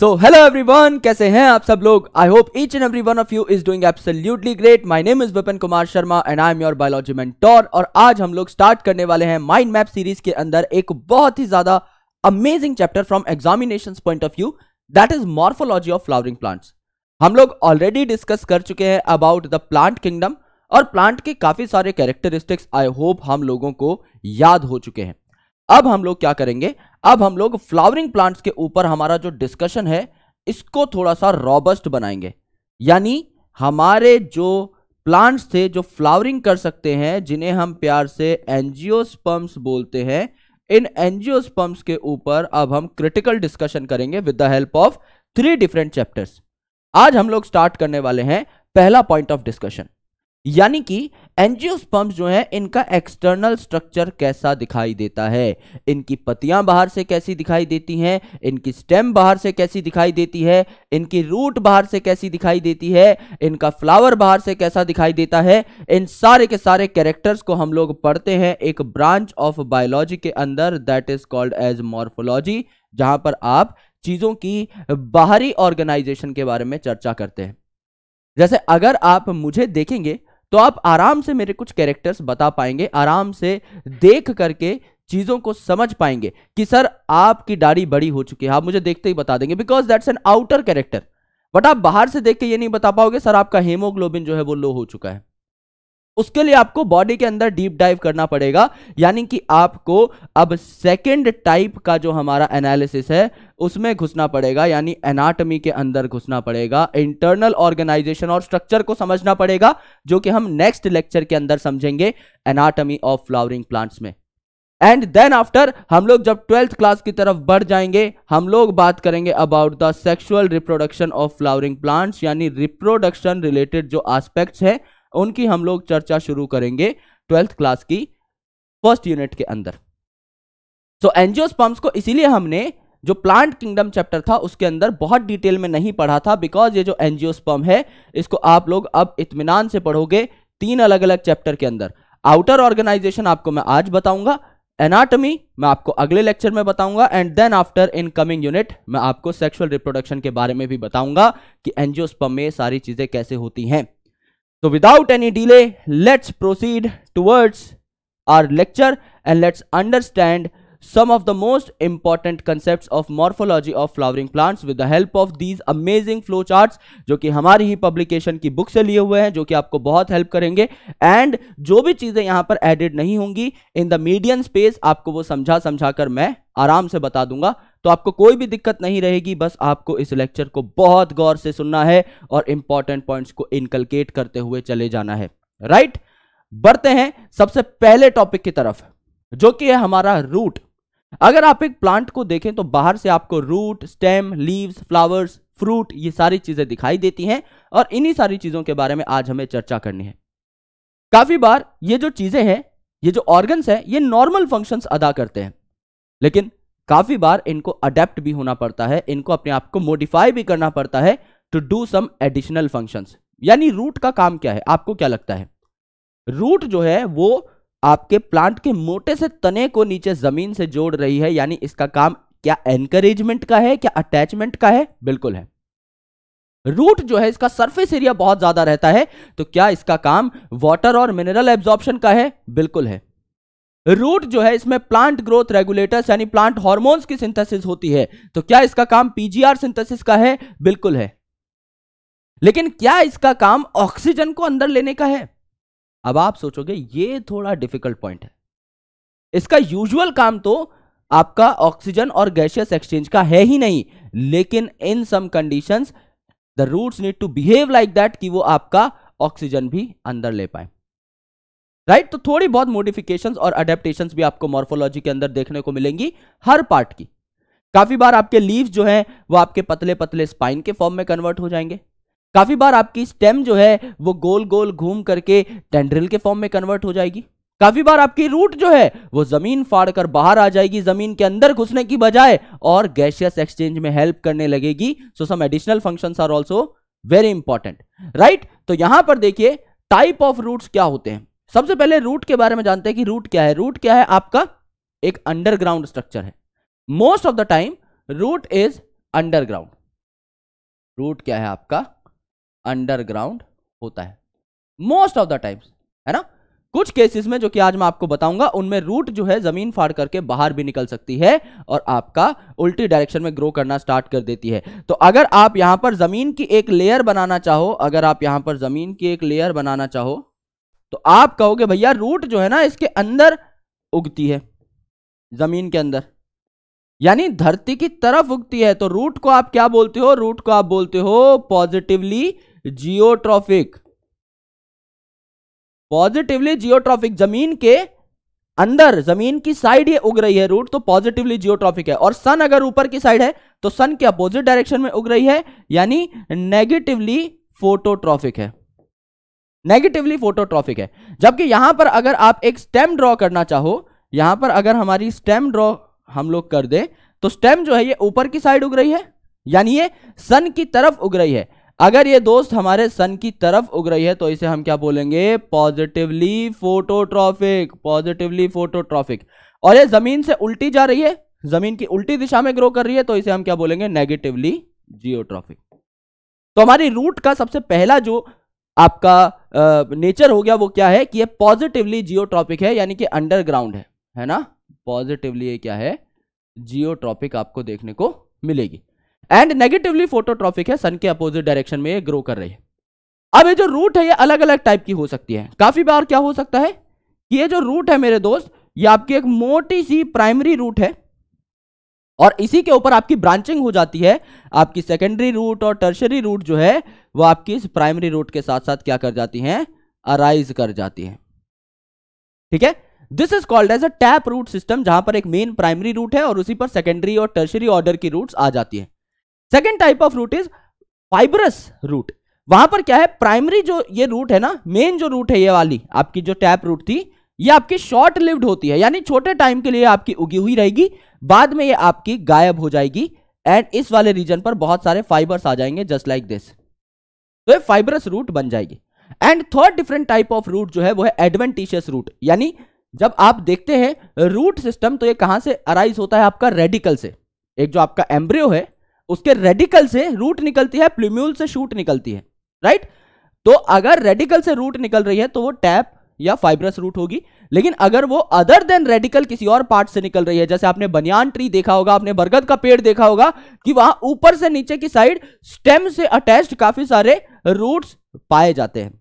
So hello everyone कैसे हैं आप सब लोग I hope each and every one of you is doing absolutely great my name is Vipin Kumar Sharma and I am your biology mentor और आज हम लोग स्टार्ट करने वाले हैं माइंड मैप सीरीज के अंदर एक बहुत ही ज्यादा amazing chapter from examination point of view that is morphology of flowering plants हम लोग ऑलरेडी डिस्कस कर चुके हैं अबाउट द प्लांट किंगडम और प्लांट के काफी सारे कैरेक्टरिस्टिक्स आई होप हम लोगों को याद हो चुके हैं अब हम लोग क्या करेंगे अब हम लोग फ्लावरिंग प्लांट्स के ऊपर हमारा जो डिस्कशन है इसको थोड़ा सा रॉबस्ट बनाएंगे यानी हमारे जो प्लांट्स थे जो फ्लावरिंग कर सकते हैं जिन्हें हम प्यार से एनजियोस्पम्स बोलते हैं इन एनजियोस्पम्स के ऊपर अब हम क्रिटिकल डिस्कशन करेंगे with the help of three different chapters आज हम लोग स्टार्ट करने वाले हैं पहला पॉइंट ऑफ डिस्कशन यानी कि एंजियोस्पर्म्स जो है इनका एक्सटर्नल स्ट्रक्चर कैसा दिखाई देता है इनकी पतियां बाहर से कैसी दिखाई देती हैं इनकी स्टेम बाहर से कैसी दिखाई देती है इनकी रूट बाहर से कैसी दिखाई देती है इनका फ्लावर बाहर से कैसा दिखाई देता है इन सारे के सारे कैरेक्टर्स को हम लोग पढ़ते हैं एक ब्रांच ऑफ बायोलॉजी के अंदर that is called as morphology जहां पर आप चीजों की बाहरी ऑर्गेनाइजेशन के बारे में चर्चा करते हैं जैसे अगर आप मुझे देखेंगे तो आप आराम से मेरे कुछ कैरेक्टर्स बता पाएंगे आराम से देख करके चीजों को समझ पाएंगे कि सर आपकी दाढ़ी बड़ी हो चुकी है आप मुझे देखते ही बता देंगे because that's an outer character but आप बाहर से देख के ये नहीं बता पाओगे सर आपका हेमोग्लोबिन जो है वो लो हो चुका है उसके लिए आपको बॉडी के अंदर डीप डाइव करना पड़ेगा यानी कि आपको अब सेकंड टाइप का जो हमारा एनालिसिस है उसमें घुसना पड़ेगा यानी एनाटमी के अंदर घुसना पड़ेगा इंटरनल ऑर्गेनाइजेशन और स्ट्रक्चर को समझना पड़ेगा जो कि हम नेक्स्ट लेक्चर के अंदर समझेंगे एनाटमी ऑफ फ्लावरिंग प्लांट्स में एंड देन आफ्टर हम लोग जब ट्वेल्थ क्लास की तरफ बढ़ जाएंगे हम लोग बात करेंगे about the sexual reproduction of flowering plants यानी रिप्रोडक्शन रिलेटेड जो आस्पेक्ट्स हैं उनकी हम लोग चर्चा शुरू करेंगे ट्वेल्थ क्लास की फर्स्ट यूनिट के अंदर सो so, एंजियोस्पर्म्स को इसीलिए हमने जो प्लांट किंगडम चैप्टर था उसके अंदर बहुत डिटेल में नहीं पढ़ा था बिकॉज ये जो एनजीओस्पर्म है इसको आप लोग अब इतमान से पढ़ोगे तीन अलग अलग चैप्टर के अंदर आउटर ऑर्गेनाइजेशन आपको मैं आज बताऊंगा एनाटॉमी मैं आपको अगले लेक्चर में बताऊंगा and then after in coming unit मैं आपको सेक्सुअल रिप्रोडक्शन के बारे में भी बताऊंगा कि एनजियोस्पर्म में सारी चीजें कैसे होती हैं So without any delay, let's proceed towards our lecture and let's understand some of the most important concepts of morphology of flowering plants with the help of these amazing flow charts जो कि हमारी ही publication की book से लिए हुए हैं जो कि आपको बहुत help करेंगे and जो भी चीज़ें यहाँ पर added नहीं होंगी in the median space आपको वो समझा समझा कर मैं आराम से बता दूंगा तो आपको कोई भी दिक्कत नहीं रहेगी बस आपको इस लेक्चर को बहुत गौर से सुनना है और इंपॉर्टेंट पॉइंट्स को इनकलकेट करते हुए चले जाना है राइट बढ़ते हैं सबसे पहले टॉपिक की तरफ जो कि है हमारा रूट अगर आप एक प्लांट को देखें तो बाहर से आपको root stem leaves flowers fruit ये सारी चीजें दिखाई देती हैं और इन्हीं सारी चीजों के बारे में आज हमें चर्चा करनी है काफी बार ये जो चीजें हैं ये जो ऑर्गन्स हैं ये नॉर्मल फंक्शंस अदा करते हैं लेकिन काफी बार इनको अडेप्ट भी होना पड़ता है इनको अपने आप को मोडिफाई भी करना पड़ता है to do some additional functions यानी रूट का काम क्या है आपको क्या लगता है रूट जो है वो आपके प्लांट के मोटे से तने को नीचे जमीन से जोड़ रही है यानी इसका काम क्या एनकरेजमेंट का है क्या अटैचमेंट का है बिल्कुल है रूट जो है इसका सरफेस एरिया बहुत ज्यादा रहता है तो क्या इसका काम वाटर और मिनरल एब्जॉर्प्शन का है बिल्कुल है रूट जो है इसमें प्लांट ग्रोथ रेगुलेटर्स यानी प्लांट हार्मोन्स की सिंथेसिस होती है तो क्या इसका काम पीजीआर सिंथेसिस का है बिल्कुल है लेकिन क्या इसका काम ऑक्सीजन को अंदर लेने का है अब आप सोचोगे ये थोड़ा डिफिकल्ट पॉइंट है इसका यूजुअल काम तो आपका ऑक्सीजन और गैशियस एक्सचेंज का है ही नहीं लेकिन in some conditions the roots need to behave like that कि वो आपका ऑक्सीजन भी अंदर ले पाए राइट तो थोड़ी बहुत मोडिफिकेशंस और अडेप्टेशन भी आपको मॉर्फोलॉजी के अंदर देखने को मिलेंगी हर पार्ट की काफी बार आपके लीव जो है वो आपके पतले पतले स्पाइन के फॉर्म में कन्वर्ट हो जाएंगे काफी बार आपकी स्टेम जो है वो गोल गोल घूम करके टेंड्रिल के फॉर्म में कन्वर्ट हो जाएगी काफी बार आपकी रूट जो है वो जमीन फाड़कर बाहर आ जाएगी जमीन के अंदर घुसने की बजाय और गैशियस एक्सचेंज में हेल्प करने लगेगी so some additional function are also very important right तो यहां पर देखिए टाइप ऑफ रूट्स क्या होते हैं सबसे पहले रूट के बारे में जानते हैं कि रूट क्या है रूट क्या है आपका एक अंडरग्राउंड स्ट्रक्चर है most of the time root is underground root क्या है आपका अंडरग्राउंड होता है मोस्ट ऑफ द टाइम्स है ना कुछ केसेस में जो कि आज मैं आपको बताऊंगा उनमें रूट जो है जमीन फाड़ करके बाहर भी निकल सकती है और आपका उल्टी डायरेक्शन में ग्रो करना स्टार्ट कर देती है तो अगर आप यहां पर जमीन की एक लेयर बनाना चाहो अगर आप यहां पर जमीन की एक लेयर बनाना चाहो तो आप कहोगे भैया रूट जो है ना इसके अंदर उगती है जमीन के अंदर यानी धरती की तरफ उगती है तो रूट को आप क्या बोलते हो रूट को आप बोलते हो पॉजिटिवली जियोट्रॉफिक पॉजिटिवली जियोट्रॉफिक जमीन के अंदर जमीन की साइड ये उग रही है रूट तो पॉजिटिवली जियोट्रॉफिक है और सन अगर ऊपर की साइड है तो सन के अपोजिट डायरेक्शन में उग रही है यानी नेगेटिवली फोटोट्रॉफिक है नेगेटिवली फोटोट्रॉफिक है जबकि यहां पर अगर आप एक स्टेम ड्रॉ करना चाहो यहां पर अगर हमारी स्टेम ड्रॉ हम लोग कर दें तो स्टेम जो है ये ऊपर की साइड उग रही है यानी ये सन की तरफ उग रही है अगर ये दोस्त हमारे सन की तरफ उग रही है तो इसे हम क्या बोलेंगे पॉजिटिवली फोटोट्रॉफिक पॉजिटिवली फोटोट्रॉफिक और ये जमीन से उल्टी जा रही है जमीन की उल्टी दिशा में ग्रो कर रही है तो इसे हम क्या बोलेंगे नेगेटिवली जियोट्रॉफिक तो हमारी रूट का सबसे पहला जो आपका नेचर हो गया वो क्या है कि ये पॉजिटिवली जियोट्रॉपिक है यानी कि अंडरग्राउंड है है ना पॉजिटिवली ये क्या है जियोट्रॉपिक आपको देखने को मिलेगी एंड नेगेटिवली फोटोट्रॉपिक है सन के अपोजिट डायरेक्शन में ये ग्रो कर रही है अब ये जो रूट है ये अलग अलग टाइप की हो सकती है काफी बार क्या हो सकता है कि ये जो रूट है मेरे दोस्त ये आपकी एक मोटी सी प्राइमरी रूट है और इसी के ऊपर आपकी ब्रांचिंग हो जाती है आपकी सेकेंडरी रूट और टर्शरी रूट जो है वो आपकी इस प्राइमरी रूट के साथ साथ क्या कर जाती हैं अराइज कर जाती है ठीक है this is called as a tap root system जहां पर एक मेन प्राइमरी रूट है और उसी पर सेकेंडरी और टर्शरी ऑर्डर की रूट आ जाती है second type of root is fibrous root वहां पर क्या है प्राइमरी जो ये रूट है ना मेन जो रूट है ये वाली आपकी जो टैप रूट थी ये आपकी शॉर्ट लिव्ड होती है यानी छोटे टाइम के लिए आपकी उगी हुई रहेगी बाद में ये आपकी गायब हो जाएगी एंड इस वाले रीजन पर बहुत सारे फाइबर्स आ जाएंगे जस्ट लाइक दिस तो ये फाइबरस रूट बन जाएगी and third different type of root जो है वो है एडवेंटिशियस रूट यानी जब आप देखते हैं रूट सिस्टम तो ये कहां से अराइज होता है आपका रेडिकल से एक जो आपका एम्ब्रियो है उसके रेडिकल से रूट निकलती है प्लिम्यूल से शूट निकलती है राइट तो अगर रेडिकल से रूट निकल रही है तो वो टैप या फाइब्रस रूट होगी लेकिन अगर वो अदर देन रेडिकल किसी और पार्ट से निकल रही है जैसे आपने बनियान ट्री देखा होगा आपने बरगद का पेड़ देखा होगा कि वहां ऊपर से नीचे की साइड स्टेम से अटैच्ड काफी सारे रूट्स पाए जाते हैं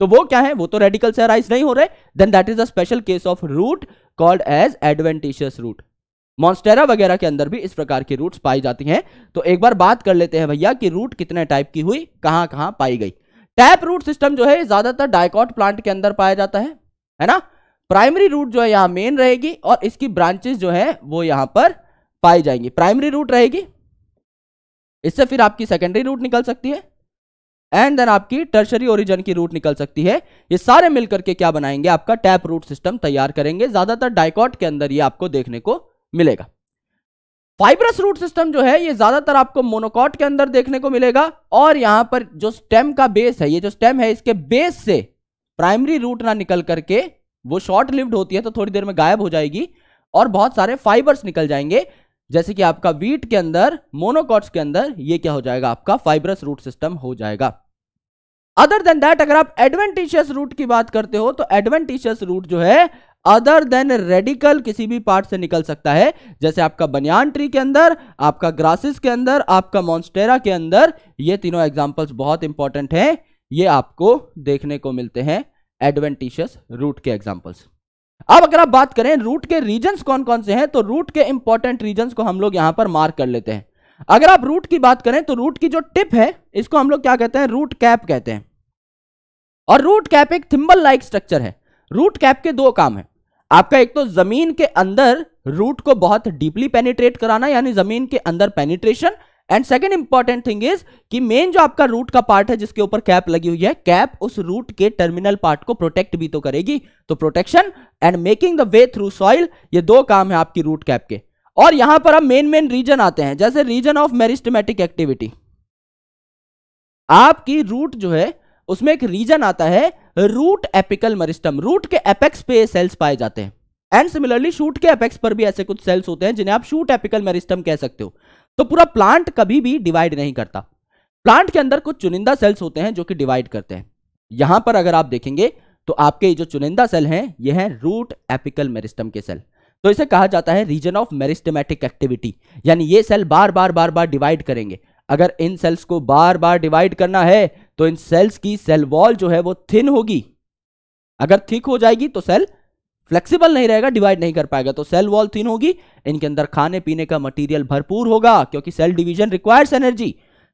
तो वो क्या है वो तो रेडिकल से अराइज नहीं हो रहे then that is a special case of root called as adventitious root monstera वगैरह के अंदर भी इस प्रकार की रूट्स पाई जाती हैं तो एक बार बात कर लेते हैं भैया कि रूट कितने टाइप की हुई कहां कहां पाई गई टैप रूट सिस्टम जो है ज्यादातर डायकॉट प्लांट के अंदर पाया जाता है है ना प्राइमरी रूट जो है यहां मेन रहेगी और इसकी ब्रांचेस जो है वो यहां पर पाई जाएंगी प्राइमरी रूट रहेगी इससे फिर आपकी सेकेंडरी रूट निकल सकती है एंड देन आपकी टर्शरी ओरिजन की रूट निकल सकती है ये सारे मिलकर के क्या बनाएंगे आपका टैप रूट सिस्टम तैयार करेंगे ज्यादातर डायकॉट के अंदर ये आपको देखने को मिलेगा फाइब्रस रूट सिस्टम जो है ये ज्यादातर आपको मोनोकॉट के अंदर देखने को मिलेगा और यहां पर जो स्टेम का बेस है ये जो स्टेम है इसके बेस से प्राइमरी रूट ना निकल करके वो शॉर्ट लिव्ड होती है तो थोड़ी देर में गायब हो जाएगी और बहुत सारे फाइबर्स निकल जाएंगे जैसे कि आपका वीट के अंदर मोनोकॉट्स के अंदर ये क्या हो जाएगा आपका फाइब्रस रूट सिस्टम हो जाएगा अदर देन दैट अगर आप एडवेंटिशियस रूट की बात करते हो तो एडवेंटिशियस रूट जो है अदर देन रेडिकल किसी भी पार्ट से निकल सकता है जैसे आपका बनियान ट्री के अंदर आपका ग्रासिस के अंदर आपका मॉन्स्टेरा के अंदर ये तीनों एग्जाम्पल्स बहुत इंपॉर्टेंट हैं ये आपको देखने को मिलते हैं एडवेंटिशियस रूट के एग्जाम्पल्स अब अगर आप बात करें रूट के रीजन्स कौन कौन से हैं तो रूट के इंपॉर्टेंट रीजन्स को हम लोग यहां पर मार्क कर लेते हैं अगर आप रूट की बात करें तो रूट की जो टिप है इसको हम लोग क्या कहते हैं रूट कैप कहते हैं और रूट कैप एक थिम्बल लाइक स्ट्रक्चर है रूट कैप के दो काम है आपका एक तो जमीन के अंदर रूट को बहुत डीपली पेनिट्रेट कराना यानी जमीन के अंदर penetration and second important thing is कि मेन जो आपका रूट का पार्ट है जिसके ऊपर कैप लगी हुई है कैप उस रूट के टर्मिनल पार्ट को प्रोटेक्ट भी तो करेगी तो protection and making the way through soil ये दो काम है आपकी रूट कैप के और यहां पर अब मेन मेन रीजन आते हैं जैसे रीजन ऑफ मेरिस्टमेटिक एक्टिविटी आपकी रूट जो है उसमें एक रीजन आता है रूट एपिकल मरिस्टम रूट के एपेक्स पे सेल्स पाए जाते हैं एंड सिमिलरली शूट के एपेक्स पर भी ऐसे कुछ सेल्स होते हैं जिन्हें आप शूट एपिकल मेरिस्टम कह सकते हो तो पूरा प्लांट कभी भी डिवाइड नहीं करता प्लांट के अंदर कुछ चुनिंदा सेल्स होते हैं जो कि डिवाइड करते हैं यहां पर अगर आप देखेंगे तो आपके जो चुनिंदा सेल हैं ये हैं रूट एपिकल मेरिस्टम के सेल तो इसे कहा जाता है रीजन ऑफ मेरिस्टमेटिक एक्टिविटी यानी ये सेल बार बार बार बार डिवाइड करेंगे अगर इन सेल्स को बार बार डिवाइड करना है तो इन सेल्स की सेल वॉल जो है वो थिन होगी अगर थिक हो जाएगी तो सेल फ्लेक्सिबल नहीं रहेगा डिवाइड नहीं कर पाएगा तो सेल वॉल थिन होगी इनके अंदर खाने पीने का मटेरियल भरपूर होगा क्योंकि सेल डिवीजन रिक्वायर्स एनर्जी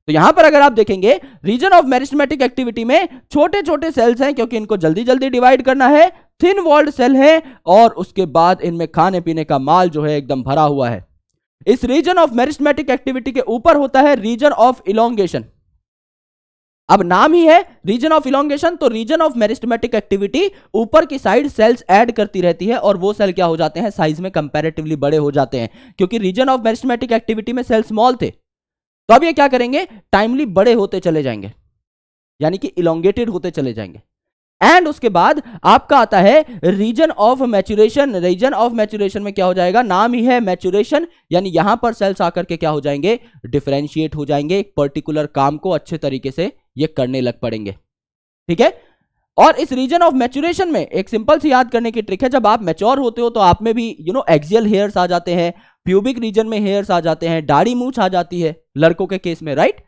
तो यहां पर अगर आप देखेंगे रीजन ऑफ मैरिस्टमेटिक एक्टिविटी में छोटे छोटे सेल्स हैं क्योंकि इनको जल्दी जल्दी डिवाइड करना है थिन वॉल्ड सेल है और उसके बाद इनमें खाने पीने का माल जो है एकदम भरा हुआ है इस रीजन ऑफ मैरिस्टमेटिक एक्टिविटी के ऊपर होता है रीजन ऑफ इलोंगेशन अब नाम ही है रीजन ऑफ इलोंगेशन तो रीजन ऑफ मेरिस्टमेटिक एक्टिविटी ऊपर की साइड सेल्स ऐड करती रहती है और वो सेल क्या हो जाते हैं साइज में कंपेरेटिवली बड़े हो जाते हैं क्योंकि रीजन ऑफ मेरिस्टमेटिक एक्टिविटी में सेल स्मॉल थे तो अब ये क्या करेंगे टाइमली बड़े होते चले जाएंगे यानी कि इलांगेटेड होते चले जाएंगे एंड उसके बाद आपका आता है region of maturation region of maturation में क्या हो जाएगा नाम ही है मैचुरेशन यानी यहां पर सेल्स आकर के क्या हो जाएंगे डिफ्रेंशिएट हो जाएंगे एक पर्टिकुलर काम को अच्छे तरीके से ये करने लग पड़ेंगे ठीक है और इस रीजन ऑफ मैचुरेशन में एक सिंपल सी याद करने की ट्रिक है जब आप मेच्योर होते हो तो आप में भी यू नो एक्सियल हेयर्स आ जाते हैं प्यूबिक रीजन में हेयर्स आ जाते हैं दाढ़ी मूछ आ जाती है लड़कों के केस में राइट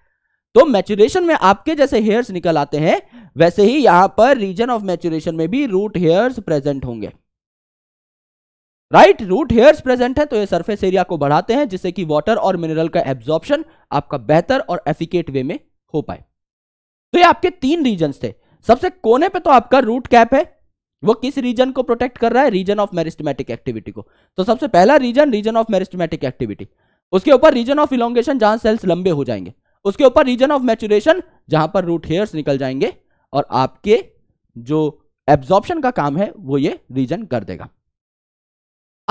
तो मैचुरेशन में आपके जैसे हेयर्स निकल आते हैं वैसे ही यहां पर रीजन ऑफ मैचुरेशन में भी रूट हेयर्स प्रेजेंट होंगे राइट रूट हेयर्स प्रेजेंट है तो ये सरफेस एरिया को बढ़ाते हैं जिससे कि वाटर और मिनरल का एब्जॉर्प्शन आपका बेहतर और एफिकेट वे में हो पाए तो ये आपके तीन रीजन थे सबसे कोने पे तो आपका रूट कैप है वो किस रीजन को प्रोटेक्ट कर रहा है रीजन ऑफ मेरिस्टमेटिक एक्टिविटी को तो सबसे पहला region region of meristematic activity उसके ऊपर रीजन ऑफ इलोंगेशन जहां सेल्स लंबे हो जाएंगे उसके ऊपर रीजन ऑफ मैचुरेशन जहां पर रूट हेयर्स निकल जाएंगे और आपके जो एब्जॉर्प्शन का काम है वो ये रीजन कर देगा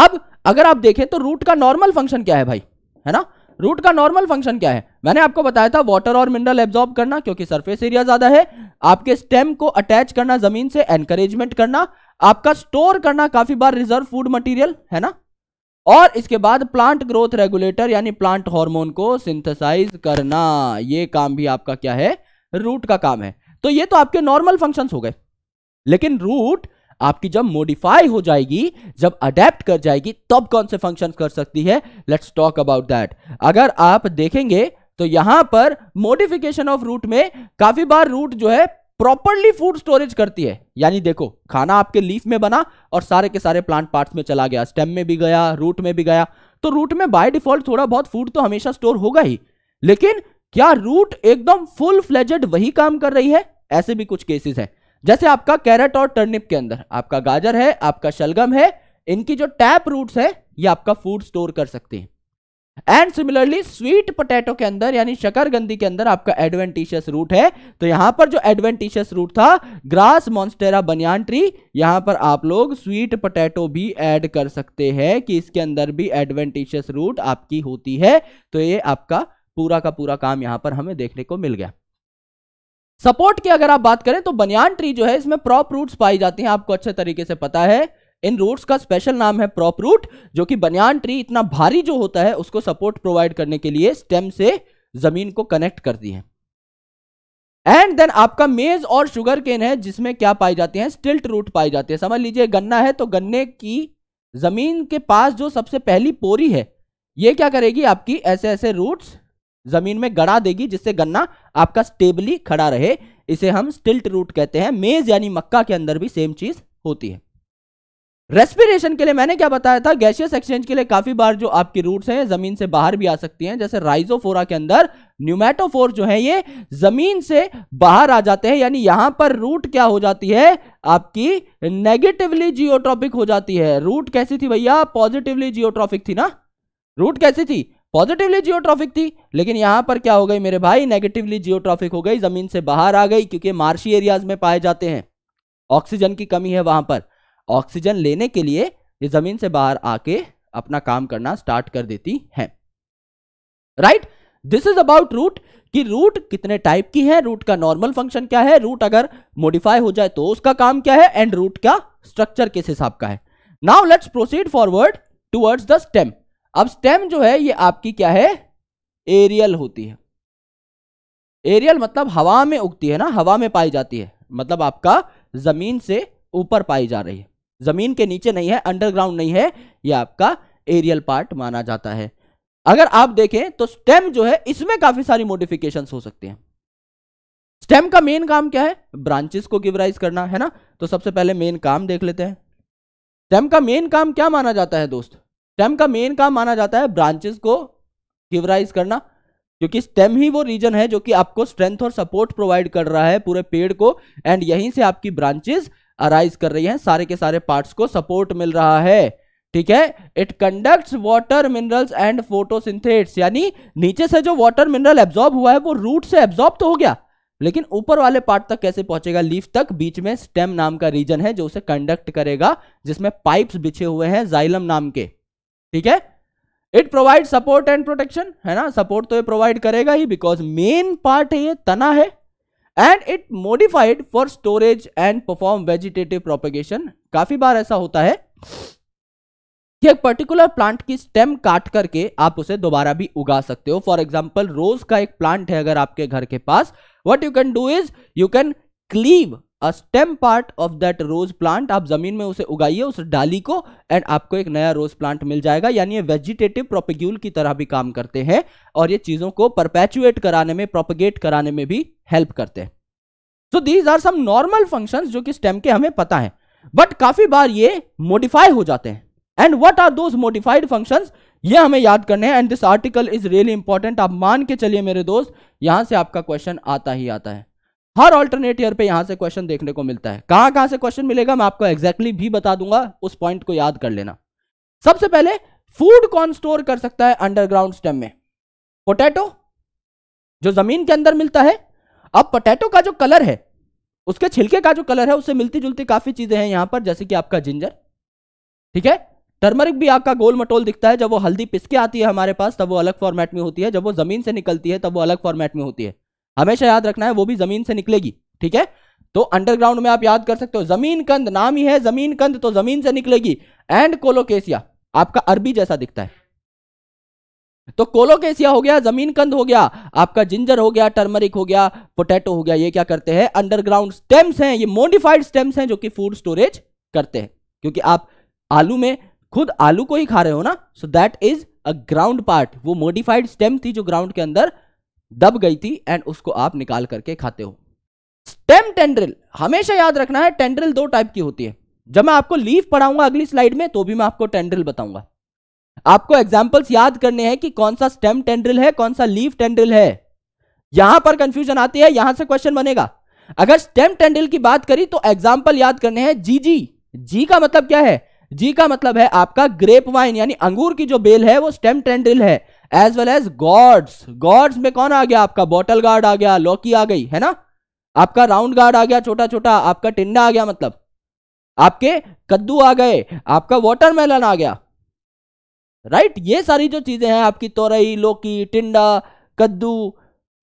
अब अगर आप देखें तो रूट का नॉर्मल फंक्शन क्या है भाई है ना रूट का नॉर्मल फंक्शन क्या है मैंने आपको बताया था वाटर और मिनरल एब्जॉर्ब करना क्योंकि सरफेस एरिया ज्यादा है आपके स्टेम को अटैच करना जमीन से एनकरेजमेंट करना आपका स्टोर करना काफी बार रिजर्व फूड मटेरियल है ना और इसके बाद प्लांट ग्रोथ रेगुलेटर यानी प्लांट हार्मोन को सिंथेसाइज करना ये काम भी आपका क्या है रूट का काम है तो ये तो आपके नॉर्मल फंक्शंस हो गए लेकिन रूट आपकी जब मोडिफाई हो जाएगी जब अडेप्ट कर जाएगी तब कौन से फंक्शन कर सकती है लेट्स टॉक अबाउट दैट अगर आप देखेंगे तो यहां पर मोडिफिकेशन ऑफ रूट में काफी बार रूट जो है प्रॉपरली फूड स्टोरेज करती है यानी देखो खाना आपके लीफ में बना और सारे के सारे प्लांट पार्ट्स में चला गया स्टेम में भी गया रूट में भी गया तो रूट में बाय डिफॉल्ट थोड़ा बहुत फूड तो हमेशा स्टोर होगा ही लेकिन क्या रूट एकदम फुल फ्लेजेड वही काम कर रही है ऐसे भी कुछ केसेस हैं जैसे आपका कैरेट और टर्निप के अंदर आपका गाजर है आपका शलगम है इनकी जो टैप रूट्स है ये आपका फूड स्टोर कर सकती है एंड सिमिलरली स्वीट पोटैटो के अंदर यानी शकरगंदी के अंदर आपका एडवेंटिशियस रूट है तो यहां पर जो एडवेंटिशियस रूट था ग्रास मॉन्स्टेरा बनियान ट्री यहां पर आप लोग स्वीट पोटैटो भी ऐड कर सकते हैं कि इसके अंदर भी एडवेंटिशियस रूट आपकी होती है तो ये आपका पूरा का पूरा काम यहां पर हमें देखने को मिल गया सपोर्ट की अगर आप बात करें तो बनियान ट्री जो है इसमें प्रॉप रूट्स पाई जाती हैं आपको अच्छे तरीके से पता है इन रूट्स का स्पेशल नाम है प्रॉप रूट जो कि बनियान ट्री इतना भारी जो होता है उसको सपोर्ट प्रोवाइड करने के लिए स्टेम से जमीन को कनेक्ट करती है एंड देन आपका मेज और शुगर केन है जिसमें क्या पाई जाती है स्टिल्ट रूट पाई जाती है समझ लीजिए गन्ना है तो गन्ने की जमीन के पास जो सबसे पहली पोरी है ये क्या करेगी आपकी ऐसे ऐसे रूट्स जमीन में गड़ा देगी जिससे गन्ना आपका स्टेबली खड़ा रहे इसे हम स्टिल्ट रूट कहते हैं मेज यानी मक्का के अंदर भी सेम चीज होती है रेस्पिरेशन के लिए मैंने क्या बताया था गैशियस एक्सचेंज के लिए काफी बार जो आपकी रूट्स हैं जमीन से बाहर भी आ सकती हैं जैसे राइजोफोरा के अंदर न्यूमेटोफोर जो है ये जमीन से बाहर आ जाते हैं यानी यहां पर रूट क्या हो जाती है आपकी नेगेटिवली जियोट्रॉपिक हो जाती है रूट कैसी थी भैया पॉजिटिवली जियोट्रॉपिक थी ना रूट कैसी थी पॉजिटिवली जियोट्रॉफिक थी लेकिन यहां पर क्या हो गई मेरे भाई नेगेटिवली जियोट्रॉफिक हो गई जमीन से बाहर आ गई क्योंकि मार्शी एरियाज में पाए जाते हैं ऑक्सीजन की कमी है वहां पर ऑक्सीजन लेने के लिए ये जमीन से बाहर आके अपना काम करना स्टार्ट कर देती है right this is about root कि रूट कितने टाइप की है रूट का नॉर्मल फंक्शन क्या है रूट अगर मोडिफाई हो जाए तो उसका काम क्या है एंड रूट का स्ट्रक्चर किस हिसाब का है now let's proceed forward towards the stem अब स्टेम जो है ये आपकी क्या है एरियल होती है एरियल मतलब हवा में उगती है ना हवा में पाई जाती है मतलब आपका जमीन से ऊपर पाई जा रही है जमीन के नीचे नहीं है अंडरग्राउंड नहीं है ये आपका एरियल पार्ट माना जाता है अगर आप देखें तो स्टेम जो है इसमें काफी सारी मॉडिफिकेशन हो सकती हैं स्टेम का मेन काम क्या है ब्रांचेस को गिवराइज करना है ना तो सबसे पहले मेन काम देख लेते हैं स्टेम का मेन काम क्या माना जाता है दोस्त स्टेम का मेन काम माना जाता है ब्रांचेस को गिवराइज करना क्योंकि स्टेम ही वो रीजन है जो कि आपको स्ट्रेंथ और सपोर्ट प्रोवाइड कर रहा है पूरे पेड़ को एंड यहीं से आपकी ब्रांचेस अराइज कर रही हैं सारे के सारे पार्ट्स को सपोर्ट मिल रहा है ठीक है it conducts water minerals and photosynthates यानी नीचे से जो वाटर मिनरल एब्जॉर्ब हुआ है वो रूट से एब्जॉर्ब तो हो गया लेकिन ऊपर वाले पार्ट तक कैसे पहुंचेगा लीफ तक बीच में स्टेम नाम का रीजन है जो उसे कंडक्ट करेगा जिसमें पाइप्स बिछे हुए हैं जाइलम नाम के ठीक है it provide support and protection है ना सपोर्ट तो ये प्रोवाइड करेगा ही बिकॉज मेन पार्ट है ये तना है and it modified for storage and perform vegetative propagation काफी बार ऐसा होता है कि एक पर्टिकुलर प्लांट की स्टेम काट करके आप उसे दोबारा भी उगा सकते हो फॉर एग्जाम्पल रोज का एक प्लांट है अगर आपके घर के पास what you can do is you can cleave a stem part of that rose plant आप जमीन में उसे उगाइए उस डाली को एंड आपको एक नया रोज प्लांट मिल जाएगा यानी ये वेजिटेटिव प्रोपिग्यूल की तरह भी काम करते हैं और ये चीजों को परपैचुएट कराने में प्रोपगेट कराने में भी हेल्प करते हैं so these are some normal function जो कि स्टेम के हमें पता है बट काफी बार ये मोडिफाई हो जाते हैं and what are those modified function ये हमें याद करने हैं and this article is really important आप मान के चलिए मेरे दोस्त यहां से आपका क्वेश्चन आता ही आता है हर ऑल्टरनेट ईयर पे यहां से क्वेश्चन देखने को मिलता है कहां कहां से क्वेश्चन मिलेगा मैं आपको एग्जैक्टली exactly भी बता दूंगा उस पॉइंट को याद कर लेना सबसे पहले फूड कौन स्टोर कर सकता है अंडरग्राउंड स्टेम में पोटैटो जो जमीन के अंदर मिलता है अब पोटैटो का जो कलर है उसके छिलके का जो कलर है उससे मिलती जुलती काफी चीजें हैं यहां पर जैसे कि आपका जिंजर ठीक है टर्मरिक भी आपका गोल मटोल दिखता है जब वो हल्दी पिसके आती है हमारे पास तब वो अलग फॉर्मेट में होती है जब वो जमीन से निकलती है तब वो अलग फॉर्मेट में होती है हमेशा याद रखना है वो भी जमीन से निकलेगी ठीक है तो अंडरग्राउंड में आप याद कर सकते हो जमीन कंद नाम ही है जमीन कंद तो जमीन से निकलेगी एंड कोलोकेसिया आपका अरबी जैसा दिखता है तो कोलोकेशिया हो गया जमीन कंद हो गया आपका जिंजर हो गया टर्मरिक हो गया पोटैटो हो गया ये क्या करते हैं अंडरग्राउंड स्टेम्स हैं ये मोडिफाइड स्टेम्स हैं जो कि फूड स्टोरेज करते हैं क्योंकि आप आलू में खुद आलू को ही खा रहे हो ना so that is a ground part वो मोडिफाइड स्टेम थी जो ग्राउंड के अंदर दब गई थी एंड उसको आप निकाल करके खाते हो स्टेम टेंड्रिल हमेशा याद रखना है टेंड्रिल दो टाइप की होती है जब मैं आपको लीव पढ़ाऊंगा अगली स्लाइड में तो भी मैं आपको टेंड्रिल बताऊंगा आपको एग्जाम्पल्स याद करने हैं कि कौन सा स्टेम टेंड्रिल है कौन सा लीव टेंड्रिल है यहां पर कंफ्यूजन आती है यहां से क्वेश्चन बनेगा अगर स्टेम टेंड्रिल की बात करी तो एग्जाम्पल याद करने हैं जी जी जी का मतलब क्या है जी का मतलब है आपका ग्रेप वाइन यानी अंगूर की जो बेल है वो स्टेम टेंड्रिल है as well as gourds gourds में कौन आ गया आपका बॉटल गार्ड आ गया लौकी आ गई है ना आपका राउंड गार्ड आ गया छोटा छोटा आपका टिंडा आ गया मतलब आपके कद्दू आ गए आपका वाटरमेलन आ गया राइट ये सारी जो चीजें हैं आपकी तोरई लौकी टिंडा कद्दू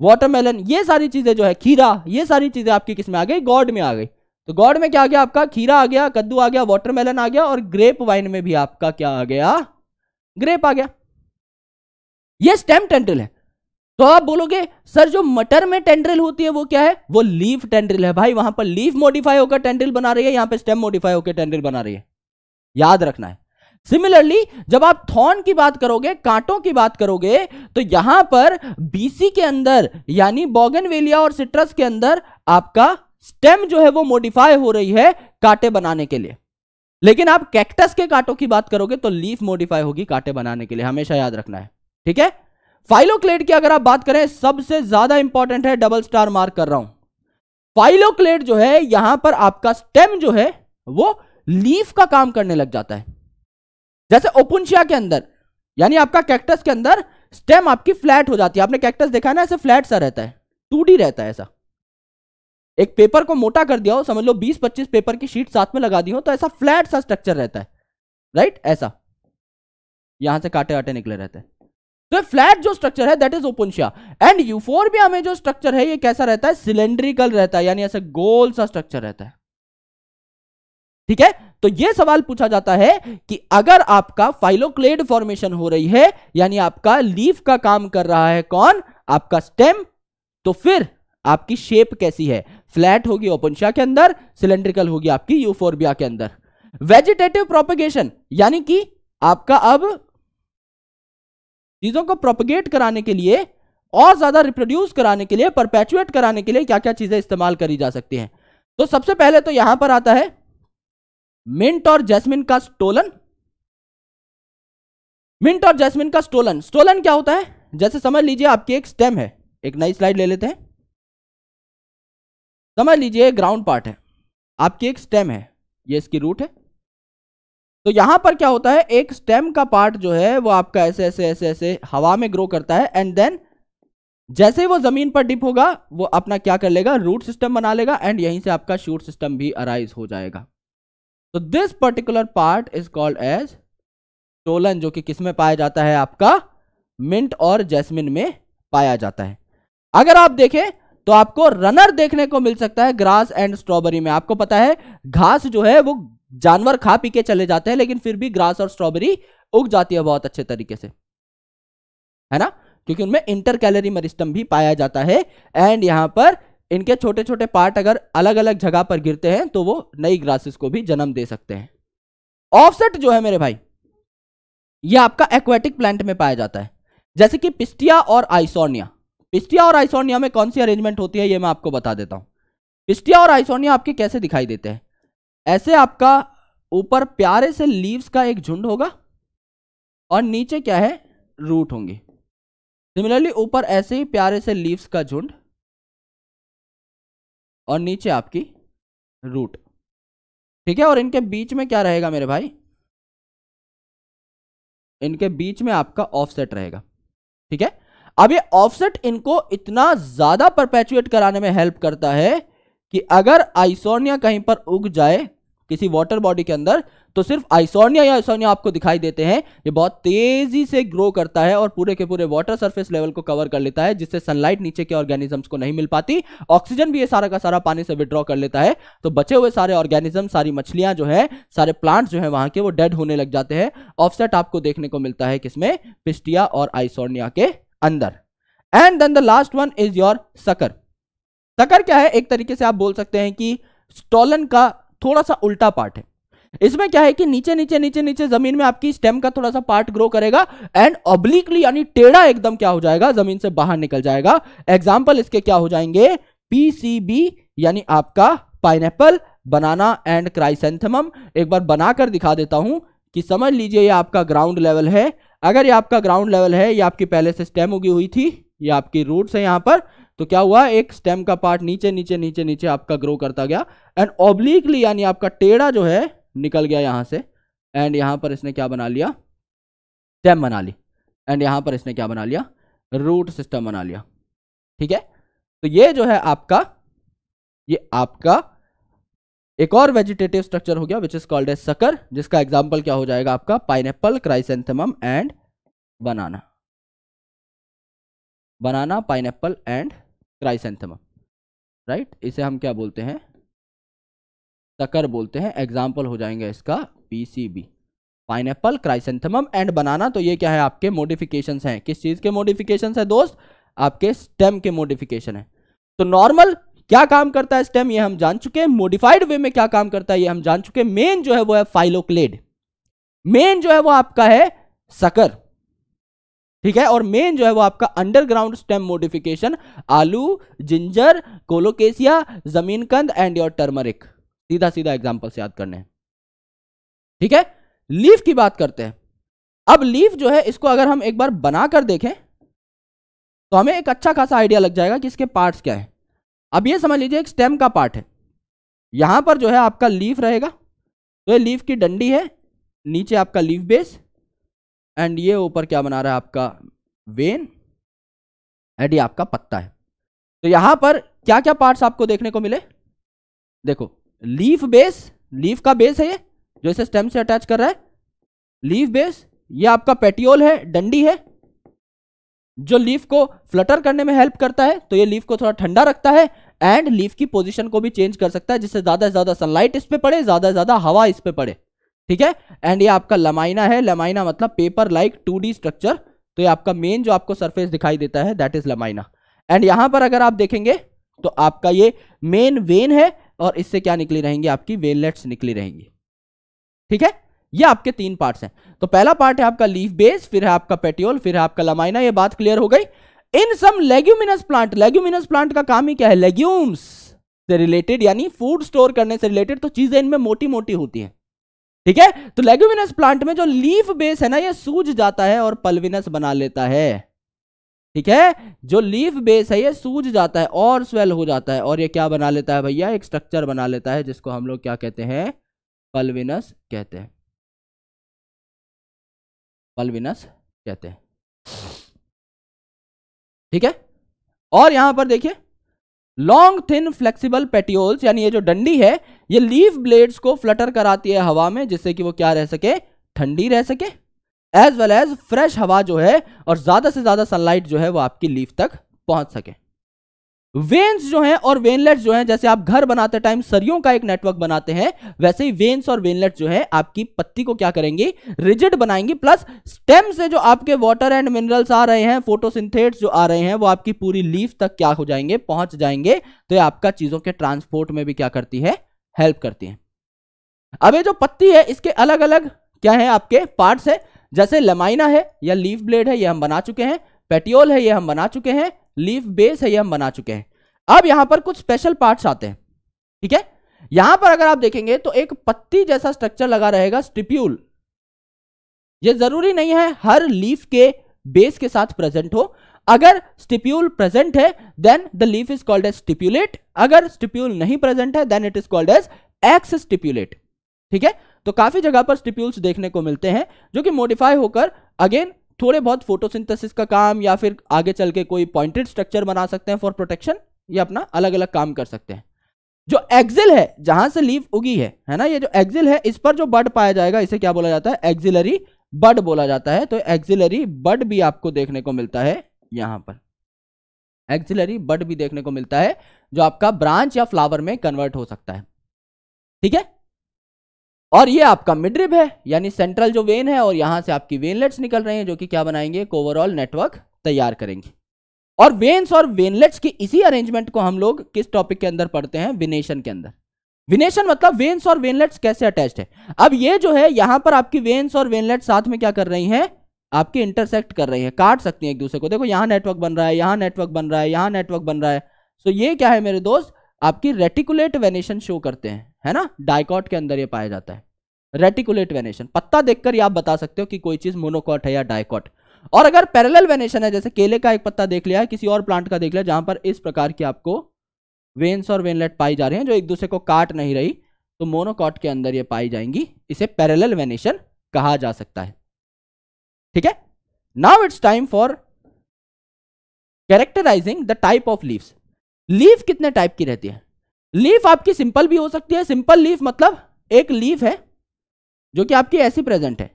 वाटरमेलन ये सारी चीजें जो है खीरा ये सारी चीजें आपकी किस में आ गई गॉड में आ गई तो गॉड में क्या आ गया आपका खीरा आ गया कद्दू आ गया वाटरमेलन आ गया और ग्रेप वाइन में भी आपका क्या आ गया ग्रेप आ गया ये स्टेम टेंड्रिल है तो आप बोलोगे सर जो मटर में टेंड्रिल होती है वो क्या है वो लीव टेंड्रिल है भाई वहां पर लीव मॉडिफाई होकर टेंड्रिल बना रही है यहां पर स्टेम मॉडिफाई होकर टेंड्रिल बना रही है याद रखना है सिमिलरली जब आप थॉर्न की बात करोगे कांटों की बात करोगे तो यहां पर बीसी के अंदर यानी बॉगनवेलिया और सिट्रस के अंदर आपका स्टेम जो है वो मॉडिफाई हो रही है कांटे बनाने के लिए लेकिन आप कैक्टस के कांटों की बात करोगे तो लीफ मॉडिफाई होगी कांटे बनाने के लिए हमेशा याद रखना है ठीक है फाइलोक्लेट की अगर आप बात करें सबसे ज्यादा इंपॉर्टेंट है डबल स्टार मार्क कर रहा हूं फाइलोक्लेट जो है यहां पर आपका स्टेम जो है वो लीफ का काम करने लग जाता है जैसे ओपुंशिया के अंदर यानी आपका कैक्टस के अंदर स्टेम आपकी फ्लैट हो जाती है आपने कैक्टस देखा है ना ऐसे फ्लैट सा रहता है टू रहता है ऐसा एक पेपर को मोटा कर दिया हो समझ लो 20-25 पेपर की शीट साथ में लगा दी हो तो ऐसा फ्लैट सा स्ट्रक्चर रहता है राइट ऐसा यहां से काटे वाटे निकले रहते हैं तो फ्लैट जो स्ट्रक्चर है that is opuntia and euphorbia में जो स्ट्रक्चर है ये कैसा रहता है सिलेंड्रिकल रहता है यानी ऐसा गोल सा स्ट्रक्चर रहता है ठीक है तो ये सवाल पूछा जाता है कि अगर आपका फाइलोक्लेड फॉर्मेशन हो रही है यानी आपका लीफ का काम कर रहा है कौन आपका स्टेम तो फिर आपकी शेप कैसी है फ्लैट होगी ओपनशिया के अंदर सिलेंड्रिकल होगी आपकी यूफोरबिया के अंदर वेजिटेटिव प्रोपेगेशन यानी कि आपका अब चीज़ों को प्रोपगेट कराने के लिए और ज़्यादा रिप्रोड्यूस कराने के लिए परपैचुएट कराने के लिए क्या क्या चीज़ें इस्तेमाल करी जा सकती हैं तो सबसे पहले तो यहां पर आता है मिंट और जैस्मिन का स्टोलन मिंट और जैस्मिन का स्टोलन स्टोलन क्या होता है जैसे समझ लीजिए आपकी एक स्टेम है एक नई स्लाइड ले लेते हैं समझ लीजिए ग्राउंड पार्ट है आपकी एक स्टेम है ये इसकी रूट है तो यहां पर क्या होता है एक स्टेम का पार्ट जो है वो आपका ऐसे ऐसे ऐसे ऐसे हवा में ग्रो करता है एंड देन जैसे ही वो जमीन पर डिप होगा वो अपना क्या कर लेगा रूट सिस्टम बना लेगा एंड यहीं से आपका शूट सिस्टम भी अराइज हो जाएगा तो this particular part is called as stolon जो कि किस में पाया जाता है आपका मिंट और जैस्मिन में पाया जाता है अगर आप देखें तो आपको रनर देखने को मिल सकता है ग्रास एंड स्ट्रॉबेरी में आपको पता है घास जो है वो जानवर खा पी के चले जाते हैं लेकिन फिर भी ग्रास और स्ट्रॉबेरी उग जाती है बहुत अच्छे तरीके से है ना क्योंकि उनमें इंटर कैलोरी मरिस्टम भी पाया जाता है एंड यहां पर इनके छोटे छोटे पार्ट अगर अलग अलग जगह पर गिरते हैं तो वो नई ग्रासेस को भी जन्म दे सकते हैं ऑफसेट जो है मेरे भाई ये आपका एक्वेटिक प्लांट में पाया जाता है जैसे कि पिस्टिया और आइसोनिया पिस्टिया और आइसोनिया में कौन सी अरेंजमेंट होती है ये मैं आपको बता देता हूं पिस्टिया और आइसोनिया आपके कैसे दिखाई देते हैं ऐसे आपका ऊपर प्यारे से लीव्स का एक झुंड होगा और नीचे क्या है रूट होंगे सिमिलरली ऊपर ऐसे ही प्यारे से लीव्स का झुंड और नीचे आपकी रूट ठीक है और इनके बीच में क्या रहेगा मेरे भाई इनके बीच में आपका ऑफसेट रहेगा ठीक है अब ये ऑफसेट इनको इतना ज्यादा परपेचुएट कराने में हेल्प करता है कि अगर आइसोनिया कहीं पर उग जाए किसी वाटर बॉडी के अंदर तो सिर्फ आइसोनिया या आइसोनिया आपको दिखाई देते हैं ये बहुत तेजी से ग्रो करता है और पूरे के पूरे वाटर सरफेस लेवल को कवर कर लेता है जिससे सनलाइट नीचे के ऑर्गेनिजम्स को नहीं मिल पाती ऑक्सीजन भी ये सारा का सारा पानी से विड्रॉ कर लेता है तो बचे हुए सारे ऑर्गेनिज्म सारी मछलियां जो है सारे प्लांट्स जो है वहां के वो डेड होने लग जाते हैं ऑफसेट आपको देखने को मिलता है किसमें पिस्टिया और आइसोनिया के अंदर and then the last one is your sucker sucker क्या है एक तरीके से आप बोल सकते हैं कि स्टोलन का थोड़ा सा उल्टा पार्ट है इसमें क्या है कि नीचे नीचे नीचे नीचे जमीन में आपकी स्टेम का थोड़ा सा पार्ट ग्रो करेगा एंड ऑब्लिकली यानी टेढ़ा एकदम क्या हो जाएगा जमीन से बाहर निकल जाएगा एग्जाम्पल इसके क्या हो जाएंगे पीसीबी यानी आपका पाइन बनाना एंड क्राइसेंथम एक बार बनाकर दिखा देता हूं कि समझ लीजिए ये आपका ग्राउंड लेवल है अगर ये आपका ग्राउंड लेवल है ये आपकी पहले से स्टेम उगी हुई थी ये आपकी रूट्स है यहाँ पर तो क्या हुआ एक स्टेम का पार्ट नीचे नीचे नीचे नीचे आपका ग्रो करता गया एंड ऑब्लिकली यानी आपका टेढ़ा जो है निकल गया यहां से एंड यहां पर इसने क्या बना लिया स्टेम बना ली एंड यहां पर इसने क्या बना लिया रूट सिस्टम बना लिया ठीक है तो ये जो है आपका ये आपका एक और वेजिटेटिव स्ट्रक्चर हो गया which is called a sucker जिसका एग्जाम्पल क्या हो जाएगा आपका pineapple and banana banana pine and chrysanthemum right इसे हम क्या बोलते हैं तकर बोलते हैं एग्जाम्पल हो जाएंगे इसका PCB pineapple chrysanthemum and banana तो ये क्या है आपके मोडिफिकेशन हैं किस चीज़ के मोडिफिकेशन है दोस्त आपके स्टेम के मोडिफिकेशन है तो नॉर्मल क्या काम करता है स्टेम ये हम जान चुके हैं मोडिफाइड वे में क्या काम करता है ये हम जान चुके हैं मेन जो है वो है फाइलोक्लेड मेन जो है वो आपका है सकर ठीक है और मेन जो है वो आपका अंडरग्राउंड स्टेम मोडिफिकेशन आलू जिंजर कोलोकेसिया जमीनकंद एंड योर टर्मरिक सीधा सीधा एग्जाम्पल से याद करने ठीक है लीफ की बात करते हैं अब लीफ जो है इसको अगर हम एक बार बना कर देखें तो हमें एक अच्छा खासा आइडिया लग जाएगा कि इसके पार्ट्स क्या है अब ये समझ लीजिए एक स्टेम का पार्ट है यहां पर जो है आपका लीफ रहेगा तो ये लीफ की डंडी है नीचे आपका लीफ बेस एंड ये ऊपर क्या बना रहा है आपका वेन एंड ये आपका पत्ता है तो यहां पर क्या क्या पार्ट्स आपको देखने को मिले देखो लीफ बेस लीफ का बेस है ये जो इसे स्टेम से अटैच कर रहा है लीफ बेस ये आपका पेटियोल है डंडी है जो लीफ को फ्लटर करने में हेल्प करता है तो ये लीफ को थोड़ा ठंडा रखता है एंड लीफ की पोजीशन को भी चेंज कर सकता है जिससे ज्यादा से ज्यादा सनलाइट इस पर पड़े ज्यादा से ज्यादा हवा इस पे पड़े ठीक है एंड ये आपका लमाइना है लमाइना मतलब पेपर लाइक टू स्ट्रक्चर तो ये आपका मेन जो आपको सरफेस दिखाई देता है दैट इज लमाइना एंड यहां पर अगर आप देखेंगे तो आपका ये मेन वेन है और इससे क्या निकली रहेंगी आपकी वेनलेट्स निकली रहेंगी ठीक है ये आपके तीन पार्ट्स हैं तो पहला पार्ट है आपका लीफ बेस फिर है आपका पेटियोल फिर है आपका लमाइना ये बात क्लियर हो गई in some leguminous plant leguminous plant का काम ही क्या है लेग्यूम्स से रिलेटेड यानी फूड स्टोर करने से रिलेटेड तो चीजें इनमें मोटी मोटी होती हैं ठीक है तो लेग्यूमिनस प्लांट में जो लीफ बेस है ना ये सूज जाता है और पल्विनस बना लेता है ठीक है जो लीफ बेस है ये सूज जाता है और स्वेल हो जाता है और ये क्या बना लेता है भैया एक स्ट्रक्चर बना लेता है जिसको हम लोग क्या कहते हैं पल्विनस कहते हैं पल्विनस कहते हैं ठीक है और यहां पर देखिए लॉन्ग थिन फ्लेक्सिबल पेटियोल्स यानी ये जो डंडी है ये लीफ ब्लेड्स को फ्लटर कराती है हवा में जिससे कि वो क्या रह सके ठंडी रह सके एज वेल एज फ्रेश हवा जो है और ज़्यादा से ज़्यादा सनलाइट जो है वो आपकी लीफ तक पहुंच सके वेन्स जो हैं और वेनलेट जो हैं जैसे आप घर बनाते टाइम सरियों का एक नेटवर्क बनाते हैं वैसे ही वेन्स और वेनलेट जो है आपकी पत्ती को क्या करेंगे रिजिड बनाएंगे प्लस स्टेम से जो आपके वाटर एंड मिनरल्स आ रहे हैं फोटोसिंथेट्स जो आ रहे हैं वो आपकी पूरी लीफ तक क्या हो जाएंगे पहुंच जाएंगे तो ये आपका चीजों के ट्रांसपोर्ट में भी क्या करती है हेल्प करती है अब ये जो पत्ती है इसके अलग अलग क्या है आपके पार्ट्स है जैसे लेमाइना है या लीफ ब्लेड है ये हम बना चुके हैं पेटियोल है ये हम बना चुके हैं लीफ बेस है ये हम बना चुके हैं अब यहां पर कुछ स्पेशल पार्ट्स आते हैं ठीक है यहां पर अगर आप देखेंगे तो एक पत्ती जैसा स्ट्रक्चर लगा रहेगा स्टिप्यूल ये जरूरी नहीं है हर लीफ के बेस के साथ प्रेजेंट हो अगर स्टिप्यूल प्रेजेंट है then the leaf is called as stipulate अगर स्टिप्यूल नहीं प्रेजेंट है then it is called as exstipulate ठीक है तो काफी जगह पर स्टिप्यूल्स देखने को मिलते हैं जो कि मोडिफाई होकर अगेन थोड़े बहुत फोटोसिंथेसिस का काम या फिर आगे चल के कोई पॉइंटेड स्ट्रक्चर बना सकते हैं फॉर प्रोटेक्शन ये अपना अलग अलग काम कर सकते हैं जो एक्सिल है जहां से लीव उगी है है ना ये जो एक्सिल है इस पर जो बर्ड पाया जाएगा इसे क्या बोला जाता है एक्सिलरी बर्ड बोला जाता है तो एक्सिलरी बर्ड भी आपको देखने को मिलता है यहां पर एक्सिलरी बर्ड भी देखने को मिलता है जो आपका ब्रांच या फ्लावर में कन्वर्ट हो सकता है ठीक है और ये आपका मिडरिब है यानी सेंट्रल जो वेन है और यहां से आपकी वेनलेट्स निकल रहे हैं जो कि क्या बनाएंगे एक ओवरऑल नेटवर्क तैयार करेंगे और वेन्स और वेनलेट्स की इसी अरेंजमेंट को हम लोग किस टॉपिक के अंदर पढ़ते हैं विनेशन के अंदर विनेशन मतलब वेन्स और वेनलेट्स कैसे अटैच्ड है अब ये जो है यहां पर आपकी वेन्स और वेनलेट्स साथ में क्या कर रही हैं आपके इंटरसेक्ट कर रही है काट सकती हैं एक दूसरे को देखो यहां नेटवर्क बन रहा है यहां नेटवर्क बन रहा है यहां नेटवर्क बन रहा है सो ये क्या है मेरे दोस्त आपकी रेटिकुलेट वेनेशन शो करते हैं है ना डायकॉट के अंदर ये पाया जाता है रेटिकुलेट वेनेशन पत्ता देखकर आप बता सकते हो कि कोई चीज मोनोकॉट है या डायकॉट और अगर पैरेलल वेनेशन है जैसे केले का एक पत्ता देख लिया है किसी और प्लांट का देख लिया जहां पर इस प्रकार की आपको वेन्स और वेनलेट पाई जा रहे हैं जो एक दूसरे को काट नहीं रही तो मोनोकॉट के अंदर ये पाई जाएंगी इसे पैरेलल वेनेशन कहा जा सकता है ठीक है now it's time for characterizing the type of leaves leave कितने टाइप की रहती है लीफ आपकी सिंपल भी हो सकती है सिंपल लीफ मतलब एक लीफ है जो कि आपकी ऐसी प्रेजेंट है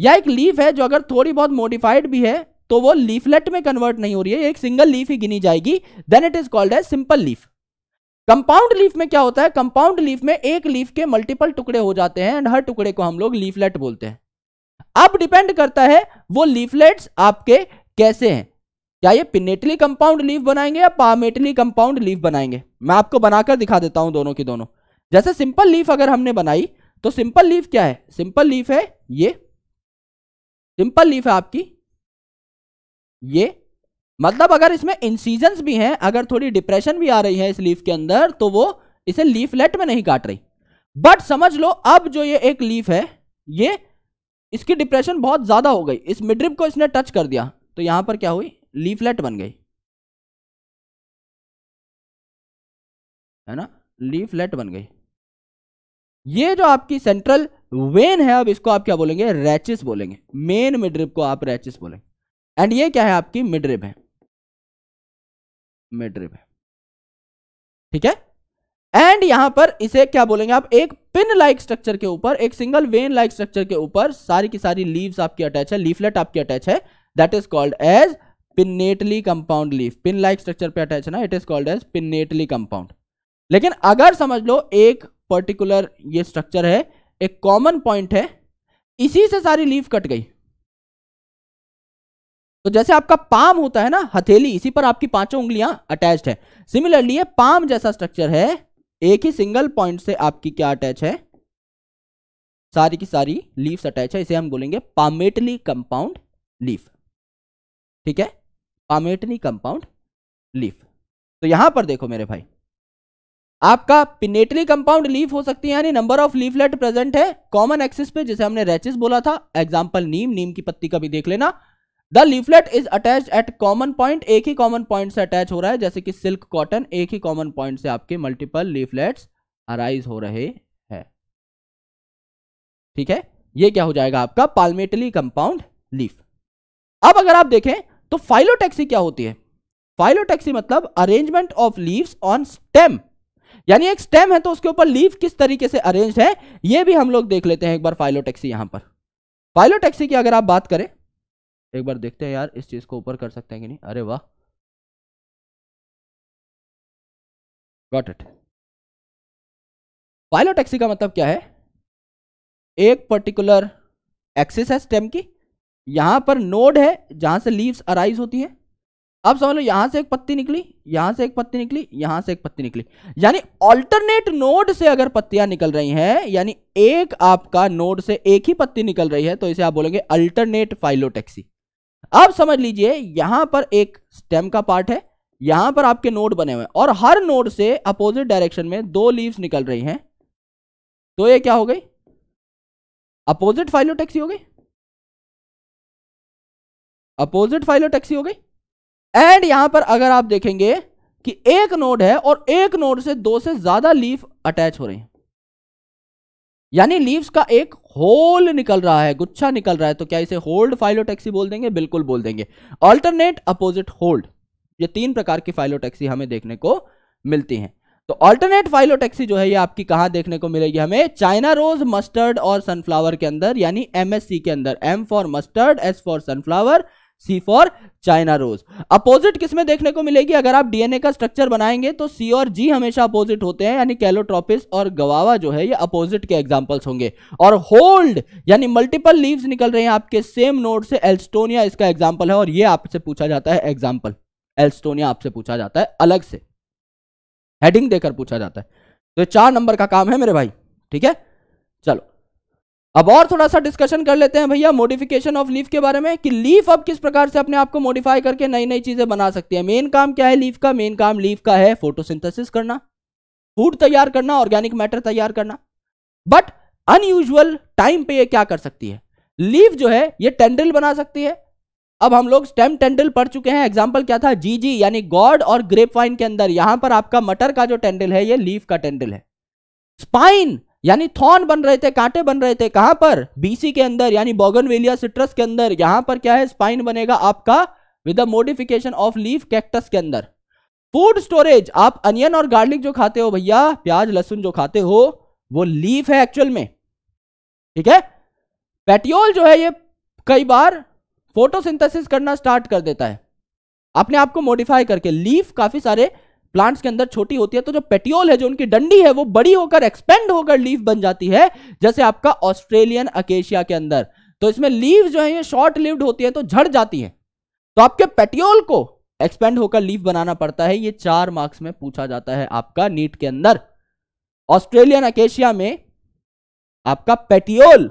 या एक लीफ है जो अगर थोड़ी बहुत मॉडिफाइड भी है तो वो लीफलेट में कन्वर्ट नहीं हो रही है एक सिंगल लीफ ही गिनी जाएगी then it is called as simple leaf compound leaf में क्या होता है कंपाउंड लीफ में एक लीफ के मल्टीपल टुकड़े हो जाते हैं एंड हर टुकड़े को हम लोग लीफलेट बोलते हैं अब डिपेंड करता है वो लीफलेट्स आपके कैसे हैं क्या ये पिनेटली कंपाउंड लीफ बनाएंगे या पामेटली कंपाउंड लीफ बनाएंगे मैं आपको बनाकर दिखा देता हूं दोनों की दोनों जैसे सिंपल लीफ अगर हमने बनाई तो सिंपल लीफ क्या है सिंपल लीफ है ये सिंपल लीफ है आपकी ये मतलब अगर इसमें इंसीजन भी हैं अगर थोड़ी डिप्रेशन भी आ रही है इस लीफ के अंदर तो वो इसे लीफलेट में नहीं काट रही बट समझ लो अब जो ये एक लीफ है ये इसकी डिप्रेशन बहुत ज्यादा हो गई इस मिड्रिप को इसने टच कर दिया तो यहां पर क्या हुई लीफलेट बन गई है ना लीफलेट बन गई ये जो आपकी सेंट्रल वेन है अब इसको आप क्या बोलेंगे रैचिस बोलेंगे मेन मिडरिप को आप रैचिस बोलेंगे एंड ये क्या है आपकी मिडरिप है मिडरिप है ठीक है एंड यहां पर इसे क्या बोलेंगे आप एक पिन लाइक स्ट्रक्चर के ऊपर एक सिंगल वेन लाइक स्ट्रक्चर के ऊपर सारी की सारी लीव्स आपकी अटैच है लीफलेट आपकी अटैच है that is called as pinnately compound leaf pin like structure पे अटैच है ना it is called as pinnately compound लेकिन अगर समझ लो एक पर्टिकुलर ये स्ट्रक्चर है एक कॉमन पॉइंट है इसी से सारी लीफ कट गई तो जैसे आपका पाम होता है ना हथेली इसी पर आपकी पांचों उंगलियां अटैच्ड है सिमिलरली ये पाम जैसा स्ट्रक्चर है एक ही सिंगल पॉइंट से आपकी क्या अटैच है सारी की सारी लीव्स अटैच है इसे हम बोलेंगे पामेटली कंपाउंड लीफ ठीक है पामेटली कंपाउंड लीफ तो यहां पर देखो मेरे भाई आपका पिनेटली कंपाउंड लीफ हो सकती है यानी नंबर ऑफ लीफलेट प्रेजेंट है कॉमन एक्सिस पे जिसे हमने रेचिस बोला था एग्जांपल नीम नीम की पत्ती का भी देख लेना the leaflet is attach at common point एक ही कॉमन पॉइंट से अटैच हो रहा है जैसे कि सिल्क कॉटन एक ही कॉमन पॉइंट से आपके मल्टीपल लीफलेट्स अराइज हो रहे हैं ठीक है ये क्या हो जाएगा आपका पालमेटली कंपाउंड लीफ अब अगर आप देखें तो फाइलोटैक्सी क्या होती है फाइलोटैक्सी मतलब arrangement of leaves on stem यानी एक स्टेम है तो उसके ऊपर लीव किस तरीके से अरेंज है यह भी हम लोग देख लेते हैं एक बार फाइलोटेक्सी यहां पर फाइलोटेक्सी की अगर आप बात करें एक बार देखते हैं यार इस चीज़ को ऊपर कर सकते हैं कि नहीं अरे वाह गॉट इट फाइलोटेक्सी का मतलब क्या है एक पर्टिकुलर एक्सिस है स्टेम की यहां पर नोड है जहां से लीव्स अराइज होती है अब समझ लो यहां से एक पत्ती निकली यहां से एक पत्ती निकली यहां से एक पत्ती निकली यानी ऑल्टरनेट नोड से अगर पत्तियां निकल रही हैं यानी एक आपका नोड से एक ही पत्ती निकल रही है तो इसे आप बोलेंगे अल्टरनेट फाइलोटेक्सी अब समझ लीजिए यहां पर एक स्टेम का पार्ट है यहां पर आपके नोड बने हुए हैं और हर नोड से अपोजिट डायरेक्शन में दो लीव्स निकल रही हैं तो ये क्या हो गई अपोजिट फाइलोटेक्सी हो गई अपोजिट फाइलोटेक्सी हो गई एंड यहां पर अगर आप देखेंगे कि एक नोड है और एक नोड से दो से ज्यादा लीफ अटैच हो रहे हैं यानी लीव्स का एक होल निकल रहा है गुच्छा निकल रहा है तो क्या इसे होल्ड फाइलोटैक्सी बोल देंगे बिल्कुल बोल देंगे ऑल्टरनेट अपोजिट होल्ड ये तीन प्रकार की फाइलोटैक्सी हमें देखने को मिलती हैं तो ऑल्टरनेट फाइलोटैक्सी जो है ये आपकी कहां देखने को मिलेगी हमें चाइना रोज मस्टर्ड और सनफ्लावर के अंदर यानी एमएससी के अंदर M for mustard S for sunflower C for China rose opposite किसमें देखने को मिलेगी अगर आप डीएनए का स्ट्रक्चर बनाएंगे तो सी और जी हमेशा अपोजिट होते हैं यानी कैलोट्रोपिस और गवावा जो है ये अपोजिट के एग्जाम्पल्स होंगे और होल्ड यानी मल्टीपल लीव्स निकल रहे हैं आपके सेम नोट से एल्स्टोनिया इसका एग्जाम्पल है और ये आपसे पूछा जाता है एग्जाम्पल एल्स्टोनिया आपसे पूछा जाता है अलग से हेडिंग देकर पूछा जाता है तो चार नंबर का काम है मेरे भाई ठीक है चलो अब और थोड़ा सा डिस्कशन कर लेते हैं भैया मॉडिफिकेशन ऑफ लीफ के बारे में कि लीफ अब किस प्रकार से अपने आप को मॉडिफाई करके नई नई चीजें बना सकती है मेन काम क्या है लीफ का मेन काम लीफ का है फोटोसिंथेसिस करना फूड तैयार करना ऑर्गेनिक मैटर तैयार करना बट अनयूजल टाइम पे ये क्या कर सकती है लीफ जो है ये टेंडल बना सकती है अब हम लोग स्टेम टेंडल पढ़ चुके हैं एग्जाम्पल क्या था जी जी यानी गॉड और ग्रेप वाइन के अंदर यहां पर आपका मटर का जो टेंडल है ये लीफ का टेंडल है स्पाइन यानी थॉन बन रहे थे कांटे बन रहे थे कहां पर बीसी के अंदर यानी बोगनवेलिया सिट्रस के अंदर यहां पर क्या है स्पाइन बनेगा आपका with the modification of leaf cactus के अंदर फूड स्टोरेज आप अनियन और गार्लिक जो खाते हो भैया प्याज लहसुन जो खाते हो वो लीफ है एक्चुअल में ठीक है पेटियोल जो है ये कई बार फोटोसिंथेसिस करना स्टार्ट कर देता है अपने आप को मॉडिफाई करके लीफ काफी सारे प्लांट्स के अंदर छोटी होती है तो जो पेटियोल है जो उनकी डंडी है वो बड़ी होकर एक्सपेंड होकर लीव बन जाती है जैसे आपका ऑस्ट्रेलियन अकेशिया के अंदर तो इसमें लीव जो है ये शॉर्ट लिव्ड होती है तो झड़ जाती है तो आपके पेटियोल को एक्सपेंड होकर लीव बनाना पड़ता है ये चार मार्क्स में पूछा जाता है आपका नीट के अंदर ऑस्ट्रेलियन अकेशिया में आपका पेटियोल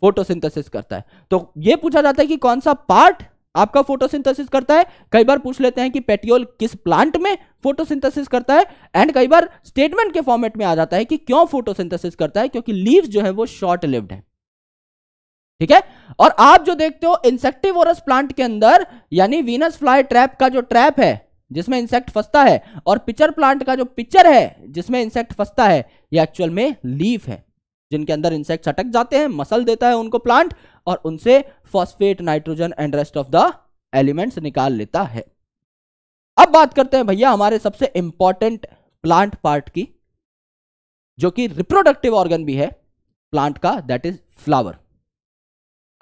फोटोसिंथेसिस करता है तो ये पूछा जाता है कि कौन सा पार्ट आपका फोटोसिंथेसिस करता है कई बार पूछ लेते हैं कि पेट्योल किस प्लांट में फोटोसिंथेसिस करता है एंड कई बार स्टेटमेंट के फॉर्मेट में आ जाता है कि क्यों फोटोसिंथेसिस करता है क्योंकि लीव्स जो है वो शॉर्ट लिव्ड है ठीक है और आप जो देखते हो इंसेक्टिवोरस प्लांट के अंदर यानी वीनस फ्लाई ट्रैप का जो ट्रैप है जिसमें इंसेक्ट फंसता है और पिचर प्लांट का जो पिचर है जिसमें इंसेक्ट फंसता है ये एक्चुअल में लीफ है जिनके अंदर इंसेक्ट अटक जाते हैं मसल देता है उनको प्लांट और उनसे phosphate nitrogen and rest of the elements निकाल लेता है अब बात करते हैं भैया हमारे सबसे इंपॉर्टेंट प्लांट पार्ट की जो कि रिप्रोडक्टिव ऑर्गन भी है प्लांट का दैट इज फ्लावर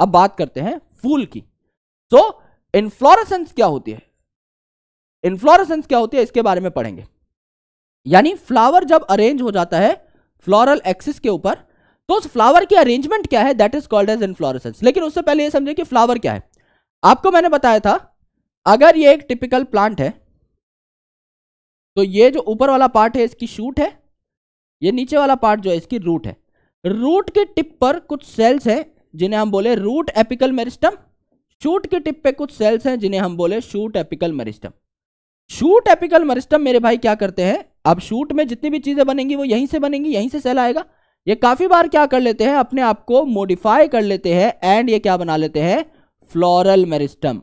अब बात करते हैं फूल की सो so, इन्फ्लोरेसेंस क्या होती है इन्फ्लोरेसेंस क्या होती है इसके बारे में पढ़ेंगे यानी फ्लावर जब अरेंज हो जाता है फ्लोरल एक्सिस के ऊपर तो उस फ्लावर की अरेंजमेंट क्या है that is called as inflorescence लेकिन उससे पहले ये समझे कि फ्लावर क्या है आपको मैंने बताया था अगर ये एक टिपिकल प्लांट है तो ये जो ऊपर वाला पार्ट है इसकी शूट है ये नीचे वाला पार्ट जो है इसकी रूट है रूट के टिप पर कुछ सेल्स हैं जिन्हें हम बोले रूट एपिकल मेरिस्टम शूट के टिप पे कुछ सेल्स हैं जिन्हें हम बोले shoot apical meristem shoot apical meristem मेरे भाई क्या करते हैं अब शूट में जितनी भी चीजें बनेंगी वो यहीं से बनेंगी यहीं से सेल आएगा ये काफ़ी बार क्या कर लेते हैं अपने आप को मॉडिफाई कर लेते हैं एंड ये क्या बना लेते हैं फ्लोरल मेरिस्टम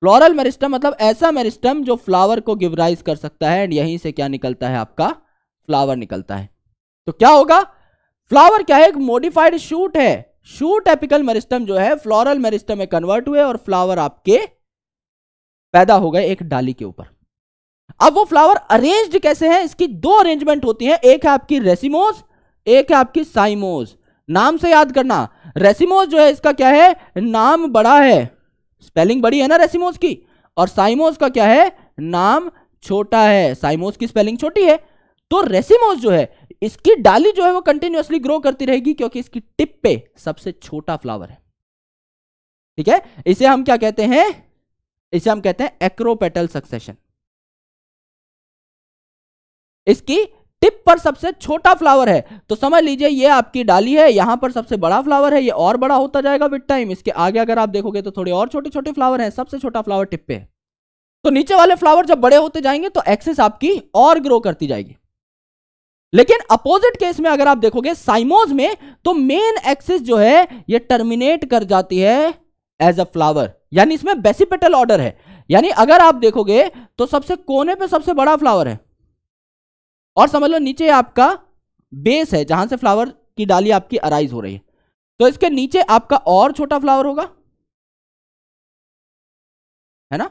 फ्लोरल मेरिस्टम मतलब ऐसा मेरिस्टम जो फ्लावर को गिवराइज कर सकता है एंड यहीं से क्या निकलता है आपका फ्लावर निकलता है तो क्या होगा फ्लावर क्या है एक मॉडिफाइड शूट है शूट एपिकल मेरिस्टम जो है फ्लोरल मेरिस्टम में कन्वर्ट हुए और फ्लावर आपके पैदा हो गए एक डाली के ऊपर अब वो फ्लावर अरेंज्ड कैसे हैं इसकी दो अरेंजमेंट होती है एक है आपकी रेसिमोज एक है आपकी साइमोज नाम से याद करना रेसिमोज जो है इसका क्या है नाम बड़ा है स्पेलिंग बड़ी है ना रेसिमोज की और साइमोज का क्या है नाम छोटा है साइमोज की स्पेलिंग छोटी है तो रेसिमोज जो है इसकी डाली जो है वो कंटिन्यूसली ग्रो करती रहेगी क्योंकि इसकी टिप पे सबसे छोटा फ्लावर है ठीक है इसे हम क्या कहते हैं इसे हम कहते हैं एक्रोपेटल सक्सेशन इसकी टिप पर सबसे छोटा फ्लावर है तो समझ लीजिए ये आपकी डाली है यहाँ पर सबसे बड़ा फ्लावर है ये और बड़ा होता जाएगा विद टाइम इसके आगे अगर आप देखोगे तो थोड़े और छोटे छोटे फ्लावर हैं सबसे छोटा फ्लावर टिप पे है तो नीचे वाले फ्लावर जब बड़े होते जाएंगे तो एक्सेस आपकी और ग्रो करती जाएगी लेकिन अपोजिट केस में अगर आप देखोगे साइमोज में तो मेन एक्सिस जो है ये टर्मिनेट कर जाती है एज अ फ्लावर यानी इसमें बेसिपेटल ऑर्डर है यानी अगर आप देखोगे तो सबसे कोने पे सबसे बड़ा फ्लावर है और समझ लो नीचे आपका बेस है जहां से फ्लावर की डाली आपकी अराइज हो रही है तो इसके नीचे आपका और छोटा फ्लावर होगा है ना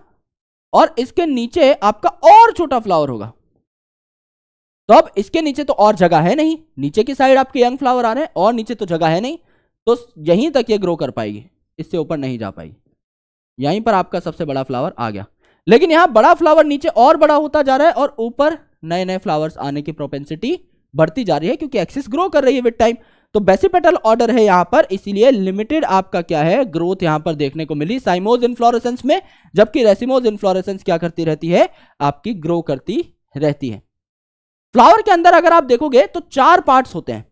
और इसके नीचे आपका और छोटा फ्लावर होगा तो अब इसके नीचे तो और जगह है नहीं नीचे की साइड आपके यंग फ्लावर आ रहे हैं और नीचे तो जगह है नहीं तो यहीं तक ये ग्रो कर पाएगी इससे ऊपर नहीं जा पाएगी यहीं पर आपका सबसे बड़ा फ्लावर आ गया लेकिन यहां बड़ा फ्लावर नीचे और बड़ा होता जा रहा है और ऊपर नए नए फ्लावर्स आने की प्रोपेंसिटी बढ़ती जा रही है क्योंकि एक्सिस ग्रो कर रही है विद टाइम तो बेसिपेटल ऑर्डर है यहां पर इसीलिए लिमिटेड आपका क्या है ग्रोथ यहां पर देखने को मिली साइमोज इन्फ्लोरेसेंस में जबकि रेसिमोज इन्फ्लोरेसेंस क्या करती रहती है आपकी ग्रो करती रहती है फ्लावर के अंदर अगर आप देखोगे तो चार पार्ट्स होते हैं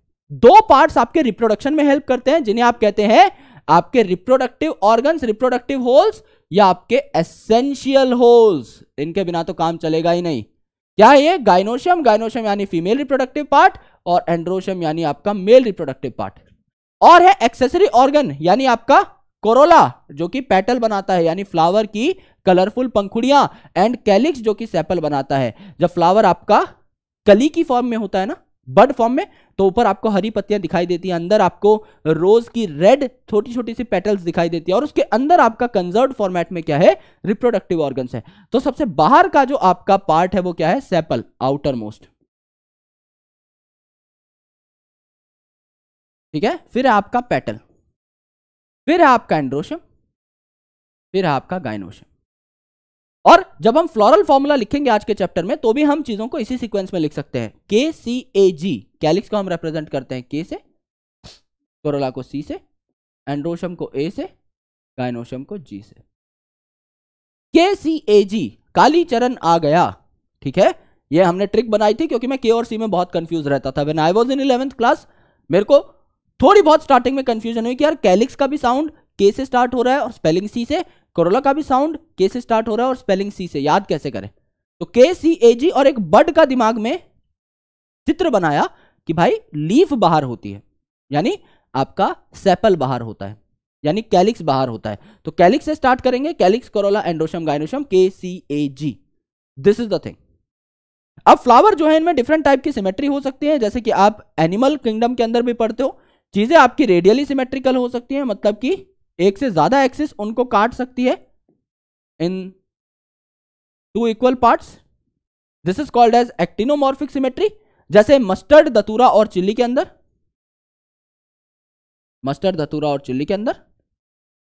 दो पार्ट्स आपके रिप्रोडक्शन में हेल्प करते हैं जिन्हें आप कहते हैं आपके रिप्रोडक्टिव ऑर्गन्स रिप्रोडक्टिव होल्स या आपके एसेंशियल होल्स इनके बिना तो काम चलेगा ही नहीं क्या ये गाइनोशियम गाइनोशियम यानी फीमेल रिप्रोडक्टिव पार्ट और एंड्रोशियम यानी आपका मेल रिप्रोडक्टिव पार्ट और है एक्सेसरी ऑर्गन यानी आपका कोरोला जो कि पेटल बनाता है यानी फ्लावर की कलरफुल पंखुड़िया एंड कैलिक्स जो कि सेपल बनाता है जब फ्लावर आपका कली की फॉर्म में होता है ना बर्ड फॉर्म में तो ऊपर आपको हरी पत्तियां दिखाई देती हैं अंदर आपको रोज की रेड छोटी छोटी सी पेटल्स दिखाई देती है और उसके अंदर आपका कंजर्व फॉर्मेट में क्या है रिप्रोडक्टिव ऑर्गन है तो सबसे बाहर का जो आपका पार्ट है वो क्या है सेपल आउटर मोस्ट ठीक है फिर आपका पेटल फिर आपका एंड्रोशम फिर आपका गायनोशम और जब हम फ्लोरल फॉर्मूला लिखेंगे आज के चैप्टर में तो भी हम चीजों को इसी सीक्वेंस में लिख सकते हैं के सी ए जी कैलिक्स को हम रिप्रेजेंट करते हैं के से कोरोला को सी से एंड्रोशम को ए से गायनोशम को जी से के सी ए जी काली चरण आ गया ठीक है ये हमने ट्रिक बनाई थी क्योंकि मैं के और सी में बहुत कंफ्यूज रहता था when I was in eleventh class मेरे को थोड़ी बहुत स्टार्टिंग में कंफ्यूजन हुई कि यार कैलिक्स का भी साउंड के से स्टार्ट हो रहा है और स्पेलिंग सी से कोरोला का भी साउंड के से स्टार्ट हो रहा है और स्पेलिंग सी से याद कैसे करें तो के सी ए जी और एक बर्ड का दिमाग में चित्र बनाया कि भाई लीफ बाहर होती है यानी आपका सेपल बाहर होता है यानी कैलिक्स बाहर होता है तो कैलिक्स से स्टार्ट करेंगे calyx Corolla androecium gynoecium K C A G this is the thing अब फ्लावर जो है इनमें डिफरेंट टाइप की सिमेट्री हो सकती है जैसे कि आप एनिमल किंगडम के अंदर भी पढ़ते हो चीजें आपकी रेडियली सिमेट्रिकल हो सकती हैं मतलब कि एक से ज्यादा एक्सिस उनको काट सकती है into equal parts this is called as actinomorphic symmetry जैसे मस्टर्ड दतूरा और चिल्ली के अंदर मस्टर्ड दतूरा और चिल्ली के अंदर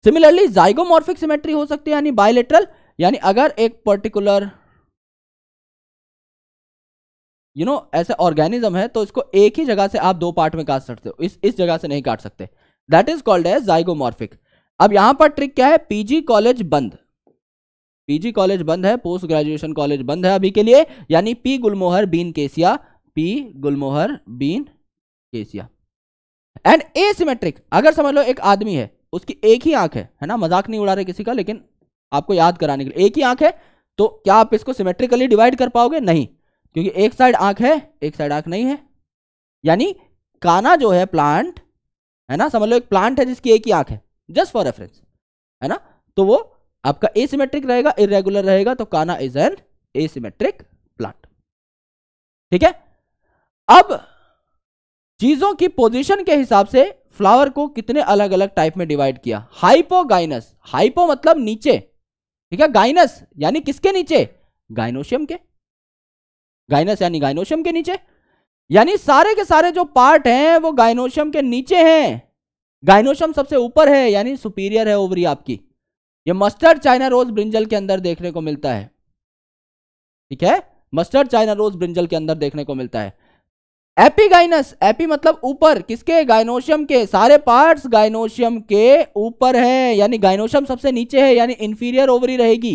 सिमिलरली जाइगोमॉर्फिक सिमेट्री हो सकती है यानी बायोलेटरल यानी अगर एक पर्टिकुलर यू नो ऐसे ऑर्गेनिज्म है तो इसको एक ही जगह से आप दो पार्ट में काट सकते हो इस इस जगह से नहीं काट सकते that is called as zygomorphic अब यहां पर ट्रिक क्या है पीजी कॉलेज बंद पीजी कॉलेज बंद है पोस्ट ग्रेजुएशन कॉलेज बंद है अभी के लिए यानी pea gulmohar bean cassia pea gulmohar bean cassia and a symmetric अगर समझ लो एक आदमी है उसकी एक ही आंख है है ना मजाक नहीं उड़ा रहे किसी का लेकिन आपको याद कराने के लिए एक ही आंख है तो क्या आप इसको सिमेट्रिकली डिवाइड कर पाओगे नहीं क्योंकि एक साइड आंख है एक साइड आंख नहीं है यानी काना जो है प्लांट है ना समझ लो एक प्लांट है जिसकी एक ही आंख है जस्ट फॉर रेफरेंस है ना तो वो आपका एसिमेट्रिक रहेगा इरेगुलर रहेगा तो काना इज एन एसिमेट्रिक प्लांट ठीक है अब चीजों की पोजीशन के हिसाब से फ्लावर को कितने अलग अलग टाइप में डिवाइड किया हाइपोगाइनस हाइपो मतलब नीचे ठीक है गाइनस यानी किसके नीचे गाइनोशियम के गाइनस यानी गाइनोशियम के नीचे यानी सारे के सारे जो पार्ट हैं वो गाइनोशियम के नीचे हैं गाइनोशम सबसे ऊपर है यानी सुपीरियर है ओवरी आपकी ये मस्टर्ड चाइना रोज ब्रिंजल के अंदर देखने को मिलता है ठीक है मस्टर्ड चाइना रोज ब्रिंजल के अंदर देखने को मिलता है एपीगाइनस एपी मतलब ऊपर किसके गाइनोशियम के सारे पार्ट्स गाइनोशियम के ऊपर है यानी गाइनोशियम सबसे नीचे है यानी इंफीरियर ओवरी रहेगी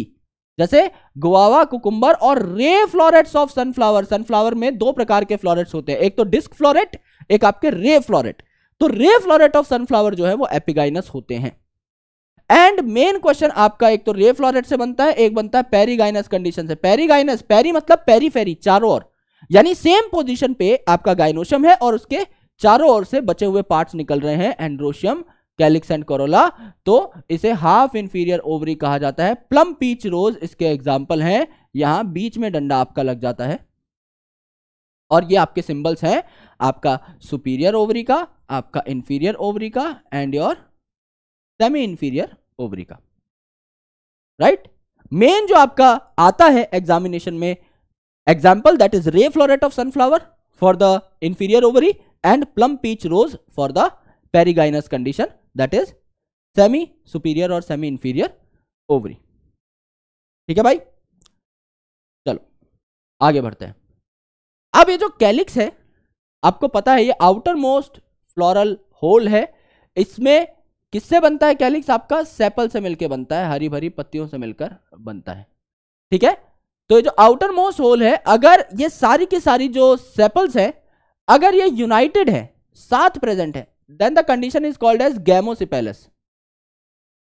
जैसे गुआवा कुकुम्बर और ray florets of sunflower sunflower में दो प्रकार के फ्लोरेट्स होते हैं एक तो डिस्क फ्लोरेट एक आपके रे फ्लोरेट तो रे फ्लोरेट ऑफ सनफ्लावर जो है वो एपिगाइनस होते हैं एंड मेन क्वेश्चन आपका एक तो रे फ्लोरेट से बनता है एक बनता है पेरीगाइनस कंडीशन से पेरीगाइनस पेरी मतलब पेरीफेरी चारों ओर यानी सेम पोजिशन पे आपका गाइनोशियम है और उसके चारों ओर से बचे हुए पार्ट निकल रहे हैं एंड्रोशियम कैलिक्स एंड कोरोला तो इसे हाफ इंफीरियर ओवरी कहा जाता है प्लम पीच रोज इसके एग्जाम्पल हैं यहां बीच में डंडा आपका लग जाता है और ये आपके सिंबल्स हैं आपका सुपीरियर ओवरी का आपका इंफीरियर ओवरी का and your semi inferior ovary का राइट मेन जो आपका आता है एग्जामिनेशन में example that is ray floret of sunflower for the inferior ovary and plum peach rose for the perigynous condition that is semi superior और semi inferior ovary ठीक है भाई चलो आगे बढ़ते हैं अब ये जो कैलिक्स है आपको पता है ये आउटर मोस्ट फ्लोरल होल है इसमें किससे बनता है कैलिक्स आपका सेपल से मिलकर बनता है हरी भरी पत्तियों से मिलकर बनता है ठीक है तो ये जो आउटर मोस्ट होल है अगर ये सारी की सारी जो सेपल्स है अगर ये यूनाइटेड है साथ प्रेजेंट है then the condition is called as gamosepalous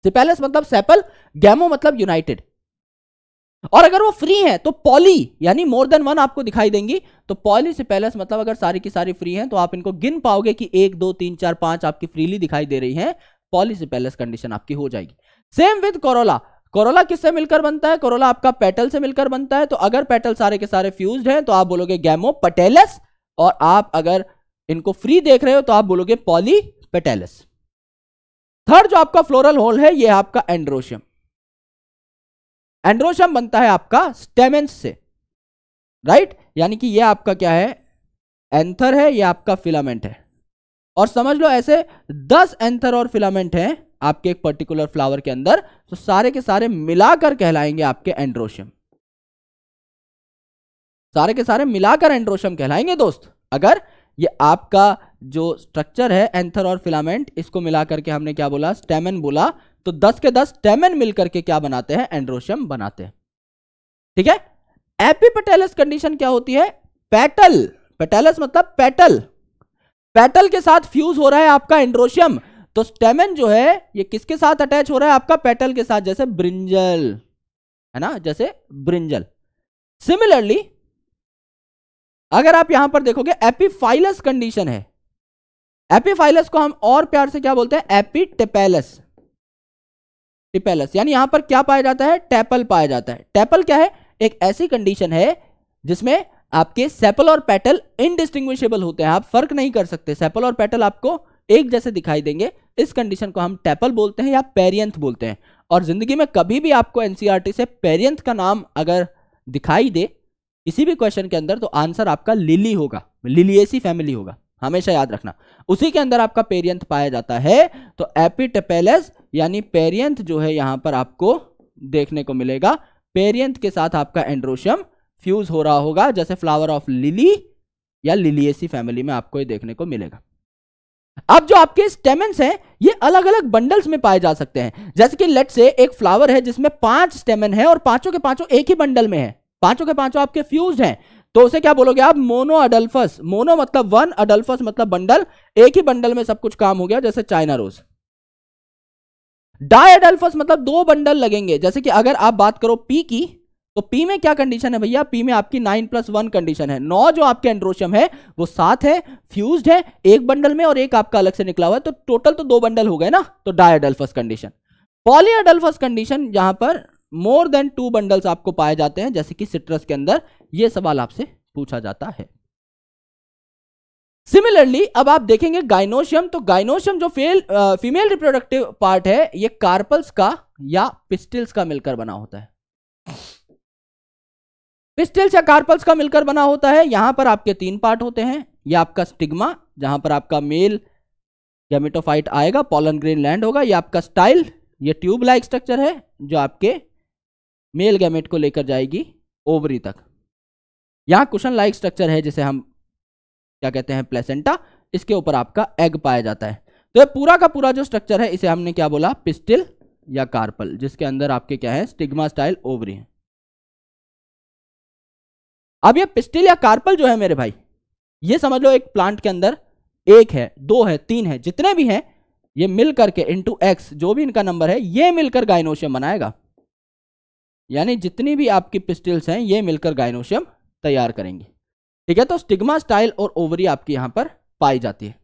sepalous मतलब सेपल गैमो मतलब यूनाइटेड और अगर वो फ्री हैं तो पॉली यानी मोर देन वन आपको दिखाई देंगी तो पॉली से पैलेस मतलब अगर सारी की सारी फ्री हैं तो आप इनको गिन पाओगे कि एक दो तीन चार पांच आपकी फ्रीली दिखाई दे रही हैं पॉली से पहले कंडीशन आपकी हो जाएगी सेम विद कोरोला कोरोला किससे मिलकर बनता है कोरोला आपका पेटल से मिलकर बनता है तो अगर पेटल सारे के सारे फ्यूज हैं तो आप बोलोगे गैमो पटेलस और आप अगर इनको फ्री देख रहे हो तो आप बोलोगे पॉली पेटेलस थर्ड जो आपका फ्लोरल होल है यह आपका एंड्रोशियम एंड्रोशम बनता है आपका स्टेमेंस से राइट यानी कि ये आपका क्या है एंथर है ये आपका फिलामेंट है और समझ लो ऐसे दस एंथर और फिलामेंट हैं आपके एक पर्टिकुलर फ्लावर के अंदर तो सारे के सारे मिलाकर कहलाएंगे आपके एंड्रोशम सारे के सारे मिलाकर एंड्रोशम कहलाएंगे दोस्त अगर ये आपका जो स्ट्रक्चर है एंथर और फिलामेंट इसको मिलाकर के हमने क्या बोला स्टेमन बोला तो दस के दस टेमन मिलकर के क्या बनाते हैं एंड्रोशियम बनाते हैं ठीक है एपीपेटेलस कंडीशन क्या होती है पेटल पेटेलस मतलब पेटल पेटल के साथ फ्यूज हो रहा है आपका एंड्रोशियम तो स्टेमन जो है ये किसके साथ अटैच हो रहा है आपका पेटल के साथ जैसे ब्रिंजल है ना जैसे ब्रिंजल सिमिलरली अगर आप यहां पर देखोगे एपीफाइलस कंडीशन है एपीफाइलस को हम और प्यार से क्या बोलते हैं एपीटेपेलस टिपेलस यानी यहां पर क्या पाया जाता है टैपल पाया जाता है टैपल क्या है एक ऐसी कंडीशन है जिसमें आपके सेपल और पेटल इनडिस्टिंग्विशेबल होते हैं आप फर्क नहीं कर सकते सेपल और पेटल आपको एक जैसे दिखाई देंगे इस कंडीशन को हम टैपल बोलते हैं या पेरियंथ बोलते हैं और जिंदगी में कभी भी आपको एनसीआरटी e से पेरियंथ का नाम अगर दिखाई दे किसी भी क्वेश्चन के अंदर तो आंसर आपका लिली होगा लिलियसी फैमिली होगा हमेशा याद रखना उसी के अंदर आपका पेरियंथ पाया जाता है तो एपिटेपेलस यानी पेरियंथ जो है यहां पर आपको देखने को मिलेगा पेरियंथ के साथ आपका एंड्रोशियम फ्यूज हो रहा होगा जैसे फ्लावर ऑफ लिली या लिलियसी फैमिली में आपको ये देखने को मिलेगा अब जो आपके स्टेमेंस हैं ये अलग अलग बंडल्स में पाए जा सकते हैं जैसे कि लेट से एक फ्लावर है जिसमें पांच स्टेमन है और पांचों के पांचों एक ही बंडल में है पांचों के पांचों आपके फ्यूज हैं तो उसे क्या बोलोगे आप मोनो अडल्फस मोनो मतलब वन अडल्फस मतलब बंडल एक ही बंडल में सब कुछ काम हो गया जैसे चाइना रोज डायडल्फस मतलब दो बंडल लगेंगे जैसे कि अगर आप बात करो पी की तो पी में क्या कंडीशन है भैया पी में आपकी नाइन प्लस वन कंडीशन है नौ जो आपके एंड्रोशियम है वो सात है फ्यूज्ड है एक बंडल में और एक आपका अलग से निकला हुआ है तो टोटल तो दो बंडल हो गए ना तो डायडल्फस कंडीशन पॉलीअडल्फस कंडीशन यहां पर मोर देन टू बंडल्स आपको पाए जाते हैं जैसे कि सिट्रस के अंदर यह सवाल आपसे पूछा जाता है सिमिलरली अब आप देखेंगे गाइनोशियम तो गाइनोशियम जो फेल फीमेल रिप्रोडक्टिव पार्ट है ये कार्पल्स का या पिस्टिल्स का मिलकर बना होता है पिस्टिल्स या कार्पल्स का मिलकर बना होता है यहां पर आपके तीन पार्ट होते हैं यह आपका स्टिग्मा जहां पर आपका मेल गैमेटोफाइट आएगा पॉलन ग्रीन लैंड होगा यह आपका स्टाइल ये ट्यूब लाइक स्ट्रक्चर है जो आपके मेल गैमेट को लेकर जाएगी ओवरी तक यहां क्वेश्चन लाइक स्ट्रक्चर है जिसे हम क्या कहते हैं प्लेसेंटा इसके ऊपर आपका एग पाया जाता है तो पूरा का पूरा जो स्ट्रक्चर है इसे हमने क्या बोला पिस्टिल या कार्पल जिसके अंदर आपके क्या है स्टिग्मा स्टाइल ओवरी है अब ये पिस्टिल या कार्पल जो है मेरे भाई ये समझ लो एक प्लांट के अंदर एक है दो है तीन है जितने भी हैं ये मिल करके इंटू एक्स जो भी इनका नंबर है ये मिलकर गाइनोशियम बनाएगा यानी जितनी भी आपकी पिस्टिल्स हैं ये मिलकर गाइनोशियम तैयार करेंगे ठीक है तो स्टिग्मा स्टाइल और ओवरी आपकी यहां पर पाई जाती है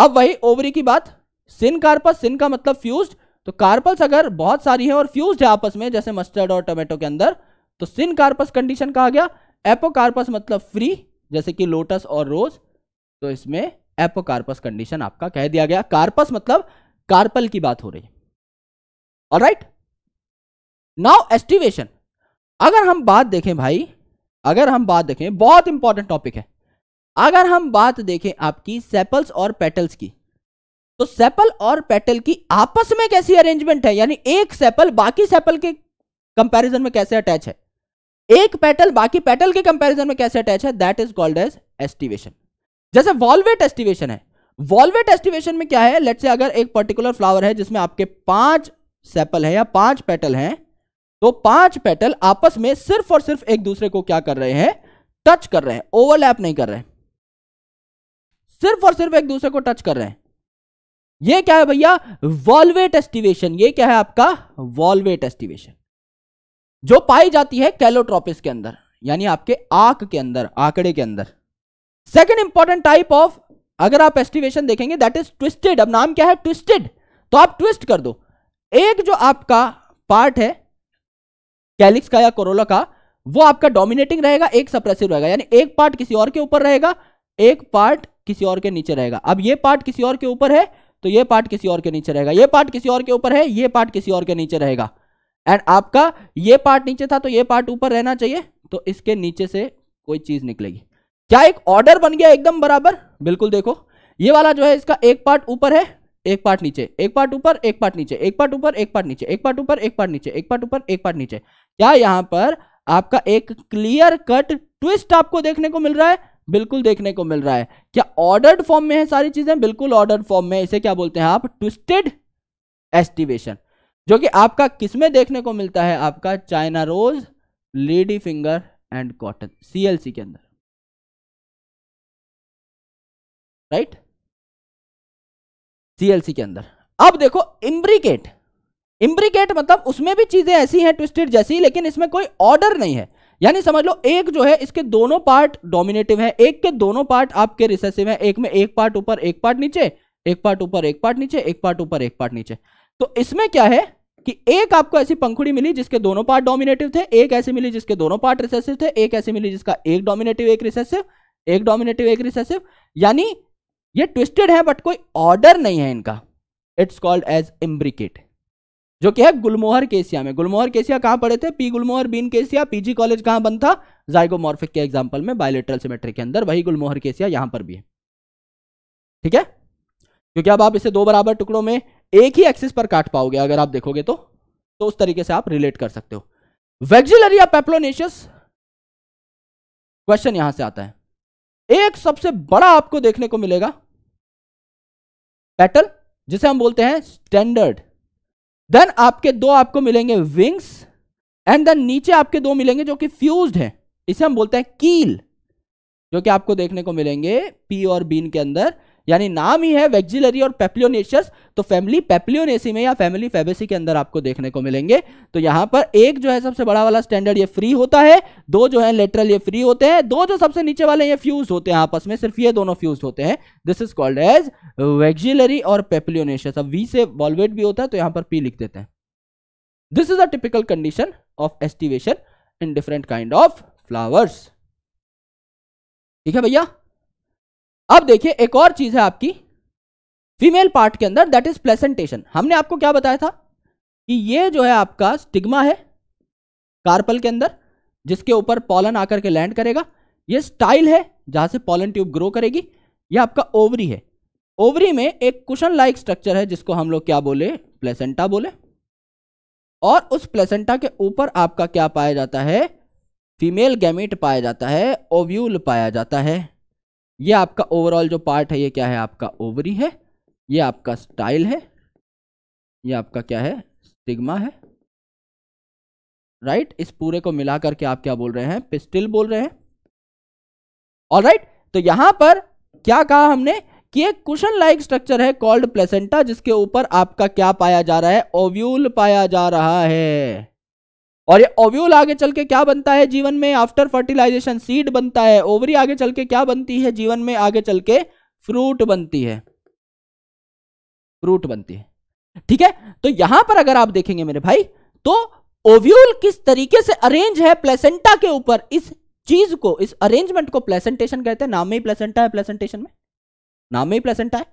अब वही ओवरी की बात सिन कार्पस सिन का मतलब फ्यूज तो कार्पल्स अगर बहुत सारी है और फ्यूज है आपस में जैसे मस्टर्ड और टोमेटो के अंदर तो सिन कार्पस कंडीशन कहा गया एपोकार्पस मतलब फ्री जैसे कि लोटस और रोज तो इसमें एपोकार्पस कंडीशन आपका कह दिया गया कार्पस मतलब कार्पल की बात हो रही और राइट नाउ एस्टिवेशन अगर हम बात देखें भाई अगर हम बात देखें बहुत इंपॉर्टेंट टॉपिक है अगर हम बात देखें आपकी सेपल्स और पेटल्स की तो सेपल और पेटल की आपस में कैसी अरेंजमेंट है यानी एक सेपल बाकी सेपल के कंपैरिजन में कैसे अटैच है एक पेटल बाकी पेटल के कंपैरिजन में कैसे अटैच है that is called as aestivation जैसे वॉलवेट एस्टिवेशन है वॉलवेट एस्टिवेशन में क्या है लेट से अगर एक पर्टिकुलर फ्लावर है जिसमें आपके पांच सेपल है या पांच पेटल हैं तो पांच पेटल आपस में सिर्फ और सिर्फ एक दूसरे को क्या कर रहे हैं टच कर रहे हैं ओवरलैप नहीं कर रहे सिर्फ और सिर्फ एक दूसरे को टच कर रहे हैं ये क्या है भैया वॉल्वेट एस्टिवेशन ये क्या है आपका वॉल्वेट एस्टिवेशन जो पाई जाती है कैलोट्रोपिस के अंदर यानी आपके आंक के अंदर आंकड़े के अंदर सेकेंड इंपॉर्टेंट टाइप ऑफ अगर आप एस्टिवेशन देखेंगे दैट इज ट्विस्टेड अब नाम क्या है ट्विस्टेड तो आप ट्विस्ट कर दो एक जो आपका पार्ट है कैलिक्स का या कोरोला का वो आपका डोमिनेटिंग रहेगा एक सप्रेसिव रहेगा यानी एक पार्ट किसी और के ऊपर रहेगा एक पार्ट किसी और के नीचे रहेगा अब ये पार्ट किसी और के ऊपर है तो ये पार्ट किसी और के नीचे रहेगा ये पार्ट किसी और के ऊपर है ये पार्ट किसी और के नीचे रहेगा एंड आपका ये पार्ट नीचे था तो ये पार्ट ऊपर रहना चाहिए तो इसके नीचे से कोई चीज निकलेगी क्या एक ऑर्डर बन गया एकदम बराबर बिल्कुल देखो ये वाला जो है इसका एक पार्ट ऊपर है एक पार्ट नीचे एक पार्ट ऊपर एक पार्ट नीचे एक पार्ट ऊपर एक पार्ट नीचे एक पार्ट ऊपर एक पार्ट नीचे एक पार्ट ऊपर एक पार्ट नीचे क्या यहां पर आपका एक क्लियर कट ट्विस्ट आपको देखने को मिल रहा है बिल्कुल देखने को मिल रहा है क्या ऑर्डर्ड फॉर्म में है सारी चीजें बिल्कुल ऑर्डर्ड फॉर्म में इसे क्या बोलते हैं आप ट्विस्टेड एस्टिवेशन जो कि आपका किसमें देखने को मिलता है आपका China rose lady finger and cotton CLC के अंदर राइट right? सीएलसी के अंदर अब देखो इम्ब्रिकेट इम्ब्रिकेट मतलब उसमें भी चीजें ऐसी हैं ट्विस्टेड जैसी लेकिन इसमें कोई ऑर्डर नहीं है यानी समझ लो एक जो है इसके दोनों पार्ट डोमिनेटिव है एक के दोनों पार्ट आपके रिसेसिव है एक में एक पार्ट ऊपर एक पार्ट नीचे एक पार्ट ऊपर एक पार्ट नीचे एक पार्ट ऊपर एक पार्ट नीचे तो इसमें क्या है कि एक आपको ऐसी पंखुड़ी मिली जिसके दोनों पार्ट डोमिनेटिव थे एक ऐसी मिली जिसके दोनों पार्ट रिसेसिव थे एक ऐसी मिली जिसका एक डोमिनेटिव एक रिसेसिव एक डोमिनेटिव एक रिसेसिव यानी ये ट्विस्टेड है बट कोई ऑर्डर नहीं है इनका इट्स कॉल्ड एज इम्ब्रिकेट जो कि है गुलमोहर केसिया में गुलमोहर केसिया कहां पढ़े थे pea gulmohar bean cassia PG college कहां बन था जाइगोमोर्फिक के एग्जाम्पल में बायोलेटरल सिमेट्री के अंदर वही गुलमोहर केसिया यहां पर भी है ठीक है क्योंकि अब आप इसे दो बराबर टुकड़ों में एक ही एक्सिस पर काट पाओगे अगर आप देखोगे तो तो उस तरीके से आप रिलेट कर सकते हो वेक्सिलरिया पेप्लोनेशियस क्वेश्चन यहां से आता है एक सबसे बड़ा आपको देखने को मिलेगा पेटल जिसे हम बोलते हैं स्टैंडर्ड देन आपके दो आपको मिलेंगे विंग्स एंड देन नीचे आपके दो मिलेंगे जो कि फ्यूज्ड है इसे हम बोलते हैं कील जो कि आपको देखने को मिलेंगे पी और बीन के अंदर यानी नाम ही है वेक्जिलरी और पेप्लियोनेशियस तो फैमिली पेप्लियोनेसी में या फैमिली फेबेसी के अंदर आपको देखने को मिलेंगे तो यहां पर एक जो है सबसे बड़ा वाला स्टैंडर्ड ये फ्री होता है दो जो है लेटरल ये फ्री होते हैं दो जो सबसे नीचे वाले ये फ्यूज होते हैं आपस में सिर्फ ये दोनों फ्यूज होते हैं this is called as vexillary और पेप्लियोनेशियस अब वी से वॉल्वेट भी होता है तो यहां पर पी लिख देते हैं this is a typical condition of aestivation in different kind of flowers ठीक है भैया अब देखिए एक और चीज है आपकी फीमेल पार्ट के अंदर दैट इज प्लेसेंटेशन हमने आपको क्या बताया था कि ये जो है आपका स्टिग्मा है कार्पल के अंदर जिसके ऊपर पॉलन आकर के लैंड करेगा ये स्टाइल है जहां से पॉलन ट्यूब ग्रो करेगी ये आपका ओवरी है ओवरी में एक कुशन लाइक स्ट्रक्चर है जिसको हम लोग क्या बोले प्लेसेंटा बोले और उस प्लेसेंटा के ऊपर आपका क्या पाया जाता है फीमेल गैमेट पाया जाता है ओव्यूल पाया जाता है ये आपका ओवरऑल जो पार्ट है ये क्या है आपका ओवरी है ये आपका स्टाइल है ये आपका क्या है स्टिग्मा है राइट right? इस पूरे को मिला करके आप क्या बोल रहे हैं पिस्टिल बोल रहे हैं और राइट right? तो यहां पर क्या कहा हमने कि एक कुशन लाइक स्ट्रक्चर है कॉल्ड प्लेसेंटा जिसके ऊपर आपका क्या पाया जा रहा है ओव्यूल पाया जा रहा है और ये ओव्यूल आगे चल के क्या बनता है जीवन में आफ्टर फर्टिलाइजेशन सीड बनता है ओवरी आगे चल के क्या बनती है जीवन में आगे चल के फ्रूट बनती है फ्रूट बनती है ठीक है तो यहां पर अगर आप देखेंगे मेरे भाई तो ओव्यूल किस तरीके से अरेंज है प्लेसेंटा के ऊपर इस चीज को इस अरेंजमेंट को प्लेसेंटेशन कहते हैं नाम में ही प्लेसेंटा है प्लेसेंटेशन में नाम में ही प्लेसेंटा है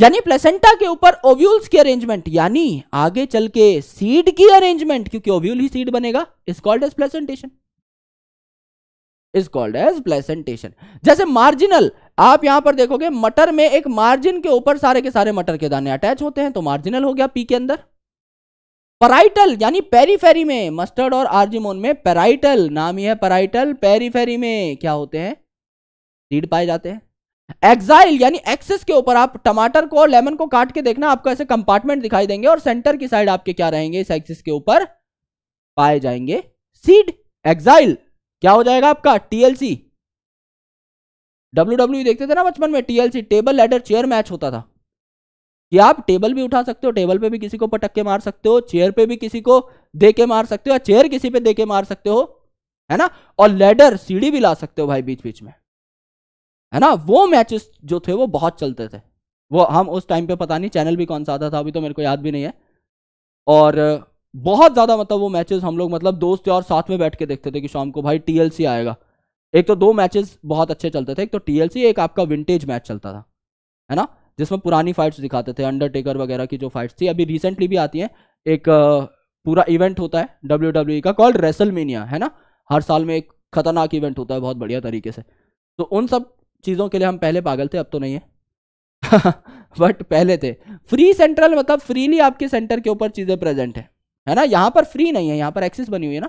यानी प्लेसेंटा के ऊपर ओव्यूल्स की अरेंजमेंट यानी आगे चल के सीड की अरेंजमेंट क्योंकि ओव्यूल ही सीड बनेगा is called as placentation is called as placentation जैसे मार्जिनल आप यहां पर देखोगे मटर में एक मार्जिन के ऊपर सारे के सारे मटर के दाने अटैच होते हैं तो मार्जिनल हो गया पी के अंदर पराइटल यानी पेरीफेरी में मस्टर्ड और आर्जिमोन में पेराइटल नाम ही है पेराइटल पेरीफेरी में क्या होते हैं सीड पाए जाते हैं एक्साइल यानी एक्सेस के ऊपर आप टमाटर को और लेमन को काट के देखना आपको ऐसे कंपार्टमेंट दिखाई देंगे और सेंटर की साइड आपके क्या रहेंगे इस एक्सेस के ऊपर पाए जाएंगे सीड एक्साइल क्या हो जाएगा आपका टीएलसी डब्ल्यू डब्ल्यू देखते थे ना बचपन में TLC table ladder chair match होता था कि आप टेबल भी उठा सकते हो टेबल पे भी किसी को पटक के मार सकते हो चेयर पे भी किसी को दे के मार सकते हो या चेयर किसी पे दे के मार सकते हो है ना और लेडर सीढ़ी भी ला सकते हो भाई बीच बीच में है ना वो मैचेस जो थे वो बहुत चलते थे वो हम उस टाइम पे पता नहीं चैनल भी कौन सा आता था अभी तो मेरे को याद भी नहीं है और बहुत ज़्यादा मतलब वो मैचेस हम लोग मतलब दोस्त और साथ में बैठ के देखते थे कि शाम को भाई टीएलसी आएगा एक तो दो मैचेस बहुत अच्छे चलते थे एक तो टीएलसी एक आपका विंटेज मैच चलता था है ना जिसमें पुरानी फाइट्स दिखाते थे अंडरटेकर वगैरह की जो फाइट्स थी अभी रिसेंटली भी आती हैं एक पूरा इवेंट होता है डब्ल्यू e का कॉल्ड रेसलमेनिया है ना हर साल में एक खतरनाक इवेंट होता है बहुत बढ़िया तरीके से तो उन सब चीज़ों के लिए हम पहले पागल थे अब तो नहीं है बट पहले थे फ्री सेंट्रल मतलब फ्रीली आपके सेंटर के ऊपर चीज़ें प्रेजेंट है है ना यहाँ पर फ्री नहीं है यहाँ पर एक्सिस बनी हुई है ना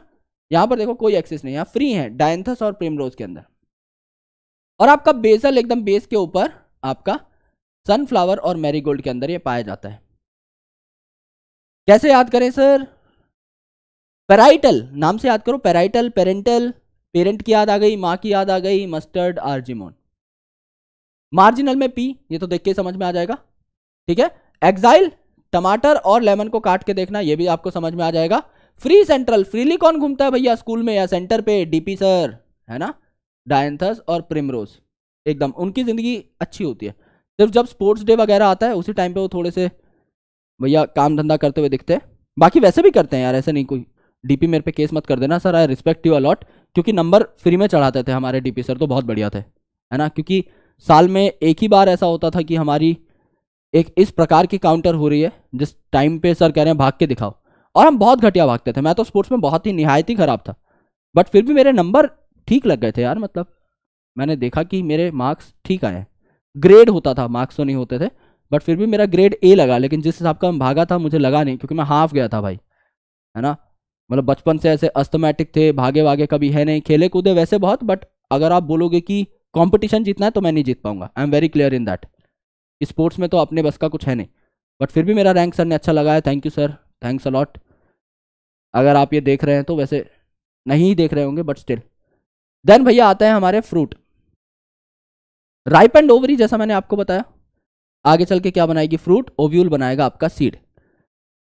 यहाँ पर देखो कोई एक्सिस नहीं है फ्री है डायंथस और प्रेमरोज के अंदर और आपका बेसल एकदम बेस के ऊपर आपका सनफ्लावर और मैरीगोल्ड के अंदर ये पाया जाता है कैसे याद करें सर पेराइटल नाम से याद करो पेराइटल पेरेंटल पेरेंट की याद आ गई माँ की याद आ गई मस्टर्ड आर्जिमोन मार्जिनल में पी ये तो देख के समझ में आ जाएगा ठीक है एक्साइल टमाटर और लेमन को काट के देखना ये भी आपको समझ में आ जाएगा फ्री सेंट्रल फ्रीली कौन घूमता है भैया स्कूल में या सेंटर पे डीपी सर है ना डायंथस और प्रिमरोज एकदम उनकी ज़िंदगी अच्छी होती है सिर्फ जब स्पोर्ट्स डे वगैरह आता है उसी टाइम पे वो थोड़े से भैया काम धंधा करते हुए दिखते हैं बाकी वैसे भी करते हैं यार ऐसे नहीं कोई डीपी मेरे पे केस मत कर देना sir I respect you a lot क्योंकि नंबर फ्री में चढ़ाते थे हमारे डीपी सर तो बहुत बढ़िया थे है ना क्योंकि साल में एक ही बार ऐसा होता था कि हमारी एक इस प्रकार की काउंटर हो रही है जिस टाइम पे सर कह रहे हैं भाग के दिखाओ और हम बहुत घटिया भागते थे मैं तो स्पोर्ट्स में बहुत ही नहायत ही ख़राब था बट फिर भी मेरे नंबर ठीक लग गए थे यार मतलब मैंने देखा कि मेरे मार्क्स ठीक आए ग्रेड होता था मार्क्स तो नहीं होते थे बट फिर भी मेरा ग्रेड ए लगा लेकिन जिस हिसाब का हम भागा था मुझे लगा नहीं क्योंकि मैं हाफ गया था भाई है ना मतलब बचपन से ऐसे अस्थमेटिक थे भागे वागे कभी है नहीं खेले कूदे वैसे बहुत बट अगर आप बोलोगे कि कॉम्पिटिशन जीतना है तो मैं नहीं जीत पाऊंगा I am very clear in that sports में तो अपने बस का कुछ है नहीं बट फिर भी मेरा रैंक सर ने अच्छा लगाया thank you sir thanks a lot अगर आप ये देख रहे हैं तो वैसे नहीं देख रहे होंगे बट स्टिल देन भैया आता है हमारे फ्रूट राइप एंड ओवरी जैसा मैंने आपको बताया आगे चल के क्या बनाएगी फ्रूट ओव्यूल बनाएगा आपका सीड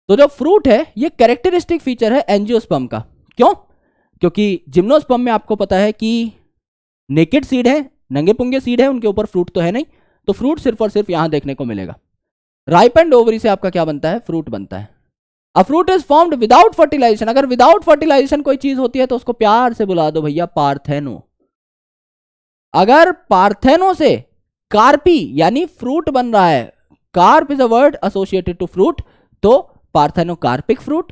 तो जो फ्रूट है ये कैरेक्टरिस्टिक फीचर है एनजियोस्पम का क्यों क्योंकि जिम्नोस्पम में आपको पता है कि नेकेड सीड है नंगे पुंगे सीड है उनके ऊपर फ्रूट तो है नहीं तो फ्रूट सिर्फ और सिर्फ यहां देखने को मिलेगा राइप एंड ओवरी से आपका क्या बनता है फ्रूट बनता है a fruit is formed without fertilization अगर विदाउट फर्टिलाइजेशन कोई चीज होती है तो उसको प्यार से बुला दो भैया पार्थेनो अगर पार्थेनो से कार्पी यानी फ्रूट बन रहा है carp is a word associated to fruit तो पार्थेनो कार्पिक फ्रूट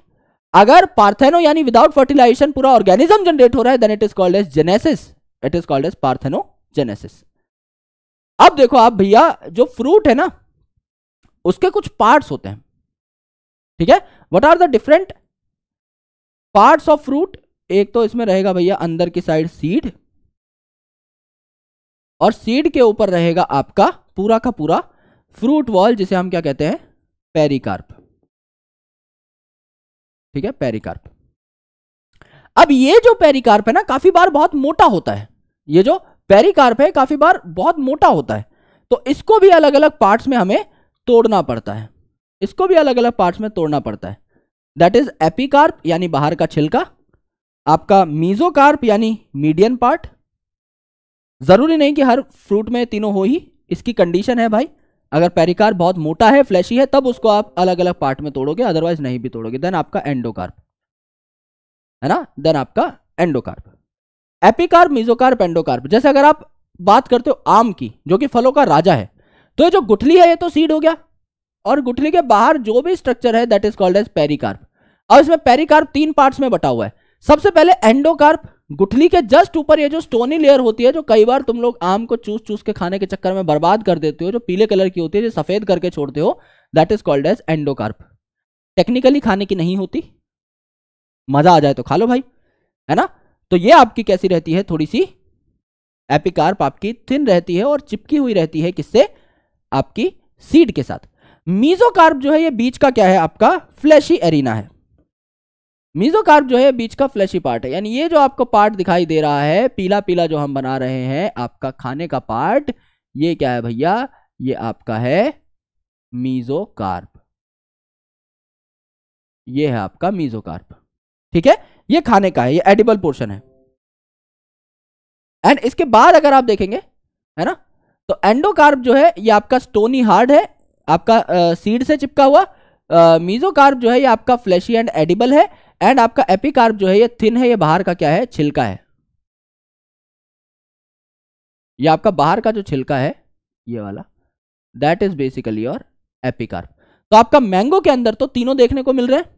अगर पार्थेनो यानी विदाउट फर्टिलाइजेशन पूरा ऑर्गेनिज्म जनरेट हो रहा है then it is called as genesis it is called as parthenogenesis अब देखो आप भैया जो फ्रूट है ना उसके कुछ पार्ट्स होते हैं ठीक है what are the different parts of fruit एक तो इसमें रहेगा भैया अंदर की साइड सीड और सीड के ऊपर रहेगा आपका पूरा का पूरा फ्रूट वॉल जिसे हम क्या कहते हैं पेरिकार्प ठीक है पेरिकार्प अब ये जो पेरिकार्प है ना काफी बार बहुत मोटा होता है ये जो पेरिकार्प है काफी बार बहुत मोटा होता है तो इसको भी अलग अलग पार्ट्स में हमें तोड़ना पड़ता है इसको भी अलग अलग पार्ट्स में तोड़ना पड़ता है दैट इज एपिकार्प यानी बाहर का छिलका आपका मीजोकार्प यानी मीडियम पार्ट जरूरी नहीं कि हर फ्रूट में तीनों हो ही इसकी कंडीशन है भाई अगर पेरिकार्प बहुत मोटा है फ्लैशी है तब उसको आप अलग अलग पार्ट में तोड़ोगे अदरवाइज नहीं भी तोड़ोगे देन आपका एंडोकार्प है ना देन आपका एंडोकार्प एपिकार्प मिजोकार्प एंडोकार्प जैसे अगर आप बात करते हो आम की जो कि फलों का राजा है तो ये जो गुठली है ये तो सीड हो गया और गुठली के बाहर जो भी स्ट्रक्चर है that is called as pericarp अब इसमें पेरिकार्प तीन पार्ट्स में बटा हुआ है सबसे पहले एंडोकार्प गुठली के जस्ट ऊपर ये जो स्टोनी लेयर होती है जो कई बार तुम लोग आम को चूस चूस के खाने के चक्कर में बर्बाद कर देते हो जो पीले कलर की होती है जो सफेद करके छोड़ते हो that is called as endocarp technically खाने की नहीं होती मजा आ जाए तो खा लो भाई है ना तो ये आपकी कैसी रहती है थोड़ी सी एपिकार्प आपकी थिन रहती है और चिपकी हुई रहती है किससे आपकी सीड के साथ मीजोकार्प जो है ये बीच का क्या है आपका फ्लैशी एरिना है मीजोकार्प जो है बीच का फ्लैशी पार्ट है यानी ये जो आपको पार्ट दिखाई दे रहा है पीला पीला जो हम बना रहे हैं आपका खाने का पार्ट ये क्या है भैया ये आपका है मीजोकार्प ये है आपका मीजोकार्प ठीक है ये खाने का है ये एडिबल पोर्शन है एंड इसके बाद अगर आप देखेंगे है ना तो एंडोकार्ब जो है ये आपका स्टोनी हार्ड है आपका सीड से चिपका हुआ मीजोकार्ब जो है ये आपका फ्लैशी एंड एडिबल है एंड आपका कार्ब जो है ये थिन है ये बाहर का क्या है छिलका है ये आपका बाहर का जो छिलका है ये वाला दैट इज बेसिकली और कार्ब तो आपका मैंगो के अंदर तो तीनों देखने को मिल रहे हैं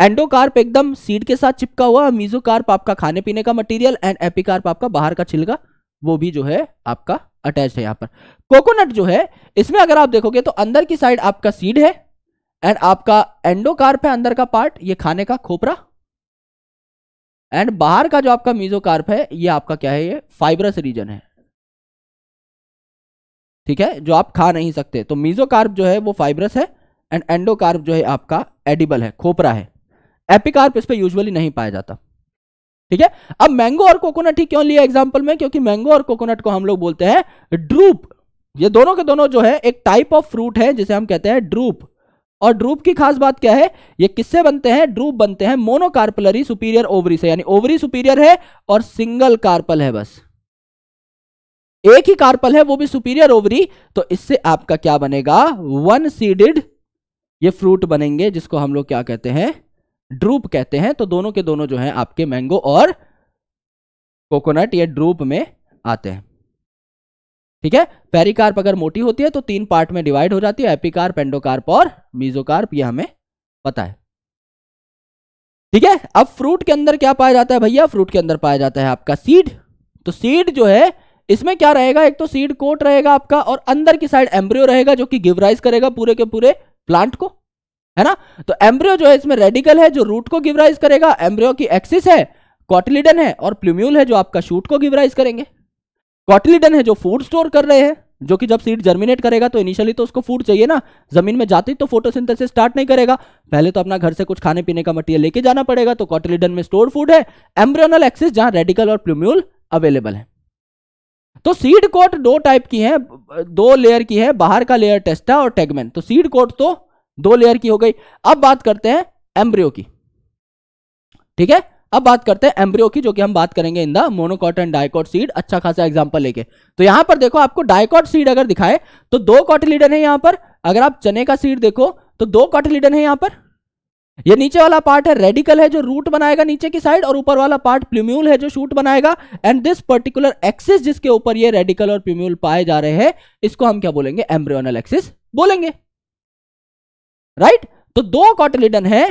एंडोकार्प एकदम सीड के साथ चिपका हुआ मीजोकार्प आपका खाने पीने का मटेरियल एंड एपिकार्प आपका बाहर का छिलका वो भी जो है आपका अटैच है यहाँ पर कोकोनट जो है इसमें अगर आप देखोगे तो अंदर की साइड आपका सीड है एंड आपका एंडोकार्प है अंदर का पार्ट ये खाने का खोपरा एंड बाहर का जो आपका मीजोकार्प है ये आपका क्या है ये फाइबरस रीजन है ठीक है जो आप खा नहीं सकते तो मीजोकार्प जो है वो फाइब्रस है एंड एंडोकार्प जो है आपका एडिबल है खोपरा है एपिकार्प इस पर यूजली नहीं पाया जाता ठीक है अब मैंगो और कोकोनट ही क्यों लिया एग्जाम्पल में क्योंकि मैंगो और कोकोनट को हम लोग बोलते हैं ड्रूप ये दोनों के दोनों जो है एक टाइप ऑफ फ्रूट है जिसे हम कहते हैं ड्रूप और ड्रूप की खास बात क्या है ये किससे बनते हैं ड्रूप बनते हैं मोनोकार्पलरी सुपीरियर ओवरी से यानी ओवरी सुपीरियर है और सिंगल कार्पल है बस एक ही कार्पल है वो भी सुपीरियर ओवरी तो इससे आपका क्या बनेगा वन सीडेड ये फ्रूट बनेंगे जिसको हम लोग क्या कहते हैं ड्रूप कहते हैं तो दोनों के दोनों जो है आपके मैंगो और कोकोनट या ड्रूप में आते हैं ठीक है पेरिकार्प अगर मोटी होती है तो तीन पार्ट में डिवाइड हो जाती है एपिकार्प एंडोकार्प और मीजोकार्प यह हमें पता है ठीक है अब फ्रूट के अंदर क्या पाया जाता है भैया फ्रूट के अंदर पाया जाता है आपका सीड तो सीड जो है इसमें क्या रहेगा एक तो सीड कोट रहेगा आपका और अंदर की साइड एम्ब्रियो रहेगा जो कि गिवराइज करेगा पूरे के पूरे प्लांट को है ना तो एम्ब्रियो जो है इसमें रेडिकल है जो रूट को गिवराइज करेगा एम्ब्रियो की एक्सिस है कॉटलिडन है और प्लूम्यूल है जो आपका शूट को गिवराइज करेंगे कॉटलिडन है जो फूड स्टोर कर रहे हैं जो कि जब सीड जर्मिनेट करेगा तो इनिशियली तो उसको फूड चाहिए ना जमीन में जाते ही तो फोटोसिंथेसिस स्टार्ट नहीं करेगा पहले तो अपना घर से कुछ खाने पीने का मटेरियल लेके जाना पड़ेगा तो कॉटलिडन में स्टोर फूड है एम्ब्रियोनल एक्सिस जहां रेडिकल और प्लूम्यूल अवेलेबल है तो सीड कोट दो टाइप की है दो लेयर की है बाहर का लेयर टेस्टा और टेगमेंट तो सीड कोट तो दो लेयर की हो गई अब बात करते हैं एम्ब्रियो की ठीक है अब बात करते हैं एम्ब्रियो की जो कि हम बात करेंगे in the monocot and dicot seed अच्छा खासा एग्जांपल लेके तो यहां पर देखो आपको डायकॉट सीड अगर दिखाए तो दो कॉटिलीडन है यहां पर अगर आप चने का सीड देखो तो दो कॉटिलीडन है यहां पर ये नीचे वाला पार्ट है रेडिकल है जो रूट बनाएगा नीचे की साइड और ऊपर वाला पार्ट प्लिम्यूल है जो शूट बनाएगा एंड दिस पर्टिकुलर एक्सिस जिसके ऊपर ये रेडिकल और प्लिम्यूल पाए जा रहे हैं इसको हम क्या बोलेंगे एम्ब्रियोनल एक्सिस बोलेंगे राइट तो दो कॉटिलिडन है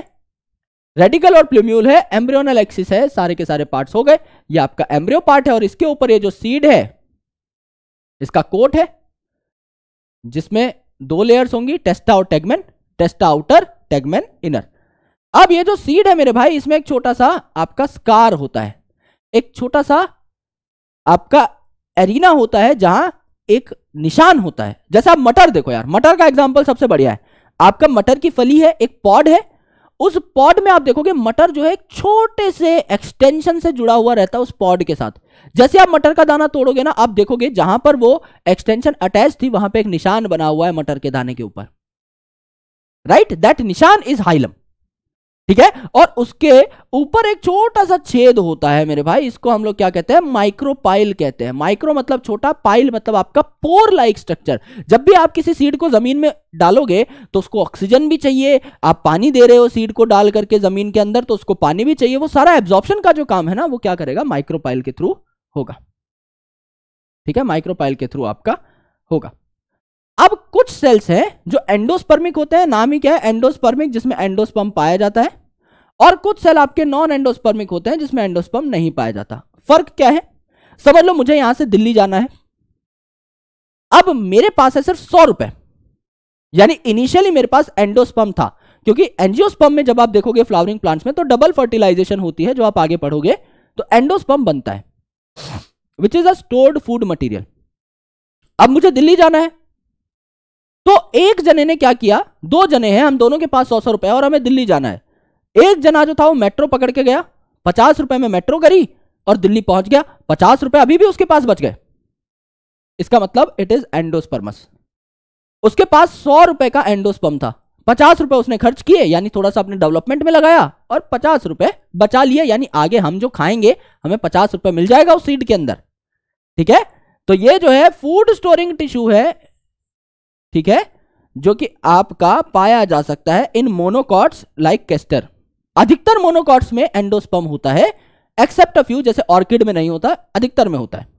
रेडिकल और प्लूम्यूल है एम्ब्रियोनल एक्सिस है सारे के सारे पार्ट्स हो गए ये आपका एम्ब्रियो पार्ट है और इसके ऊपर ये जो सीड है इसका कोट है जिसमें दो लेयर्स होंगी टेस्टा और tegmen testa outer tegmen inner अब ये जो सीड है मेरे भाई इसमें एक छोटा सा आपका स्कार होता है एक छोटा सा आपका एरिना होता है जहां एक निशान होता है जैसे आप मटर देखो यार मटर का एग्जाम्पल सबसे बढ़िया है आपका मटर की फली है एक पॉड है उस पॉड में आप देखोगे मटर जो है एक छोटे से एक्सटेंशन से जुड़ा हुआ रहता है उस पॉड के साथ जैसे आप मटर का दाना तोड़ोगे ना आप देखोगे जहां पर वो एक्सटेंशन अटैच थी वहां पे एक निशान बना हुआ है मटर के दाने के ऊपर राइट दैट निशान इज हाइलम ठीक है और उसके ऊपर एक छोटा सा छेद होता है मेरे भाई इसको हम लोग क्या कहते हैं माइक्रोपाइल कहते हैं माइक्रो मतलब छोटा पाइल मतलब आपका पोर लाइक स्ट्रक्चर जब भी आप किसी सीड को जमीन में डालोगे तो उसको ऑक्सीजन भी चाहिए आप पानी दे रहे हो सीड को डाल करके जमीन के अंदर तो उसको पानी भी चाहिए वो सारा एब्जॉर्प्शन का जो काम है ना वो क्या करेगा माइक्रोपाइल के थ्रू होगा ठीक है माइक्रोपाइल के थ्रू आपका होगा कुछ सेल्स हैं जो एंडोस्पर्मिक होते हैं नाम ही क्या है एंडोस्पर्मिक जिसमें एंडोस्पम पाया जाता है और कुछ सेल आपके नॉन एंडोस्पर्मिक होते हैं जिसमें एंडोस्पम नहीं पाया जाता फर्क क्या है समझ लो मुझे यहां से दिल्ली जाना है अब मेरे पास है सिर्फ सौ रुपए यानी इनिशियली मेरे पास एंडोस्पम था क्योंकि एनजियोस्पम में जब आप देखोगे फ्लावरिंग प्लांट्स में तो डबल फर्टिलाइजेशन होती है जो आप आगे पढ़ोगे तो एंडोस्पम बनता है which is a stored food material अब मुझे दिल्ली जाना है तो एक जने ने क्या किया दो जने हैं हम दोनों के पास सौ सौ रुपए और हमें दिल्ली जाना है एक जना जो था वो मेट्रो पकड़ के गया पचास रुपए में मेट्रो करी और दिल्ली पहुंच गया पचास रुपए अभी भी उसके पास बच गए इसका मतलब इट इज एंडोस्पर्मस उसके पास सौ रुपए का एंडोस्पर्म था पचास रुपए उसने खर्च किए यानी थोड़ा सा अपने डेवलपमेंट में लगाया और पचास रुपए बचा लिए यानी आगे हम जो खाएंगे हमें पचास रुपए मिल जाएगा उस सीड के अंदर ठीक है तो ये जो है फूड स्टोरिंग टिश्यू है ठीक है जो कि आपका पाया जा सकता है इन मोनोकॉट्स लाइक कैस्टर अधिकतर मोनोकॉट्स में एंडोस्पम होता है एक्सेप्ट अ यू जैसे ऑर्किड में नहीं होता अधिकतर में होता है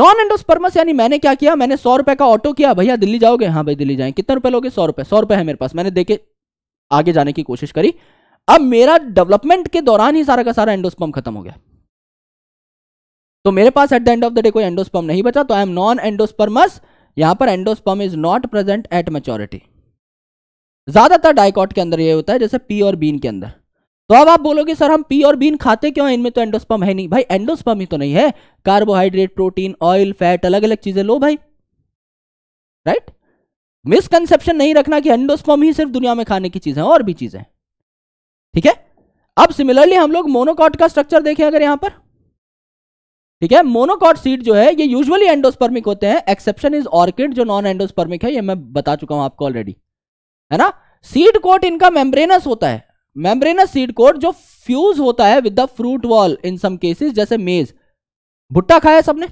नॉन एंडोस्पर्मस यानी मैंने क्या किया मैंने सौ रुपए का ऑटो किया भैया दिल्ली जाओगे हाँ भाई दिल्ली जाए कितने रुपए लोगे सौ रुपए सौ रुपए है मेरे पास मैंने देखे आगे जाने की कोशिश करी अब मेरा डेवलपमेंट के दौरान ही सारा का सारा एंडोस्पम खत्म हो गया तो मेरे पास at the end of the day कोई एंडोस्पम नहीं बचा तो आई एम नॉन एंडोस्पर्मस यहां पर endosperm is not present at maturity ज़्यादातर डायकॉट के अंदर ये होता है जैसे पी और बीन के अंदर तो अब आप बोलोगे सर हम पी और बीन खाते क्यों इनमें तो एंडोस्पर्म है नहीं भाई एंडोस्पर्म ही तो नहीं है कार्बोहाइड्रेट प्रोटीन ऑयल फैट अलग अलग चीज़ें लो भाई राइट मिसकंसेप्शन नहीं रखना कि एंडोस्पर्म ही सिर्फ दुनिया में खाने की चीज़ है और भी चीज़ें ठीक है अब सिमिलरली हम लोग मोनोकॉट का स्ट्रक्चर देखें अगर यहां पर ठीक है मोनोकॉट सीड जो है ये यूजुअली एंडोस्पर्मिक होते हैं एक्सेप्शन इज ऑर्किड जो नॉन एंडोस्पर्मिक है ये मैं बता चुका हूं आपको ऑलरेडी है ना सीड कोट इनका मेम्ब्रेनस होता है मेम्ब्रेनस सीड कोट जो फ्यूज होता है with the fruit wall in some cases जैसे मेज भुट्टा खाया सबने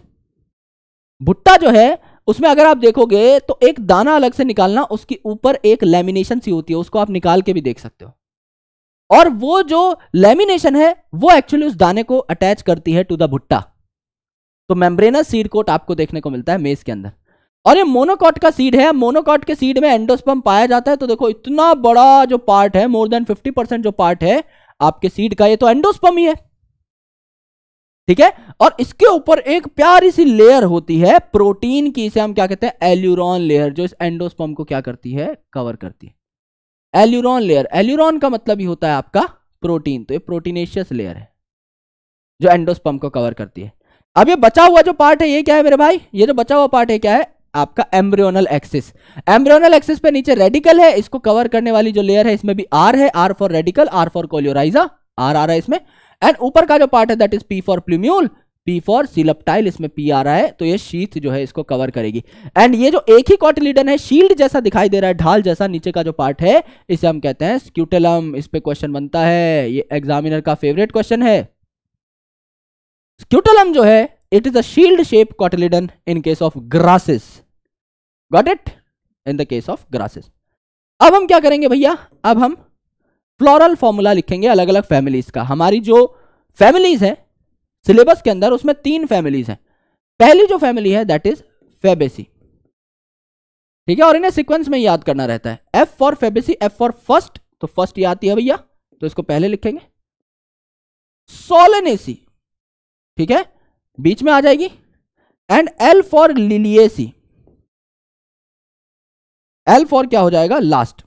भुट्टा जो है उसमें अगर आप देखोगे तो एक दाना अलग से निकालना उसके ऊपर एक लेमिनेशन सी होती है उसको आप निकाल के भी देख सकते हो और वो जो लेमिनेशन है वो एक्चुअली उस दाने को अटैच करती है टू द भुट्टा तो मेम्ब्रेनस सीड कोट आपको देखने को मिलता है मेज के अंदर और ये मोनोकॉट का सीड है मोनोकॉट के सीड में एंडोस्पम पाया जाता है तो देखो इतना बड़ा जो पार्ट है मोर देन 50 परसेंट जो पार्ट है आपके सीड का ये तो एंडोस्पम ही है ठीक है और इसके ऊपर एक प्यारी सी लेयर होती है प्रोटीन की इसे हम क्या कहते हैं एल्यूरॉन लेयर जो इस एंडोस्पम को क्या करती है कवर करती है एल्यूरॉन लेयर एल्यूरॉन का मतलब ही होता है आपका प्रोटीन तो ये प्रोटीनेशियस लेयर है जो एंडोस्पम को कवर करती है अब ये बचा हुआ जो पार्ट है ये क्या है मेरे भाई ये जो बचा हुआ पार्ट है क्या है आपका एम्ब्रियोनल एक्सिस एम्ब्रियोनल एक्सिस पे नीचे रेडिकल है इसको कवर करने वाली जो लेयर है इसमें भी आर है R for radicle R for coleorhiza R आ रहा है इसमें एंड ऊपर का जो पार्ट है that is P for plumule P for coleoptile इसमें पी आ रहा है तो ये शीथ जो है इसको कवर करेगी एंड ये जो एक ही कॉटिलीडन है शील्ड जैसा दिखाई दे रहा है ढाल जैसा नीचे का जो पार्ट है इसे हम कहते हैं स्क्यूटेलम इस पे क्वेश्चन बनता है ये एग्जामिनर का फेवरेट क्वेश्चन है स्क्यूटलम जो है it is a shield shape cotyledon in case of grasses got it in the case of grasses अब हम क्या करेंगे भैया अब हम फ्लोरल फॉर्मूला लिखेंगे अलग अलग फैमिलीज का हमारी जो फैमिलीज है सिलेबस के अंदर उसमें तीन फैमिलीज हैं पहली जो फैमिली है दैट इज फेबेसी ठीक है और इन्हें सीक्वेंस में याद करना रहता है F for Fabaceae F for first तो फर्स्ट याद आती है भैया तो इसको पहले लिखेंगे सोलेनेसी ठीक है बीच में आ जाएगी and L for Liliaceae L for क्या हो जाएगा लास्ट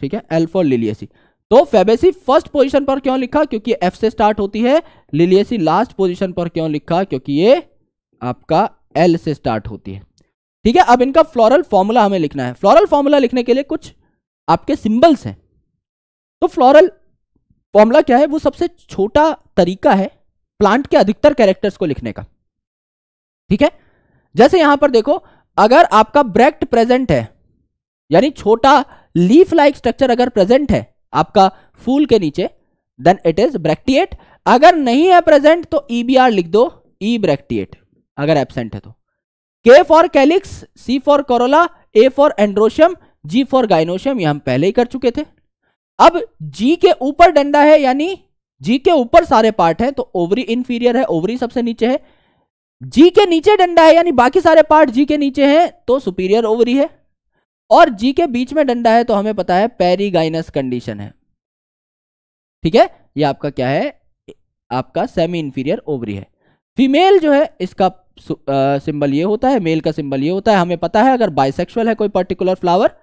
ठीक है एल फॉर लिलियसी तो फेबेसी फर्स्ट पोजीशन पर क्यों लिखा क्योंकि एफ से स्टार्ट होती है लिलियसी लास्ट पोजीशन पर क्यों लिखा क्योंकि ये आपका एल से स्टार्ट होती है ठीक है अब इनका फ्लोरल फॉर्मूला हमें लिखना है फ्लोरल फॉर्मूला लिखने के लिए कुछ आपके सिंबल्स हैं तो फ्लोरल फॉर्मूला क्या है वो सबसे छोटा तरीका है प्लांट के अधिकतर कैरेक्टर्स को लिखने का ठीक है जैसे यहां पर देखो अगर आपका ब्रेक्ट प्रेजेंट है यानी छोटा लीफ लाइक स्ट्रक्चर अगर प्रेजेंट है आपका फूल के नीचे देन इट इज ब्रैक्टिएट अगर नहीं है प्रेजेंट तो ईबीआर e लिख दो ई e ब्रेक्टिएट अगर एबसेंट है तो K for calyx C for corolla A for androecium G for gynoecium ये हम पहले ही कर चुके थे अब जी के ऊपर डंडा है यानी जी के ऊपर सारे पार्ट हैं तो ओवरी इंफीरियर है ओवरी सबसे नीचे है जी के नीचे डंडा है यानी बाकी सारे पार्ट जी के नीचे हैं तो सुपीरियर ओवरी है और जी के बीच में डंडा है तो हमें पता है पेरीगाइनस कंडीशन है ठीक है ये आपका क्या है आपका सेमी इंफीरियर ओवरी है फीमेल जो है इसका सिंबल ये होता है मेल का सिंबल ये होता है हमें पता है अगर बाइसेक्सुअल है कोई पर्टिकुलर फ्लावर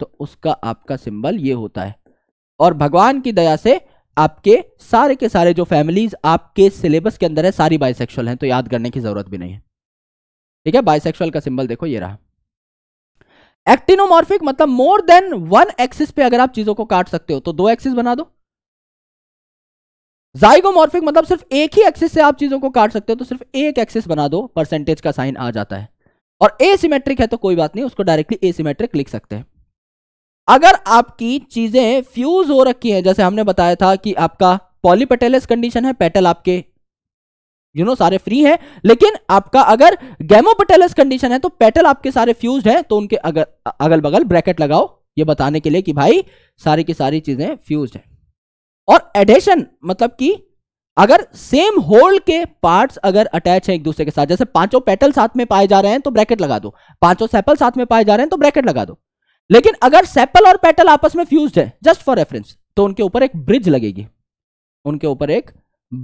तो उसका आपका सिंबल ये होता है और भगवान की दया से आपके सारे के सारे जो फैमिलीज आपके सिलेबस के अंदर है सारी बाइसेक्सुअल हैं तो याद करने की जरूरत भी नहीं है ठीक है बाइसेक्सुअल का सिंबल देखो ये रहा एक्टिनोमॉर्फिक मतलब मोर देन वन एक्सिस पे अगर आप चीजों को काट सकते हो तो दो एक्सिस बना दो जाइगोमॉर्फिक मतलब सिर्फ एक ही एक्सिस से आप चीजों को काट सकते हो तो सिर्फ एक एक्सिस बना दो परसेंटेज का साइन आ जाता है और एसिमेट्रिक है तो कोई बात नहीं उसको डायरेक्टली एसिमेट्रिक लिख सकते हैं अगर आपकी चीजें फ्यूज हो रखी हैं जैसे हमने बताया था कि आपका पॉलीपेटेलस कंडीशन है पेटल आपके यू you नो know, सारे फ्री हैं लेकिन आपका अगर गैमोपेटेलस कंडीशन है तो पेटल आपके सारे फ्यूज हैं तो उनके अगर अगल बगल ब्रैकेट लगाओ ये बताने के लिए कि भाई सारी की सारी चीजें फ्यूज हैं और एडेशन मतलब कि अगर सेम होल के पार्ट्स अगर अटैच हैं एक दूसरे के साथ जैसे पांचों पेटल साथ में पाए जा रहे हैं तो ब्रैकेट लगा दो पांचों सेपल साथ में पाए जा रहे हैं तो ब्रैकेट लगा दो लेकिन अगर सेपल और पेटल आपस में फ्यूज है जस्ट फॉर रेफरेंस तो उनके ऊपर एक ब्रिज लगेगी उनके ऊपर एक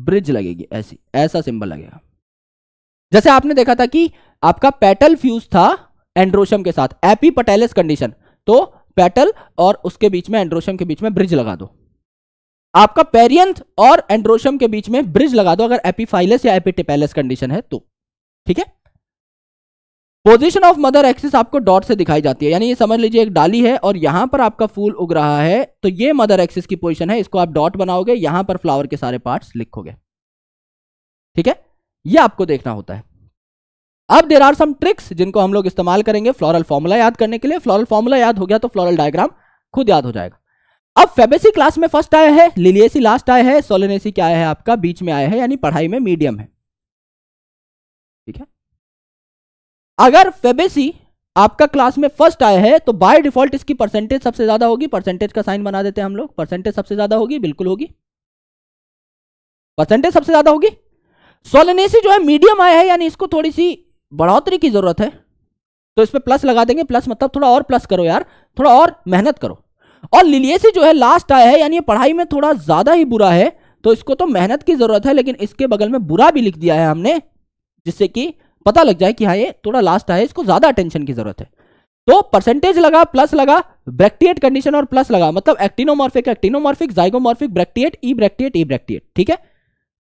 ब्रिज लगेगी ऐसी ऐसा सिंबल लगेगा जैसे आपने देखा था कि आपका पेटल फ्यूज था एंड्रोशम के साथ एपी पटेलिस कंडीशन तो पेटल और उसके बीच में एंड्रोशम के बीच में ब्रिज लगा दो आपका पेरियंथ और एंड्रोशम के बीच में ब्रिज लगा दो अगर एपीफाइलस या एपीटिपेलस कंडीशन है तो ठीक है पोजीशन ऑफ मदर एक्सिस आपको डॉट से दिखाई जाती है यानी ये समझ लीजिए एक डाली है और यहां पर आपका फूल उग रहा है तो ये मदर एक्सिस की पोजीशन है इसको आप डॉट बनाओगे यहां पर फ्लावर के सारे पार्ट्स लिखोगे ठीक है ये आपको देखना होता है अब देर आर सम ट्रिक्स जिनको हम लोग इस्तेमाल करेंगे फ्लोरल फॉर्मूला याद करने के लिए फ्लोरल फॉर्मूला याद हो गया तो फ्लोरल डायग्राम खुद याद हो जाएगा अब फेबेसी क्लास में फर्स्ट आया है लिलियसी लास्ट आया है सोलेनेसी क्या आया है आपका बीच में आया है यानी पढ़ाई में मीडियम है ठीक है अगर फेबेसी आपका क्लास में फर्स्ट आया है तो बाय डिफॉल्ट इसकी परसेंटेज सबसे ज्यादा होगी परसेंटेज का साइन बना देते हैं हम लोग परसेंटेज सबसे ज्यादा होगी बिल्कुल होगी परसेंटेज सबसे ज्यादा होगी सोलनेसी जो है मीडियम आया है यानी इसको थोड़ी सी बढ़ोतरी की जरूरत है तो इस पर प्लस लगा देंगे प्लस मतलब थोड़ा और प्लस करो यार थोड़ा और मेहनत करो और लिलियसी जो है लास्ट आया है यानी पढ़ाई में थोड़ा ज्यादा ही बुरा है तो इसको तो मेहनत की जरूरत है लेकिन इसके बगल में बुरा भी लिख दिया है हमने जिससे कि पता लग जाए कि हाँ ये थोड़ा लास्ट है इसको ज्यादा अटेंशन की जरूरत है तो परसेंटेज लगा प्लस लगा ब्रेक्टिएट कंडीशन और प्लस लगा मतलब actinomorphic actinomorphic zygomorphic bracteate ebracteate ebracteate ठीक है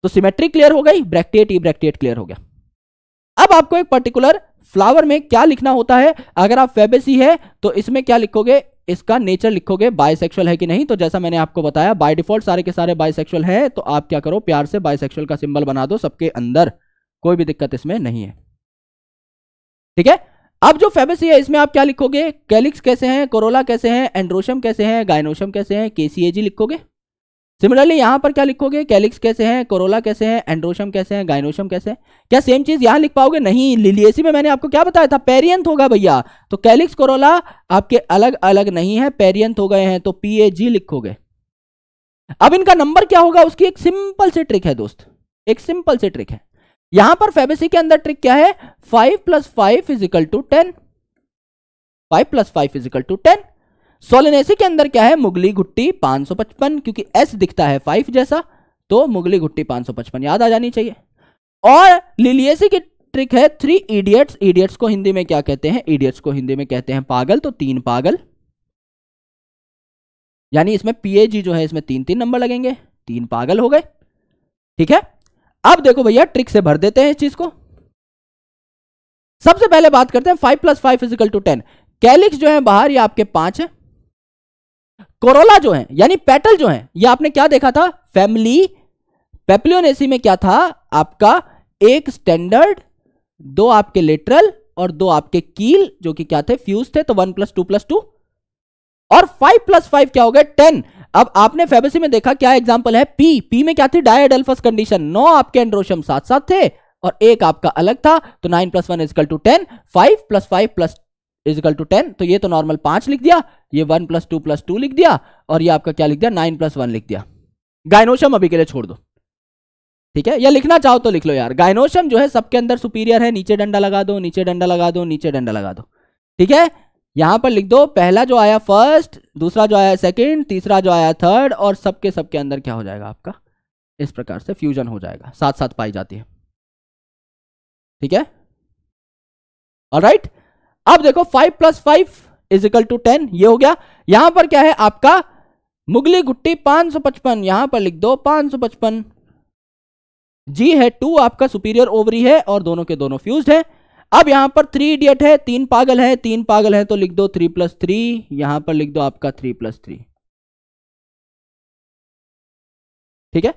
तो सिमेट्री क्लियर हो गई ब्रेक्टिएट ई ब्रेक्टिएट क्लियर हो गया अब आपको एक पर्टिकुलर फ्लावर में क्या लिखना होता है अगर आप फेबेसी है तो इसमें क्या लिखोगे इसका नेचर लिखोगे बायसेक्सुअल है कि नहीं तो जैसा मैंने आपको बताया बाय डिफॉल्ट सारे के सारे बायसेक्सुअल हैं तो आप क्या करो प्यार से बायसेक्सुअल का सिंबल बना दो सबके अंदर कोई भी दिक्कत इसमें नहीं है ठीक है अब जो फेमस है इसमें आप क्या लिखोगे कैलिक्स कैसे हैं कोरोला कैसे हैं एंड्रोशम कैसे हैं गायनोशम कैसे हैं केसीएजी लिखोगे सिमिलरली यहां पर क्या लिखोगे कैलिक्स कैसे हैं कोरोला कैसे हैं एंड्रोशम कैसे हैं गायनोशम कैसे हैं क्या सेम चीज़ यहां लिख पाओगे नहीं लिलियसी में मैंने आपको क्या बताया था पेरियंथ होगा भैया तो कैलिक्स कोरोला आपके अलग अलग नहीं है पेरियंथ हो गए हैं तो पी लिखोगे अब इनका नंबर क्या होगा उसकी एक सिंपल सी ट्रिक है दोस्त एक सिंपल सी ट्रिक है यहां पर फेबेसी के अंदर ट्रिक क्या है five plus five equal to ten five plus five equal to ten Solanaceae के अंदर क्या है मुगली घुट्टी 555 क्योंकि एस दिखता है फाइव जैसा तो मुगली घुट्टी 555 याद आ जानी चाहिए और लिलियसी की ट्रिक है थ्री इडियट्स इडियट्स को हिंदी में क्या कहते हैं इडियट्स को हिंदी में कहते हैं पागल तो तीन पागल यानी इसमें पीएजी जो है इसमें तीन तीन नंबर लगेंगे तीन पागल हो गए ठीक है अब देखो भैया ट्रिक से भर देते हैं इस चीज को सबसे पहले बात करते हैं five plus five equal to ten calyx जो है बाहर ये आपके पांच है कोरोला जो है यानी पेटल जो है ये आपने क्या देखा था फैमिली पेप्लियोनेसी में क्या था आपका एक स्टैंडर्ड दो आपके लेटरल और दो आपके कील जो कि क्या थे फ्यूज थे तो one plus two plus two और फाइव प्लस फाइव क्या हो गया टेन अब आपने फेबसी में देखा क्या एग्जाम्पल है पी पी में क्या थी डायडल्फस कंडीशन नौ आपके एंड्रोशम साथ साथ थे और एक आपका अलग था तो nine plus one equal to ten five plus five plus equal to ten तो ये तो नॉर्मल पांच लिख दिया ये one plus two plus two लिख दिया और ये आपका क्या लिख दिया नाइन प्लस वन लिख दिया गायनोशम अभी के लिए छोड़ दो ठीक है या लिखना चाहो तो लिख लो यार गायनोशम जो है सबके अंदर सुपीरियर है नीचे डंडा लगा दो नीचे डंडा लगा दो नीचे डंडा लगा दो ठीक है यहां पर लिख दो पहला जो आया फर्स्ट दूसरा जो आया सेकंड तीसरा जो आया थर्ड और सबके सबके अंदर क्या हो जाएगा आपका इस प्रकार से फ्यूजन हो जाएगा साथ साथ पाई जाती है ठीक है और राइट अब देखो five plus five equal to ten ये हो गया यहां पर क्या है आपका मुगली गुट्टी पांच सौ पचपन यहां पर लिख दो पांच सौ पचपन जी है टू आपका सुपीरियर ओवरी है और दोनों के दोनों फ्यूज है अब यहां पर थ्री इडियट है तीन पागल है तीन पागल है तो लिख दो थ्री प्लस थ्री यहां पर लिख दो आपका थ्री प्लस थ्री ठीक है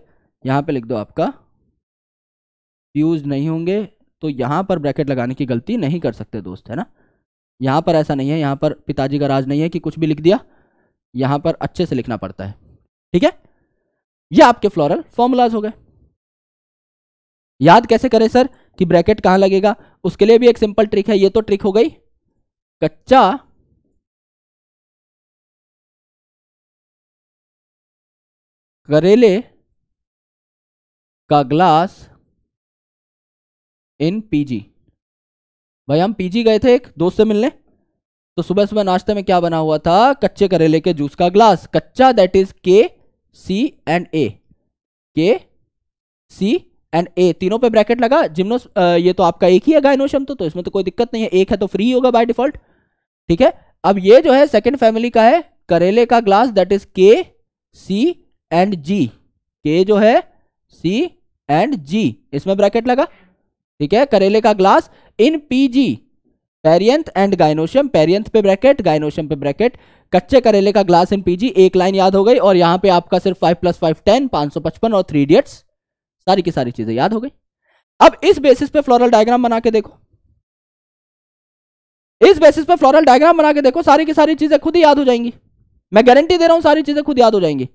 यहां पे लिख दो आपका यूज नहीं होंगे तो यहां पर ब्रैकेट लगाने की गलती नहीं कर सकते दोस्त है ना यहां पर ऐसा नहीं है यहां पर पिताजी का राज नहीं है कि कुछ भी लिख दिया यहां पर अच्छे से लिखना पड़ता है ठीक है ये आपके फ्लोरल फॉर्मूलाज हो गए याद कैसे करें सर कि ब्रैकेट कहाँ लगेगा उसके लिए भी एक सिंपल ट्रिक है ये तो ट्रिक हो गई कच्चा करेले का ग्लास इन पीजी भाई हम पीजी गए थे एक दोस्त से मिलने तो सुबह सुबह नाश्ते में क्या बना हुआ था कच्चे करेले के जूस का ग्लास कच्चा दैट इज के सी एंड ए के सी एंड ए तीनों पे ब्रैकेट लगा जिम्नोस ये तो आपका एक ही है गायनोशम तो, तो इसमें तो कोई दिक्कत नहीं है एक है तो फ्री होगा बाय डिफॉल्ट ठीक है अब ये जो है सेकेंड फैमिली का है करेले का ग्लास दैट इज के सी एंड जी के जो है सी एंड जी इसमें ब्रैकेट लगा ठीक है करेले का glass in P G perianth and gynoecium perianth पे ब्रैकेट गायनोशियम पे ब्रैकेट कच्चे करेले का ग्लास इन पीजी एक लाइन याद हो गई और यहां पे आपका सिर्फ फाइव प्लस फाइव टेन पांच सौ पचपन और थ्री इडियट्स सारी की सारी चीजें याद हो गई अब इस बेसिस पे फ्लोरल डायग्राम बना के देखो इस बेसिस पे फ्लोरल डायग्राम बना के देखो सारी की सारी चीजें खुद ही याद हो जाएंगी मैं गारंटी दे रहा हूं सारी चीजें खुद याद हो जाएंगी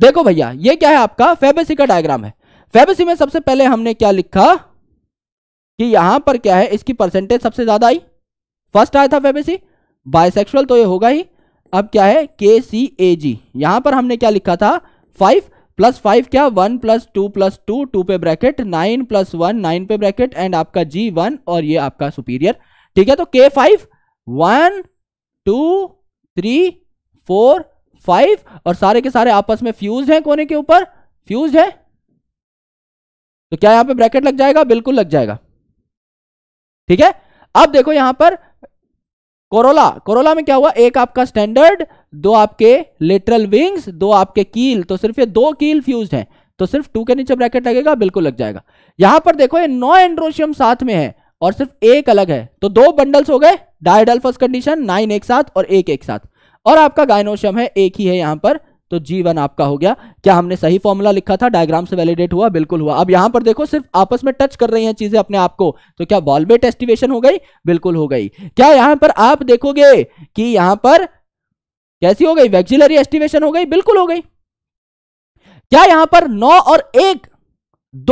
देखो भैया ये क्या है आपका फेबेसी का डायग्राम है फेबेसी में सबसे पहले हमने क्या लिखा कि यहां पर क्या है इसकी परसेंटेज सबसे ज्यादा आई फर्स्ट आया था फेबेसी बायसेक्सुअल तो ये होगा ही अब क्या है के सी ए जी यहां पर हमने क्या लिखा था फाइव प्लस फाइव क्या one plus two plus two two पे bracket nine plus one nine पे ब्रैकेट एंड आपका जी वन और ये आपका सुपीरियर ठीक है तो K five one two three four five और सारे के सारे आपस में फ्यूज हैं कोने के ऊपर फ्यूज है तो क्या यहां पे ब्रैकेट लग जाएगा बिल्कुल लग जाएगा ठीक है अब देखो यहां पर कोरोला कोरोला में क्या हुआ एक आपका स्टैंडर्ड दो आपके लेटरल विंग्स दो आपके कील तो सिर्फ ये दो कील फ्यूज हैं तो सिर्फ टू के नीचे ब्रैकेट लगेगा बिल्कुल लग जाएगा यहां पर देखो ये नौ एंड्रोशियम साथ में है और सिर्फ एक अलग है तो दो बंडल्स हो गए डायडल फर्स्ट कंडीशन नाइन एक साथ और एक एक साथ और आपका गायनोशियम है एक ही है यहां पर तो जी वन आपका हो गया क्या हमने सही फॉर्मूला लिखा था डायग्राम से वैलिडेट हुआ बिल्कुल हुआ अब यहां पर देखो सिर्फ आपस में टच कर रही हैं चीजें अपने आप को तो क्या वॉलबेट एस्टिवेशन हो गई बिल्कुल हो गई क्या यहां पर आप देखोगे कि यहां पर कैसी हो गई वैक्सिलरी एस्टिवेशन हो गई बिल्कुल हो गई क्या यहां पर नौ और एक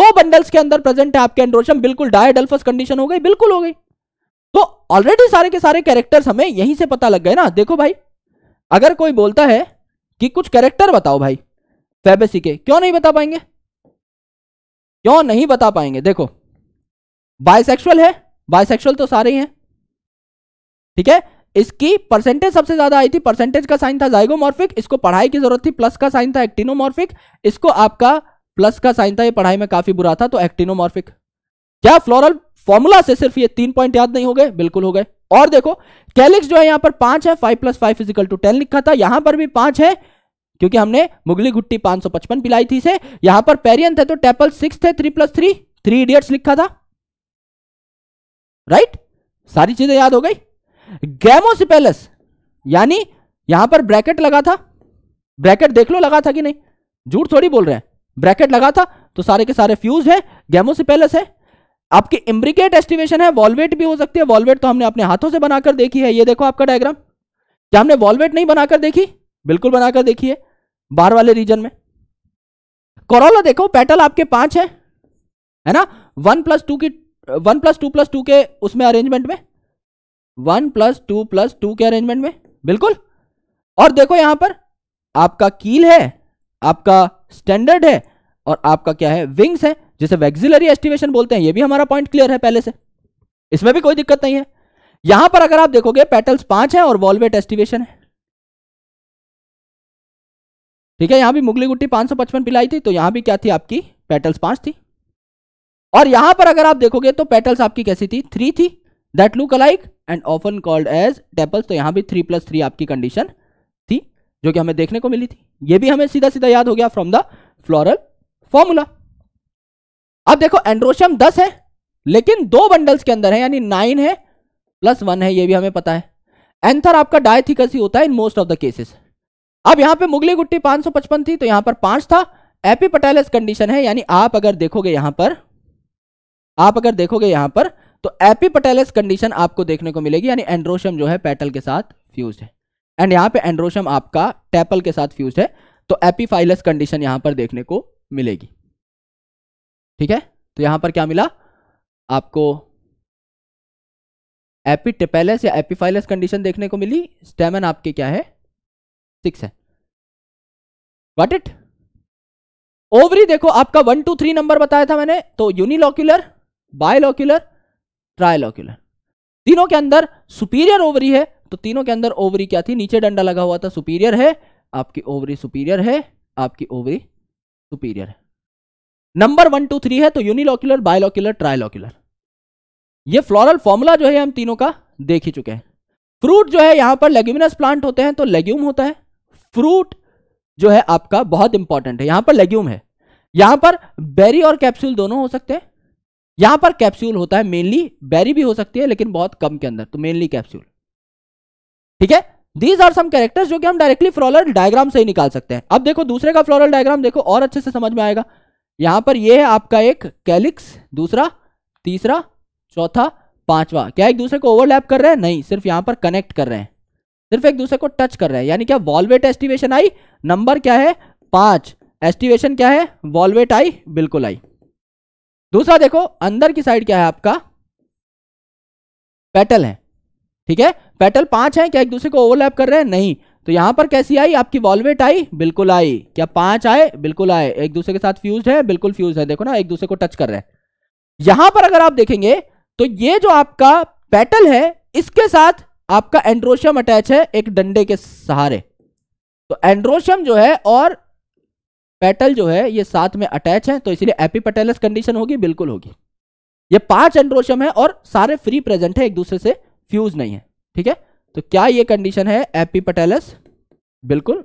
दो बंडल्स के अंदर प्रेजेंट है आपके एंड्रोशन बिल्कुल डायडल्फस कंडीशन हो गई बिल्कुल हो गई तो ऑलरेडी सारे के सारे कैरेक्टर्स हमें यहीं से पता लग गए ना देखो भाई अगर कोई बोलता है कि कुछ कैरेक्टर बताओ भाई फेबेसी के क्यों नहीं बता पाएंगे क्यों नहीं बता पाएंगे देखो बायसेक्सुअल है बायसेक्सुअल तो सारे ही हैं ठीक है इसकी परसेंटेज सबसे ज्यादा आई थी परसेंटेज का साइन था जाइगोमॉर्फिक इसको पढ़ाई की जरूरत थी प्लस का साइन था एक्टिनोमॉर्फिक इसको आपका प्लस का साइन था ये पढ़ाई में काफी बुरा था तो एक्टिनोमॉर्फिक क्या फ्लोरल फॉर्मूला से सिर्फ ये तीन पॉइंट याद नहीं हो गए बिल्कुल हो गए और देखो कैलिक्स जो है यहां पर पांच है five plus five equal to ten लिखा था यहां पर भी पांच है क्योंकि हमने मुगली गुट्टी 555 पिलाई थी से यहां पर पेरियंथ है तो टेपल सिक्स थे three plus three Three Idiots लिखा था राइट सारी चीजें याद हो गई गैमोसिपेलस यानी यहां पर ब्रैकेट लगा था ब्रैकेट देख लो लगा था कि नहीं झूठ थोड़ी बोल रहे हैं ब्रैकेट लगा था तो सारे के सारे फ्यूज है गैमोसिपेलस है आपके इम्ब्रिकेट एस्टिमेशन है वॉलवेट भी हो सकती है वॉलवेट तो हमने अपने हाथों से बनाकर देखी है ये देखो आपका डायग्राम क्या हमने वॉलवेट नहीं बनाकर देखी बिल्कुल बनाकर देखी है बाहर वाले रीजन में कोरोला देखो पेटल आपके पांच है है ना वन प्लस टू की one plus two plus two के उसमें अरेंजमेंट में one plus two plus two के अरेंजमेंट में बिल्कुल और देखो यहां पर आपका कील है आपका स्टैंडर्ड है और आपका क्या है विंग्स है जिसे वेक्सिलरी एस्टिवेशन बोलते हैं ये भी हमारा पॉइंट क्लियर है पहले से इसमें भी कोई दिक्कत नहीं है यहां पर अगर आप देखोगे पेटल्स पांच है और वॉलवेट एस्टिवेशन है ठीक है यहां भी मुगली गुट्टी पांच सौ पचपन पिलाई थी तो यहां भी क्या थी आपकी पेटल्स पांच थी और यहां पर अगर आप देखोगे तो पेटल्स आपकी कैसी थी थ्री थी that look alike and often called as tepals तो यहां भी थ्री प्लस थ्री आपकी कंडीशन थी जो कि हमें देखने को मिली थी ये भी हमें सीधा सीधा याद हो गया फ्रॉम द फ्लोरल फॉर्मूला अब देखो एंड्रोशियम दस है लेकिन दो बंडल्स के अंदर है यानी नाइन है प्लस वन है ये भी हमें पता है एंथर आपका डायथिकस ही होता है in most of the cases अब यहां पे मुगली गुट्टी 555 थी तो यहां पर पांच था एपी पटेलस कंडीशन है यानी आप अगर देखोगे यहां पर आप अगर देखोगे यहां पर तो एपी पटेलस कंडीशन आपको देखने को मिलेगी यानी एंड्रोशियम जो है पेटल के साथ फ्यूज है एंड यहां पे एंड्रोशियम आपका टेपल के साथ फ्यूज है तो एपीफाइलस कंडीशन यहां पर देखने को मिलेगी ठीक है तो यहां पर क्या मिला आपको एपिटेपेलस या एपिफाइलस कंडीशन देखने को मिली स्टेमन आपके क्या है सिक्स है वट इट ओवरी देखो आपका वन टू थ्री नंबर बताया था मैंने तो यूनिलोक्यूलर बायोलोक्यूलर ट्रायलोक्यूलर तीनों के अंदर सुपीरियर ओवरी है तो तीनों के अंदर ओवरी क्या थी नीचे डंडा लगा हुआ था सुपीरियर है आपकी ओवरी सुपीरियर है आपकी ओवरी सुपीरियर है नंबर वन टू थ्री है तो यूनिलोक्यूलर बायोलोक्यूलर ट्राइलोक्यूलर ये फ्लोरल फॉर्मूला जो है हम तीनों का देख ही चुके हैं फ्रूट जो है यहां पर लेग्यूमिनस प्लांट होते हैं तो लेग्यूम होता है फ्रूट जो है आपका बहुत इंपॉर्टेंट है यहां पर लेग्यूम है यहां पर बेरी और कैप्सूल दोनों हो सकते हैं यहां पर कैप्सूल होता है मेनली बेरी भी हो सकती है लेकिन बहुत कम के अंदर तो मेनली कैप्सूल ठीक है दीज आर सम कैरेक्टर्स जो कि हम डायरेक्टली फ्लोरल डायग्राम से ही निकाल सकते हैं अब देखो दूसरे का फ्लोरल डायग्राम देखो और अच्छे से समझ में आएगा यहां पर यह है आपका एक कैलिक्स दूसरा तीसरा चौथा पांचवा क्या एक दूसरे को ओवरलैप कर रहे हैं नहीं सिर्फ यहां पर कनेक्ट कर रहे हैं सिर्फ एक दूसरे को टच कर रहे हैं यानी क्या वॉलवेट एस्टिवेशन आई नंबर क्या है पांच एस्टिवेशन क्या है वॉलवेट आई बिल्कुल आई दूसरा देखो अंदर की साइड क्या है आपका पेटल है ठीक है पेटल पांच है क्या एक दूसरे को ओवरलैप कर रहे हैं नहीं तो यहां पर कैसी आई आपकी वॉल्वेट आई बिल्कुल आई क्या पांच आए बिल्कुल आए एक दूसरे के साथ फ्यूज है बिल्कुल फ्यूज है देखो ना एक दूसरे को टच कर रहे हैं यहां पर अगर आप देखेंगे तो ये जो आपका पेटल है इसके साथ आपका एंड्रोशियम अटैच है एक डंडे के सहारे तो एंड्रोशियम जो है और पेटल जो है ये साथ में अटैच है तो इसलिए एपीपेटेलस कंडीशन होगी बिल्कुल होगी ये पांच एंड्रोशियम है और सारे फ्री प्रेजेंट है एक दूसरे से फ्यूज नहीं है ठीक है तो क्या ये कंडीशन है एपी पटेलस बिल्कुल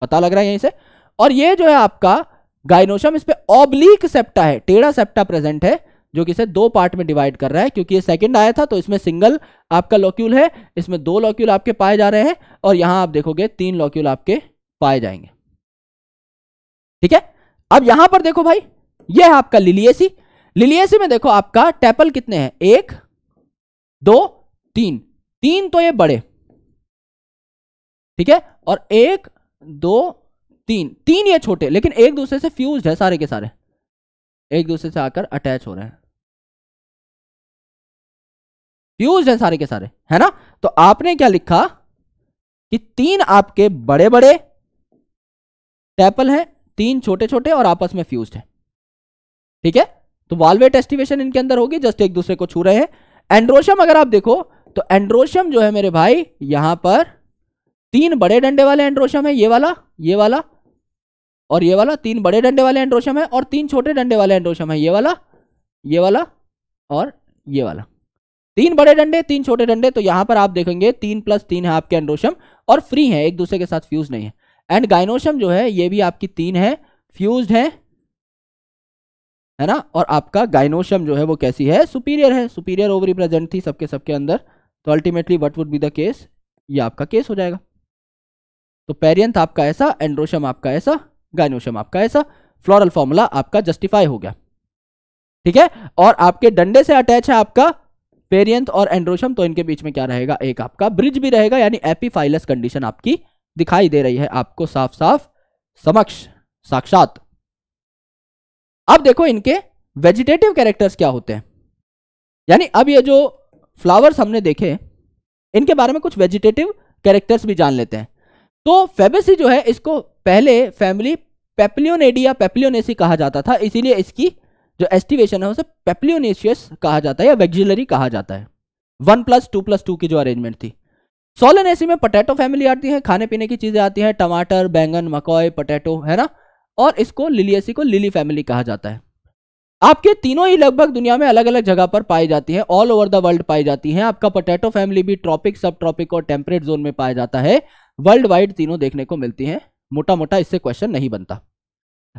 पता लग रहा है यहीं से और ये जो है आपका गाइनोशम इस पर ऑब्लिक सेप्टा है टेढ़ा सेप्टा प्रेजेंट है जो कि इसे दो पार्ट में डिवाइड कर रहा है क्योंकि ये सेकंड आया था तो इसमें सिंगल आपका लॉक्यूल है इसमें दो लॉक्यूल आपके पाए जा रहे हैं और यहां आप देखोगे तीन लॉक्यूल आपके पाए जाएंगे ठीक है अब यहां पर देखो भाई यह है आपका लिलियसी लिलियसी में देखो आपका टेपल कितने हैं एक दो तीन तीन तो ये बड़े ठीक है और एक दो तीन तीन ये छोटे लेकिन एक दूसरे से फ्यूज है सारे के सारे एक दूसरे से आकर अटैच हो रहे हैं फ्यूज है सारे के सारे है ना तो आपने क्या लिखा कि तीन आपके बड़े बड़े टैपल हैं तीन छोटे छोटे और आपस में फ्यूज हैं ठीक है तो वाल्वेट एस्टिवेशन इनके अंदर होगी जस्ट एक दूसरे को छू रहे हैं एंड्रोशम अगर आप देखो तो एंड्रोशियम जो है मेरे भाई यहां पर तीन बड़े डंडे वाले एंड्रोशम है ये वाला ये वाला और ये वाला तीन बड़े डंडे वाले एंड्रोशम है और तीन छोटे डंडे वाले एंड्रोशम है ये वाला ये वाला और ये वाला तीन बड़े डंडे तीन छोटे डंडे तो यहां पर आप देखेंगे तीन प्लस तीन है आपके एंड्रोशम और फ्री है एक दूसरे के साथ फ्यूज नहीं है एंड गाइनोशियम जो है ये भी आपकी तीन है फ्यूज है है ना और आपका गाइनोशियम जो है वो कैसी है सुपीरियर है सुपीरियर ओवरी प्रेजेंट थी सबके सबके अंदर तो ultimately what would be the case ये आपका केस हो जाएगा तो पेरियंथ आपका ऐसा एंड्रोशम आपका ऐसा गाइनोशम आपका ऐसा फ्लोरल फॉर्मूला आपका जस्टिफाई हो गया ठीक है और आपके डंडे से अटैच है आपका पेरियंथ और एंड्रोशम तो इनके बीच में क्या रहेगा एक आपका ब्रिज भी रहेगा यानी एपीफाइलस कंडीशन आपकी दिखाई दे रही है आपको साफ साफ समक्ष साक्षात अब देखो इनके वेजिटेटिव कैरेक्टर्स क्या होते हैं यानी अब ये जो फ्लावर्स हमने देखे इनके बारे में कुछ वेजिटेटिव कैरेक्टर्स भी जान लेते हैं तो फेबेसी जो है इसको पहले फैमिली पेपलियोनेडी या पेपलियोनेसी कहा जाता था इसीलिए इसकी जो एस्टिवेशन है उसे पेपलियोनेशियस कहा जाता है या वेगजिलरी कहा जाता है one plus two plus two की जो अरेंजमेंट थी सोलनेसी में पोटैटो फैमिली आती है खाने पीने की चीज़ें आती हैं टमाटर बैंगन मकोई पोटैटो है ना और इसको लिलियसी को लिली फैमिली कहा जाता है आपके तीनों ही लगभग दुनिया में अलग अलग जगह पर पाई जाती है ऑल ओवर द वर्ल्ड पाई जाती है आपका पोटैटो फैमिली भी ट्रॉपिक सब ट्रॉपिक और टेम्परेट जोन में पाया जाता है वर्ल्ड वाइड तीनों देखने को मिलती हैं मोटा मोटा इससे क्वेश्चन नहीं बनता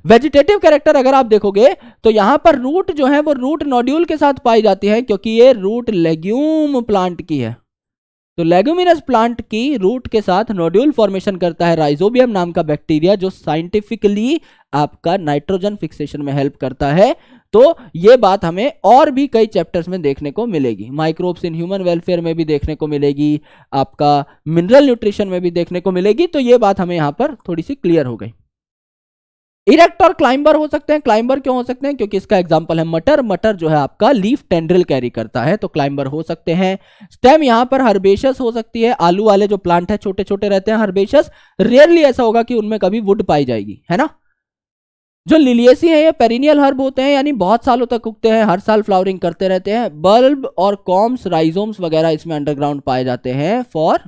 वेजिटेटिव कैरेक्टर अगर आप देखोगे तो यहां पर रूट जो है वो रूट नोड्यूल के साथ पाई जाती है क्योंकि ये रूट लेग्यूम प्लांट की है तो लेग्यूमिनस प्लांट की रूट के साथ नोड्यूल फॉर्मेशन करता है राइजोबियम नाम का बैक्टीरिया जो साइंटिफिकली आपका नाइट्रोजन फिक्सेशन में हेल्प करता है तो ये बात हमें और भी कई चैप्टर्स में देखने को मिलेगी माइक्रोब्स इन ह्यूमन वेलफेयर में भी देखने को मिलेगी आपका मिनरल न्यूट्रिशन में भी देखने को मिलेगी तो ये बात हमें यहाँ पर थोड़ी सी क्लियर हो गई इरेक्ट और क्लाइंबर हो सकते हैं क्लाइंबर क्यों हो सकते हैं क्योंकि इसका एग्जाम्पल है मटर मटर जो है आपका लीफ टेंड्रिल कैरी करता है तो क्लाइंबर हो सकते हैं स्टेम यहाँ पर हर्बेशस हो सकती है आलू वाले जो प्लांट है छोटे छोटे रहते हैं हर्बेशस रेयरली ऐसा होगा कि उनमें कभी वुड पाई जाएगी है ना जो लिलियसी है ये पेरिनियल हर्ब होते हैं यानी बहुत सालों तक उगते हैं हर साल फ्लावरिंग करते रहते हैं बल्ब और कॉम्स राइजोम्स वगैरह इसमें अंडरग्राउंड पाए जाते हैं for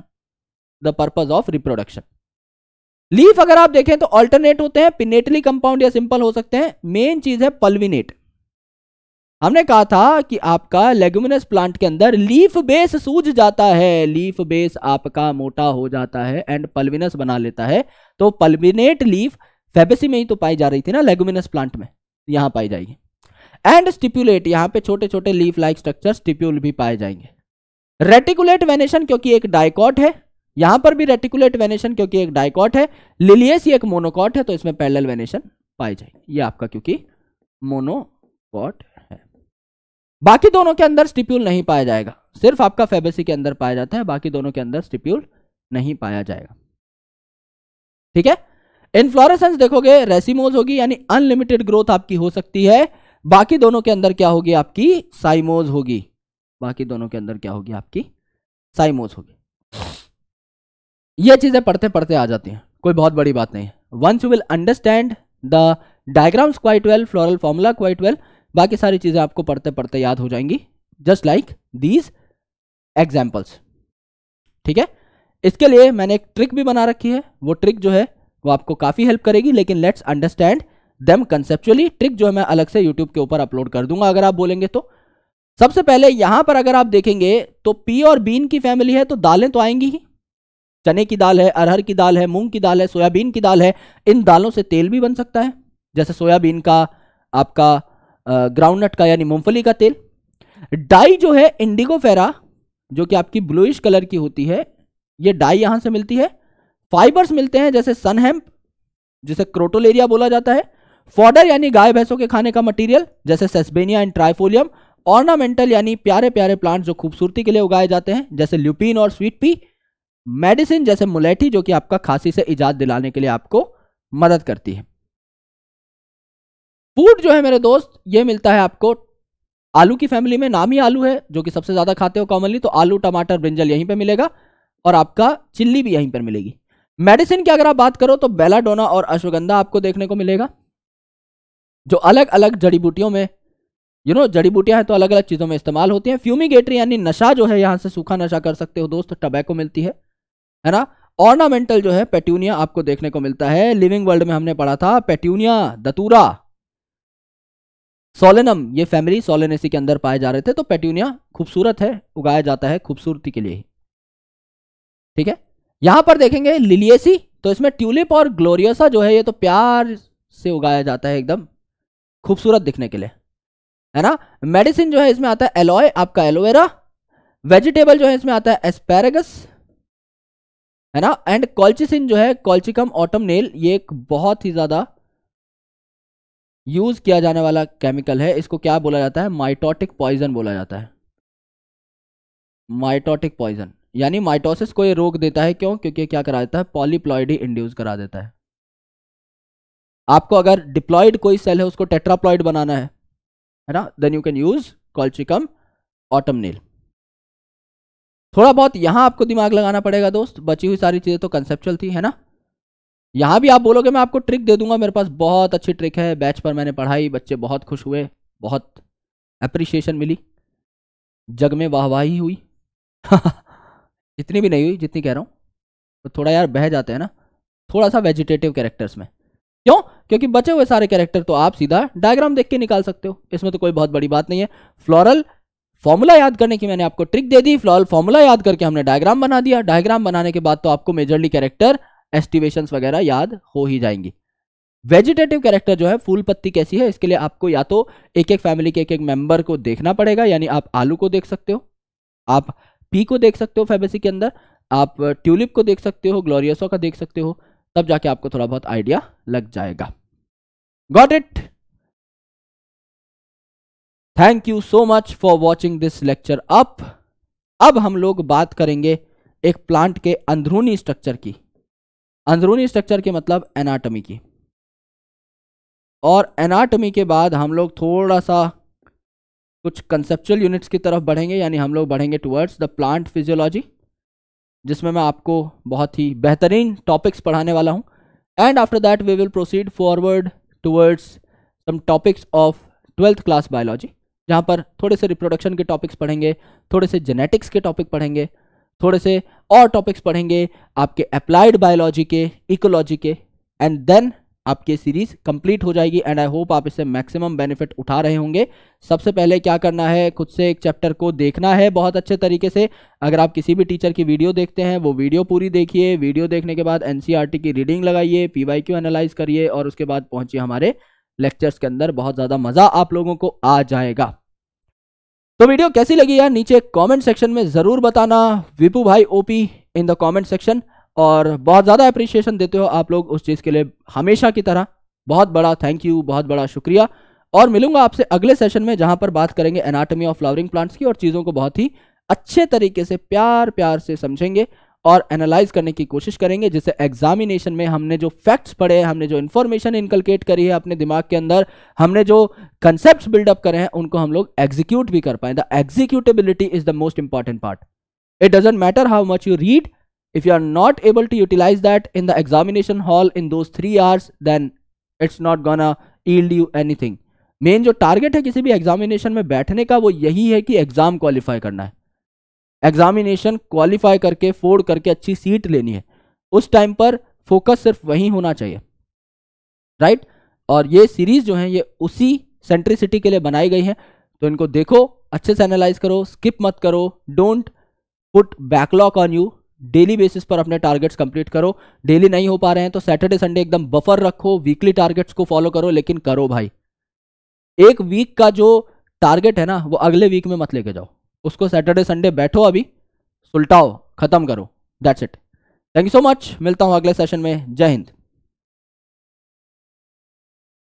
the purpose of reproduction leaf अगर आप देखें तो ऑल्टरनेट होते हैं पिनेटली कंपाउंड या सिंपल हो सकते हैं मेन चीज है पल्विनेट हमने कहा था कि आपका लेगुमिनस प्लांट के अंदर लीफ बेस सूज जाता है लीफ बेस आपका मोटा हो जाता है एंड पल्विनस बना लेता है तो पल्विनेट लीफ फेबेसी में ही तो पाई जा रही थी ना लेगुमिनस प्लांट में यहाँ पाई जाएगी एंड स्टिप्यूलेट यहाँ पे छोटे छोटे लीफ लाइक स्ट्रक्चर स्टिप्यूल भी पाए जाएंगे रेटिकुलेट वेनेशन क्योंकि एक डायकॉट है यहां पर भी रेटिकुलेट वेनेशन क्योंकि एक डायकॉट है लिलियस ही एक मोनोकॉट है तो इसमें पैरेलल वेनेशन पाई जाएगी ये आपका क्योंकि मोनोकॉट है बाकी दोनों के अंदर स्टिप्यूल नहीं पाया जाएगा सिर्फ आपका फेबेसी के अंदर पाया जाता है बाकी दोनों के अंदर स्टिप्यूल नहीं पाया जाएगा ठीक है इनफ्लोरेसेंस देखोगे रेसिमोज होगी यानी अनलिमिटेड ग्रोथ आपकी हो सकती है बाकी दोनों के अंदर क्या होगी आपकी साइमोज होगी बाकी दोनों के अंदर क्या होगी आपकी साइमोज होगी ये चीजें पढ़ते पढ़ते आ जाती हैं कोई बहुत बड़ी बात नहीं once you will understand the diagrams quite well floral formula quite well बाकी सारी चीजें आपको पढ़ते पढ़ते याद हो जाएंगी जस्ट लाइक दीज एग्जाम्पल्स ठीक है इसके लिए मैंने एक ट्रिक भी बना रखी है वो ट्रिक जो है वो आपको काफ़ी हेल्प करेगी लेकिन let's understand them conceptually trick जो है मैं अलग से यूट्यूब के ऊपर अपलोड कर दूंगा अगर आप बोलेंगे तो सबसे पहले यहां पर अगर आप देखेंगे तो पी और बीन की फैमिली है तो दालें तो आएंगी ही चने की दाल है अरहर की दाल है मूंग की दाल है सोयाबीन की दाल है इन दालों से तेल भी बन सकता है जैसे सोयाबीन का आपका ग्राउंडनट का यानी मूंगफली का तेल डाई जो है इंडिगोफेरा जो कि आपकी ब्लूइश कलर की होती है ये डाई यहां से मिलती है फाइबर्स मिलते हैं जैसे सनहैम्प जिसे क्रोटोलेरिया बोला जाता है फॉडर यानी गाय भैंसों के खाने का मटेरियल जैसे सेस्बेनिया एंड ट्राइफोलियम ऑर्नामेंटल यानी प्यारे प्यारे प्लांट जो खूबसूरती के लिए उगाए जाते हैं जैसे ल्यूपिन और स्वीट पी मेडिसिन जैसे मुलेठी जो कि आपका खांसी से इजाद दिलाने के लिए आपको मदद करती है फूड जो है मेरे दोस्त ये मिलता है आपको आलू की फैमिली में नाम ही आलू है जो कि सबसे ज़्यादा खाते हो कॉमनली तो आलू टमाटर ब्रिंजल यहीं पर मिलेगा और आपका चिल्ली भी यहीं पर मिलेगी मेडिसिन की अगर आप बात करो तो बेलाडोना और अश्वगंधा आपको देखने को मिलेगा जो अलग अलग जड़ी बूटियों में यू नो जड़ी बूटियां हैं तो अलग अलग चीज़ों में इस्तेमाल होती हैं फ्यूमिगेटरी यानी नशा जो है यहां से सूखा नशा कर सकते हो दोस्त टबैको मिलती है है ना ऑर्नामेंटल जो है पेट्यूनिया आपको देखने को मिलता है लिविंग वर्ल्ड में हमने पढ़ा था पेट्यूनिया दतूरा सोलेनम ये फैमिली सोलेनेसी के अंदर पाए जा रहे थे तो पेट्यूनिया खूबसूरत है उगाया जाता है खूबसूरती के लिए ही ठीक है यहां पर देखेंगे लिलियसी तो इसमें ट्यूलिप और ग्लोरियोसा जो है ये तो प्यार से उगाया जाता है एकदम खूबसूरत दिखने के लिए है ना मेडिसिन जो है इसमें आता है एलोए आपका एलोवेरा वेजिटेबल जो है इसमें आता है एस्पेरेगस है ना एंड कॉल्चिसिन जो है कॉल्चिकम ऑटम नेल ये एक बहुत ही ज़्यादा यूज किया जाने वाला केमिकल है इसको क्या बोला जाता है माइटोटिक पॉइजन बोला जाता है माइटोटिक पॉइजन यानी माइटोसिस को ये रोक देता है क्यों क्योंकि क्या करा देता है पॉलीप्लॉइडी इंड्यूस करा देता है आपको अगर डिप्लॉइड कोई सेल है उसको टेट्राप्लॉइड बनाना है है ना then you can use Colchicum autumnale थोड़ा बहुत यहां आपको दिमाग लगाना पड़ेगा दोस्त बची हुई सारी चीज़ें तो कंसेप्चुअल थी है ना यहाँ भी आप बोलोगे मैं आपको ट्रिक दे दूंगा मेरे पास बहुत अच्छी ट्रिक है बैच पर मैंने पढ़ाई बच्चे बहुत खुश हुए बहुत अप्रिशिएशन मिली जग में वाहवाही हुई इतनी भी नहीं हुई जितनी कह रहा हूँ तो थोड़ा यार बह जाते हैं ना थोड़ा सा वेजिटेटिव कैरेक्टर्स में क्यों क्योंकि बचे हुए सारे कैरेक्टर तो आप सीधा डायग्राम देख के निकाल सकते हो इसमें तो कोई बहुत बड़ी बात नहीं है फ्लोरल फॉर्मूला याद करने की मैंने आपको ट्रिक दे दी फ्लोरल फॉर्मूला याद करके हमने डायग्राम बना दिया डायग्राम बनाने के बाद तो आपको मेजरली कैरेक्टर एस्टिवेशन वगैरह याद हो ही जाएंगी वेजिटेटिव कैरेक्टर जो है फूल पत्ती कैसी है इसके लिए आपको या तो एक एक फैमिली के एक एक मेंबर को देखना पड़ेगा यानी आप आलू को देख सकते हो आप पी को देख सकते हो फेबेसी के अंदर आप ट्यूलिप को देख सकते हो ग्लोरियसो का देख सकते हो तब जाके आपको थोड़ा बहुत आइडिया लग जाएगा got it thank you so much for watching this lecture अप अब हम लोग बात करेंगे एक प्लांट के अंदरूनी स्ट्रक्चर की अंदरूनी स्ट्रक्चर के मतलब एनाटमी की और एनाटमी के बाद हम लोग थोड़ा सा कुछ कंसेप्चुअल यूनिट्स की तरफ बढ़ेंगे यानी हम लोग बढ़ेंगे टुवर्ड्स द प्लांट फिजियोलॉजी जिसमें मैं आपको बहुत ही बेहतरीन टॉपिक्स पढ़ाने वाला हूँ and after that we will proceed forward towards some topics of twelfth class biology जहाँ पर थोड़े से रिप्रोडक्शन के टॉपिक्स पढ़ेंगे थोड़े से जेनेटिक्स के टॉपिक पढ़ेंगे थोड़े से और टॉपिक्स पढ़ेंगे आपके अप्लाइड बायोलॉजी के इकोलॉजी के एंड देन आपकी सीरीज कंप्लीट हो जाएगी एंड आई होप आप इससे मैक्सिमम बेनिफिट उठा रहे होंगे सबसे पहले क्या करना है खुद से एक चैप्टर को देखना है बहुत अच्छे तरीके से अगर आप किसी भी टीचर की वीडियो देखते हैं वो वीडियो पूरी देखिए वीडियो देखने के बाद एन e की रीडिंग लगाइए पी एनालाइज करिए और उसके बाद पहुंचिए हमारे लेक्चर्स के अंदर बहुत ज़्यादा मज़ा आप लोगों को आ जाएगा तो वीडियो कैसी लगी यार नीचे कमेंट सेक्शन में ज़रूर बताना विपू भाई OP in the comment section और बहुत ज़्यादा अप्रिशिएशन देते हो आप लोग उस चीज़ के लिए हमेशा की तरह बहुत बड़ा थैंक यू बहुत बड़ा शुक्रिया और मिलूंगा आपसे अगले सेशन में जहां पर बात करेंगे एनाटॉमी ऑफ फ्लावरिंग प्लांट्स की और चीज़ों को बहुत ही अच्छे तरीके से प्यार प्यार से समझेंगे और एनालाइज करने की कोशिश करेंगे जिससे एग्जामिनेशन में हमने जो फैक्ट्स पढ़े हैं हमने जो इन्फॉर्मेशन इनकलकेट करी है अपने दिमाग के अंदर हमने जो कंसेप्ट बिल्डअप करे हैं उनको हम लोग एग्जीक्यूट भी कर पाए the executability is the most important part it doesn't matter how much you read if you are not able to utilize that in the examination hall in those three hours then it's not gonna yield you anything main जो target है किसी भी examination में बैठने का वो यही है कि एग्जाम क्वालिफाई करना है एग्जामिनेशन क्वालिफाई करके फोर्ड करके अच्छी सीट लेनी है उस टाइम पर फोकस सिर्फ वहीं होना चाहिए राइट right? और ये सीरीज जो है ये उसी सेंट्रिसिटी के लिए बनाई गई है तो इनको देखो अच्छे से एनालाइज करो स्किप मत करो don't put backlog on you daily basis पर अपने टारगेट्स कंप्लीट करो डेली नहीं हो पा रहे हैं तो सैटरडे संडे एकदम बफर रखो वीकली टारगेट्स को फॉलो करो लेकिन करो भाई एक वीक का जो टारगेट है ना वो अगले वीक में मत लेके जाओ उसको सैटरडे संडे बैठो अभी सुलटाओ खत्म करो that's it thank you so much मिलता हूँ अगले सेशन में जय हिंद